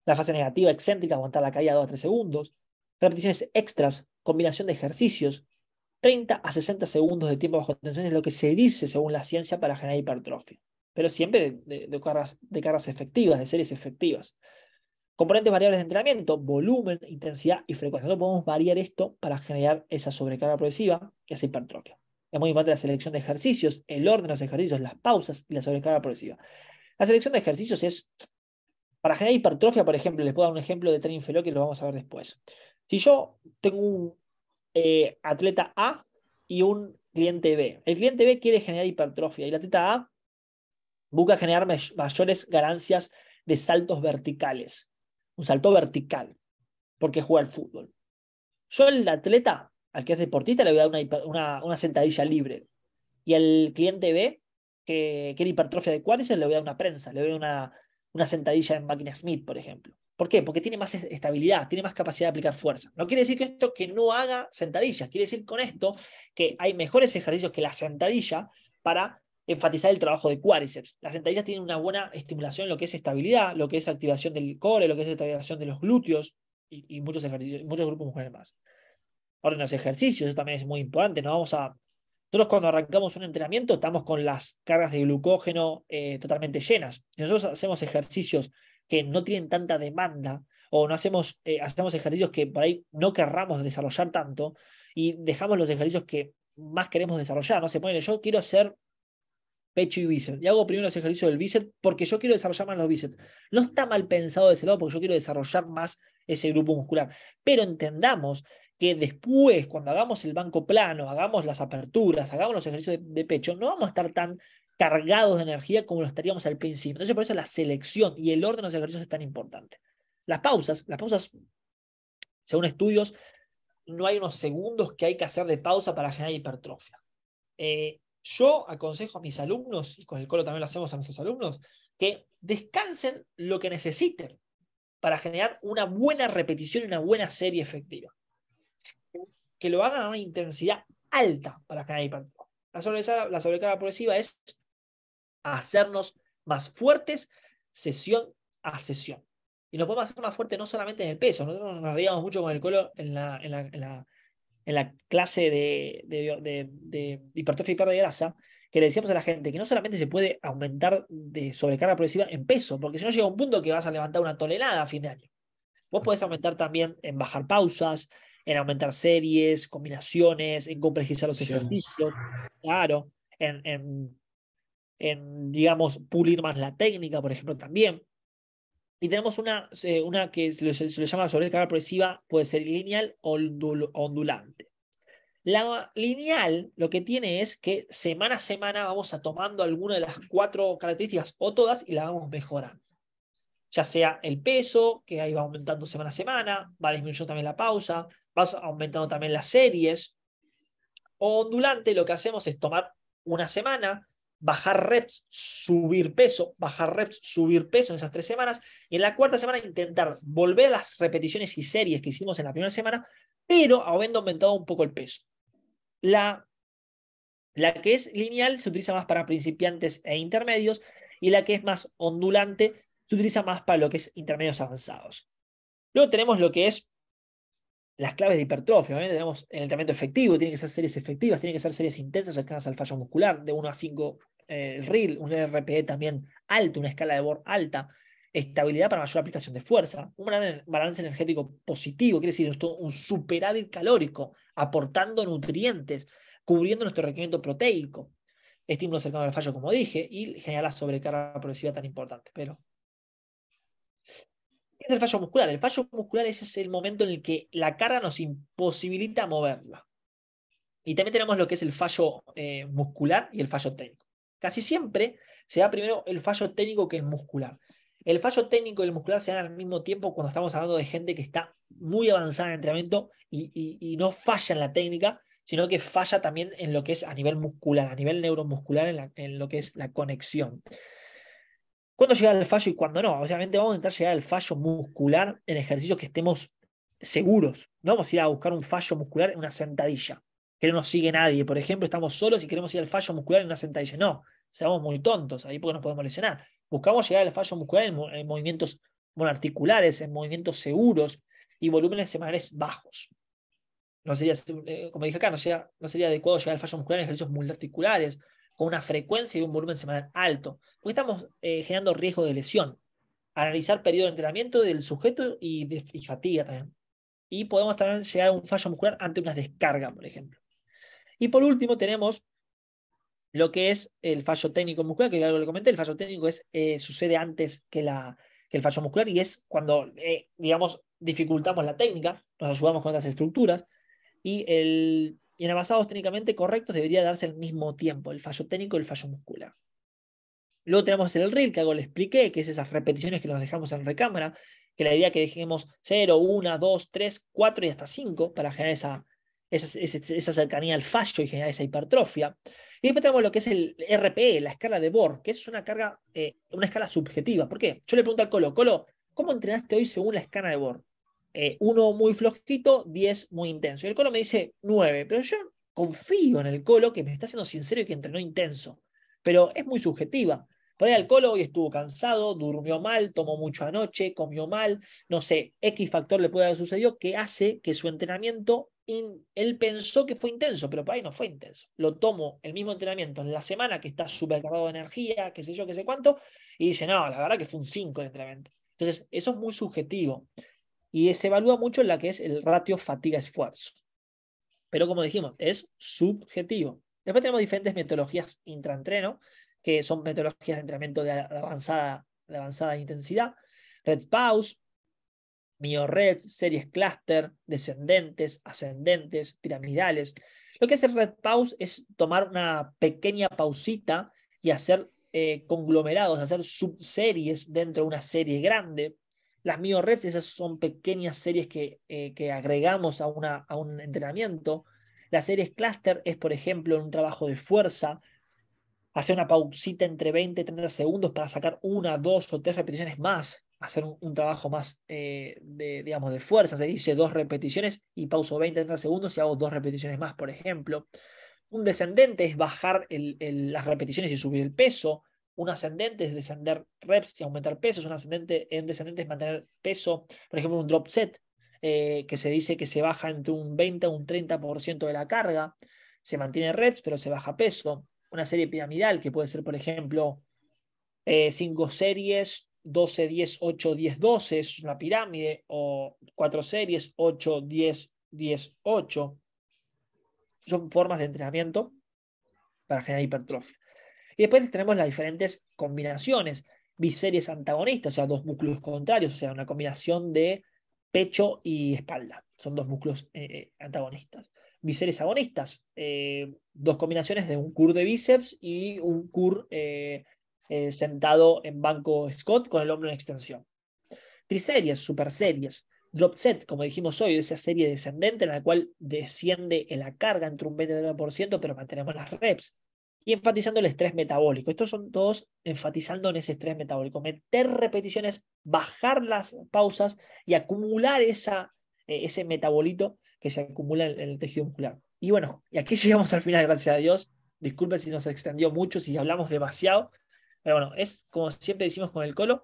La fase negativa excéntrica, aguantar la caída 2 a 3 segundos. Repeticiones extras, combinación de ejercicios. 30 a 60 segundos de tiempo bajo tensión es lo que se dice según la ciencia para generar hipertrofia pero siempre de, cargas, efectivas, de series efectivas. Componentes variables de entrenamiento, volumen, intensidad y frecuencia. Nosotros podemos variar esto para generar esa sobrecarga progresiva que es hipertrofia. Es muy importante la selección de ejercicios, el orden de los ejercicios, las pausas y la sobrecarga progresiva. La selección de ejercicios es, para generar hipertrofia, por ejemplo, les puedo dar un ejemplo de tren fellow que lo vamos a ver después. Si yo tengo un eh, atleta A y un cliente B, el cliente B quiere generar hipertrofia y el atleta A Busca generar mayores ganancias de saltos verticales. Un salto vertical, porque juega al fútbol. Yo el atleta, al que es deportista, le voy a dar una, sentadilla libre. Y el cliente ve que quiere hipertrofia de cuádriceps, le voy a dar una prensa, le voy a dar una, una sentadilla en máquina Smith, por ejemplo. ¿Por qué? Porque tiene más estabilidad, tiene más capacidad de aplicar fuerza. No quiere decir que esto que no haga sentadillas, quiere decir con esto que hay mejores ejercicios que la sentadilla para enfatizar el trabajo de cuádriceps. Las sentadillas tienen una buena estimulación en lo que es estabilidad, lo que es activación del core, lo que es estabilización de los glúteos y, muchos ejercicios, muchos grupos mujeres más. Ahora, los ejercicios, eso también es muy importante. Nosotros cuando arrancamos un entrenamiento estamos con las cargas de glucógeno eh, totalmente llenas. nosotros hacemos ejercicios que no tienen tanta demanda o no hacemos, eh, hacemos ejercicios que por ahí no querramos desarrollar tanto y dejamos los ejercicios que más queremos desarrollar. No se pone, yo quiero hacer pecho y bíceps. Y hago primero los ejercicios del bíceps porque yo quiero desarrollar más los bíceps. No está mal pensado de ese lado porque yo quiero desarrollar más ese grupo muscular. Pero entendamos que después, cuando hagamos el banco plano, hagamos las aperturas, hagamos los ejercicios de, pecho, no vamos a estar tan cargados de energía como lo estaríamos al principio. Entonces, por eso la selección y el orden de los ejercicios es tan importante. Las pausas, las pausas, según estudios, no hay unos segundos que hay que hacer de pausa para generar hipertrofia. Eh, yo aconsejo a mis alumnos, y con el colo también lo hacemos a nuestros alumnos, que descansen lo que necesiten para generar una buena repetición y una buena serie efectiva. Que lo hagan a una intensidad alta para generar hipertrofia. La sobrecarga, progresiva es hacernos más fuertes sesión a sesión. Y nos podemos hacer más fuertes no solamente en el peso, nosotros nos reíamos mucho con el colo en la en la clase de, hipertrofia y pérdida de grasa, que le decíamos pues, a la gente que no solamente se puede aumentar de sobrecarga progresiva en peso, porque si no llega un punto que vas a levantar una tonelada a fin de año. Vos podés aumentar también en bajar pausas, en aumentar series, combinaciones, en complejizar los ejercicios, claro, en, en, en digamos, pulir más la técnica, por ejemplo, también. Y tenemos una, una que se le, llama sobre llama sobrecarga progresiva, puede ser lineal o ondulante. La lineal lo que tiene es que semana a semana vamos a tomando alguna de las cuatro características o todas y la vamos mejorando. Ya sea el peso, que ahí va aumentando semana a semana, va disminuyendo también la pausa, vas aumentando también las series. O ondulante, lo que hacemos es tomar una semana, bajar reps, subir peso, bajar reps, subir peso en esas tres semanas. Y en la cuarta semana intentar volver a las repeticiones y series que hicimos en la primera semana, pero habiendo aumentado un poco el peso. La, la que es lineal se utiliza más para principiantes e intermedios y la que es más ondulante se utiliza más para lo que es intermedios avanzados. Luego tenemos lo que es las claves de hipertrofia. Obviamente tenemos el entrenamiento efectivo, tienen que ser series efectivas, tienen que ser series intensas cercanas al fallo muscular, de 1 a 5 eh, RIL, un RPE también alto, una escala de BOR alta, estabilidad para mayor aplicación de fuerza, un balance energético positivo, quiere decir un superávit calórico, aportando nutrientes, cubriendo nuestro requerimiento proteico, estímulo cercano al fallo, como dije, y generar la sobrecarga progresiva tan importante. Pero el fallo muscular? El fallo muscular es el momento en el que la carga nos imposibilita moverla. Y también tenemos lo que es el fallo eh, muscular y el fallo técnico. Casi siempre se da primero el fallo técnico que el muscular. El fallo técnico y el muscular se dan al mismo tiempo cuando estamos hablando de gente que está muy avanzada en el entrenamiento y, no falla en la técnica, sino que falla también en lo que es a nivel muscular, a nivel neuromuscular, en lo que es la conexión. ¿Cuándo llegar al fallo y cuándo no? Obviamente vamos a intentar llegar al fallo muscular en ejercicios que estemos seguros. No vamos a ir a buscar un fallo muscular en una sentadilla, que no nos sigue nadie. Por ejemplo, estamos solos y queremos ir al fallo muscular en una sentadilla. No, seamos muy tontos ahí porque nos podemos lesionar. Buscamos llegar al fallo muscular en, movimientos monarticulares, en movimientos seguros y volúmenes semanales bajos. No sería, eh, como dije acá, no, no sería adecuado llegar al fallo muscular en ejercicios multiarticulares con una frecuencia y un volumen semanal alto, porque estamos eh, generando riesgo de lesión. Analizar periodo de entrenamiento del sujeto y, de, fatiga también. Y podemos también llegar a un fallo muscular ante una descarga, por ejemplo. Y por último tenemos lo que es el fallo técnico muscular, que ya lo comenté, el fallo técnico es, eh, sucede antes que, la, que, el fallo muscular y es cuando, eh, digamos, dificultamos la técnica, nos ayudamos con otras estructuras y el y en avanzados técnicamente correctos debería darse al mismo tiempo el fallo técnico y el fallo muscular. Luego tenemos el RIL, que algo le expliqué, que es esas repeticiones que nos dejamos en recámara, que la idea es que dejemos 0, 1, 2, 3, 4 y hasta 5 para generar esa, esa, cercanía al fallo y generar esa hipertrofia. Y después tenemos lo que es el RPE, la escala de Bohr, que es una, carga, eh, una escala subjetiva. ¿Por qué? Yo le pregunto al Colo, Colo, ¿cómo entrenaste hoy según la escala de Bohr? Eh, uno muy flojito, 10 muy intenso. Y el Colo me dice 9, pero yo confío en el Colo que me está siendo sincero y que entrenó intenso. Pero es muy subjetiva. Por ahí el Colo hoy estuvo cansado, durmió mal, tomó mucho anoche, comió mal, no sé, X factor le puede haber sucedido que hace que su entrenamiento, él pensó que fue intenso, pero para ahí no fue intenso. Lo tomo el mismo entrenamiento en la semana que está súper cargado de energía, qué sé yo, qué sé cuánto, y dice, no, la verdad que fue un 5 el entrenamiento. Entonces, eso es muy subjetivo y se evalúa mucho en la que es el ratio fatiga-esfuerzo. Pero como dijimos, es subjetivo. Después tenemos diferentes metodologías intraentreno, que son metodologías de entrenamiento de avanzada, avanzada intensidad, red pause, mio red, series cluster, descendentes, ascendentes, piramidales. Lo que hace el red pause es tomar una pequeña pausita y hacer eh, conglomerados, hacer subseries dentro de una serie grande. Las mio reps, esas son pequeñas series que, eh, que agregamos a, una, a un entrenamiento. Las series cluster es, por ejemplo, un trabajo de fuerza, hacer una pausita entre 20 y 30 segundos para sacar una, dos o tres repeticiones más, hacer un, trabajo más eh, de, digamos, de fuerza. Se dice dos repeticiones y pauso 20, 30 segundos y hago dos repeticiones más, por ejemplo. Un descendente es bajar las repeticiones y subir el peso un ascendente es descender reps y aumentar pesos, un ascendente en descendente es mantener peso, por ejemplo, un drop set, eh, que se dice que se baja entre un 20 y un 30% de la carga, se mantiene reps, pero se baja peso, una serie piramidal que puede ser, por ejemplo, 5 eh, series, 12, 10, 8, 10, 12, es una pirámide, o 4 series, 8, 10, 10, 8. Son formas de entrenamiento para generar hipertrofia. Y después tenemos las diferentes combinaciones, biseries antagonistas, o sea, dos músculos contrarios, o sea, una combinación de pecho y espalda. Son dos músculos eh, eh, antagonistas. Biseries agonistas, eh, dos combinaciones de un cur de bíceps y un cur sentado en banco Scott con el hombro en extensión. Triseries, superseries, drop set, como dijimos hoy, esa serie descendente en la cual desciende la carga entre un 20 y un pero mantenemos las reps y enfatizando el estrés metabólico. Estos son todos enfatizando en ese estrés metabólico. Meter repeticiones, bajar las pausas y acumular esa, eh, ese metabolito que se acumula en, el tejido muscular. Y bueno, y aquí *laughs* llegamos al final, gracias a Dios. Disculpen si nos extendió mucho, si hablamos demasiado. Pero bueno, es como siempre decimos con el colo,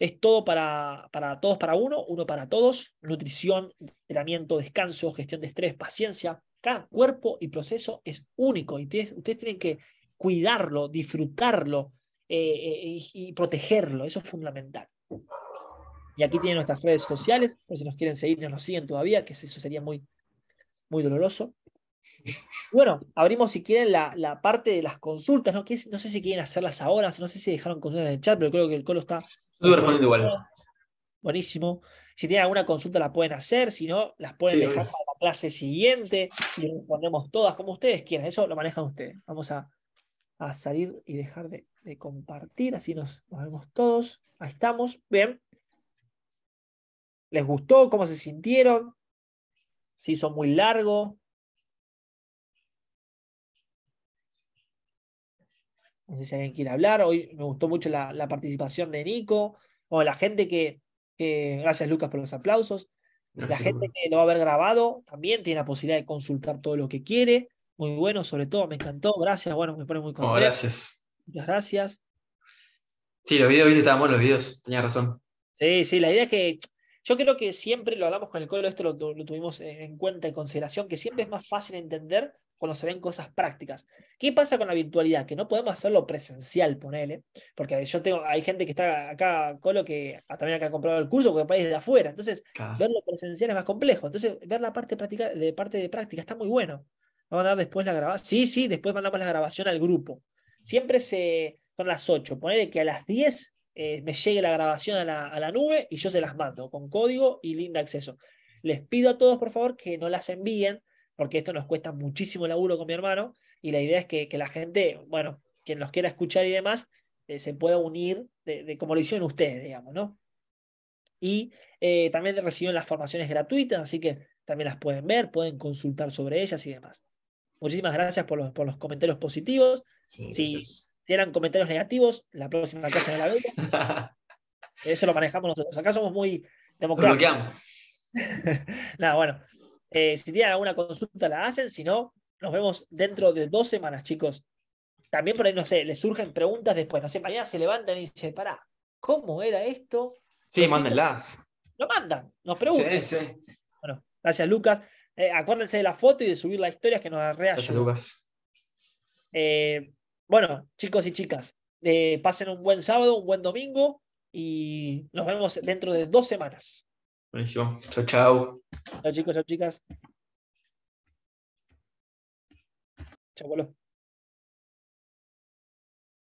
es todo para, para todos para uno, uno para todos. Nutrición, entrenamiento, descanso, gestión de estrés, paciencia. Cada cuerpo y proceso es único y ustedes tienen que cuidarlo, disfrutarlo eh, eh, y, protegerlo. Eso es fundamental. Y aquí tienen nuestras redes sociales, por si nos quieren seguir, nos lo siguen todavía, que eso sería muy, muy doloroso. Bueno, abrimos si quieren la, parte de las consultas, ¿no? no sé si quieren hacerlas ahora, no sé si dejaron consultas en el chat, pero creo que el colo está... Estoy respondiendo igual. Buenísimo. Si tienen alguna consulta la pueden hacer, si no, las pueden dejar para la clase siguiente y respondemos todas como ustedes quieran. Eso lo manejan ustedes. Vamos a, a salir y dejar de, compartir, así nos, vemos todos. Ahí estamos, bien. ¿Les gustó? ¿Cómo se sintieron? ¿Se hizo muy largo? No sé si alguien quiere hablar. Hoy me gustó mucho la, participación de Nico. O la gente que, Gracias, Lucas, por los aplausos. La gente que lo va a haber grabado también tiene la posibilidad de consultar todo lo que quiere muy bueno, sobre todo me encantó. Gracias, bueno, me pone muy oh, contento. gracias. Muchas gracias. Sí, los videos, viste, estaban buenos los videos, tenía razón. Sí, sí, la idea es que yo creo que siempre lo hablamos con el Colo, esto lo, tuvimos en cuenta en consideración, que siempre es más fácil entender cuando se ven cosas prácticas. ¿Qué pasa con la virtualidad? Que no podemos hacerlo presencial, ponele, porque yo tengo, hay gente que está acá, Colo, que ah, también acá ha comprado el curso, porque aparece de afuera. Entonces, verlo presencial es más complejo. Entonces, ver la parte, práctica, de parte de práctica está muy bueno. ¿Va a mandar después la grabación? Sí, sí, después mandamos la grabación al grupo. Siempre se, son las 8. Ponele que a las 10 eh, me llegue la grabación a la, nube y yo se las mando con código y linda acceso. Les pido a todos, por favor, que no las envíen, porque esto nos cuesta muchísimo laburo con mi hermano. Y la idea es que, la gente, bueno, quien los quiera escuchar y demás, eh, se pueda unir de, como lo hicieron ustedes, digamos, ¿no? Y eh, también reciben las formaciones gratuitas, así que también las pueden ver, pueden consultar sobre ellas y demás. Muchísimas gracias por los, por los comentarios positivos. si, tienen comentarios negativos, la próxima casa de la *laughs* Eso lo manejamos nosotros. Acá somos muy democráticos. *laughs* Nada, bueno. Eh, si tienen alguna consulta, la hacen. Si no, nos vemos dentro de dos semanas, chicos. También por ahí, no sé, les surgen preguntas después. No sé, mañana se levantan y dicen, pará, ¿cómo era esto? Sí, mándenlas. Lo mandan, nos preguntan. Sí, sí. Bueno, gracias, Lucas. Eh, acuérdense de la foto y de subir la historia que nos Lucas. Eh, bueno, chicos y chicas, eh, pasen un buen sábado, un buen domingo y nos vemos dentro de dos semanas. Buenísimo. Chao, chao. Chao, chicos, chao, chicas. Chao, boludo.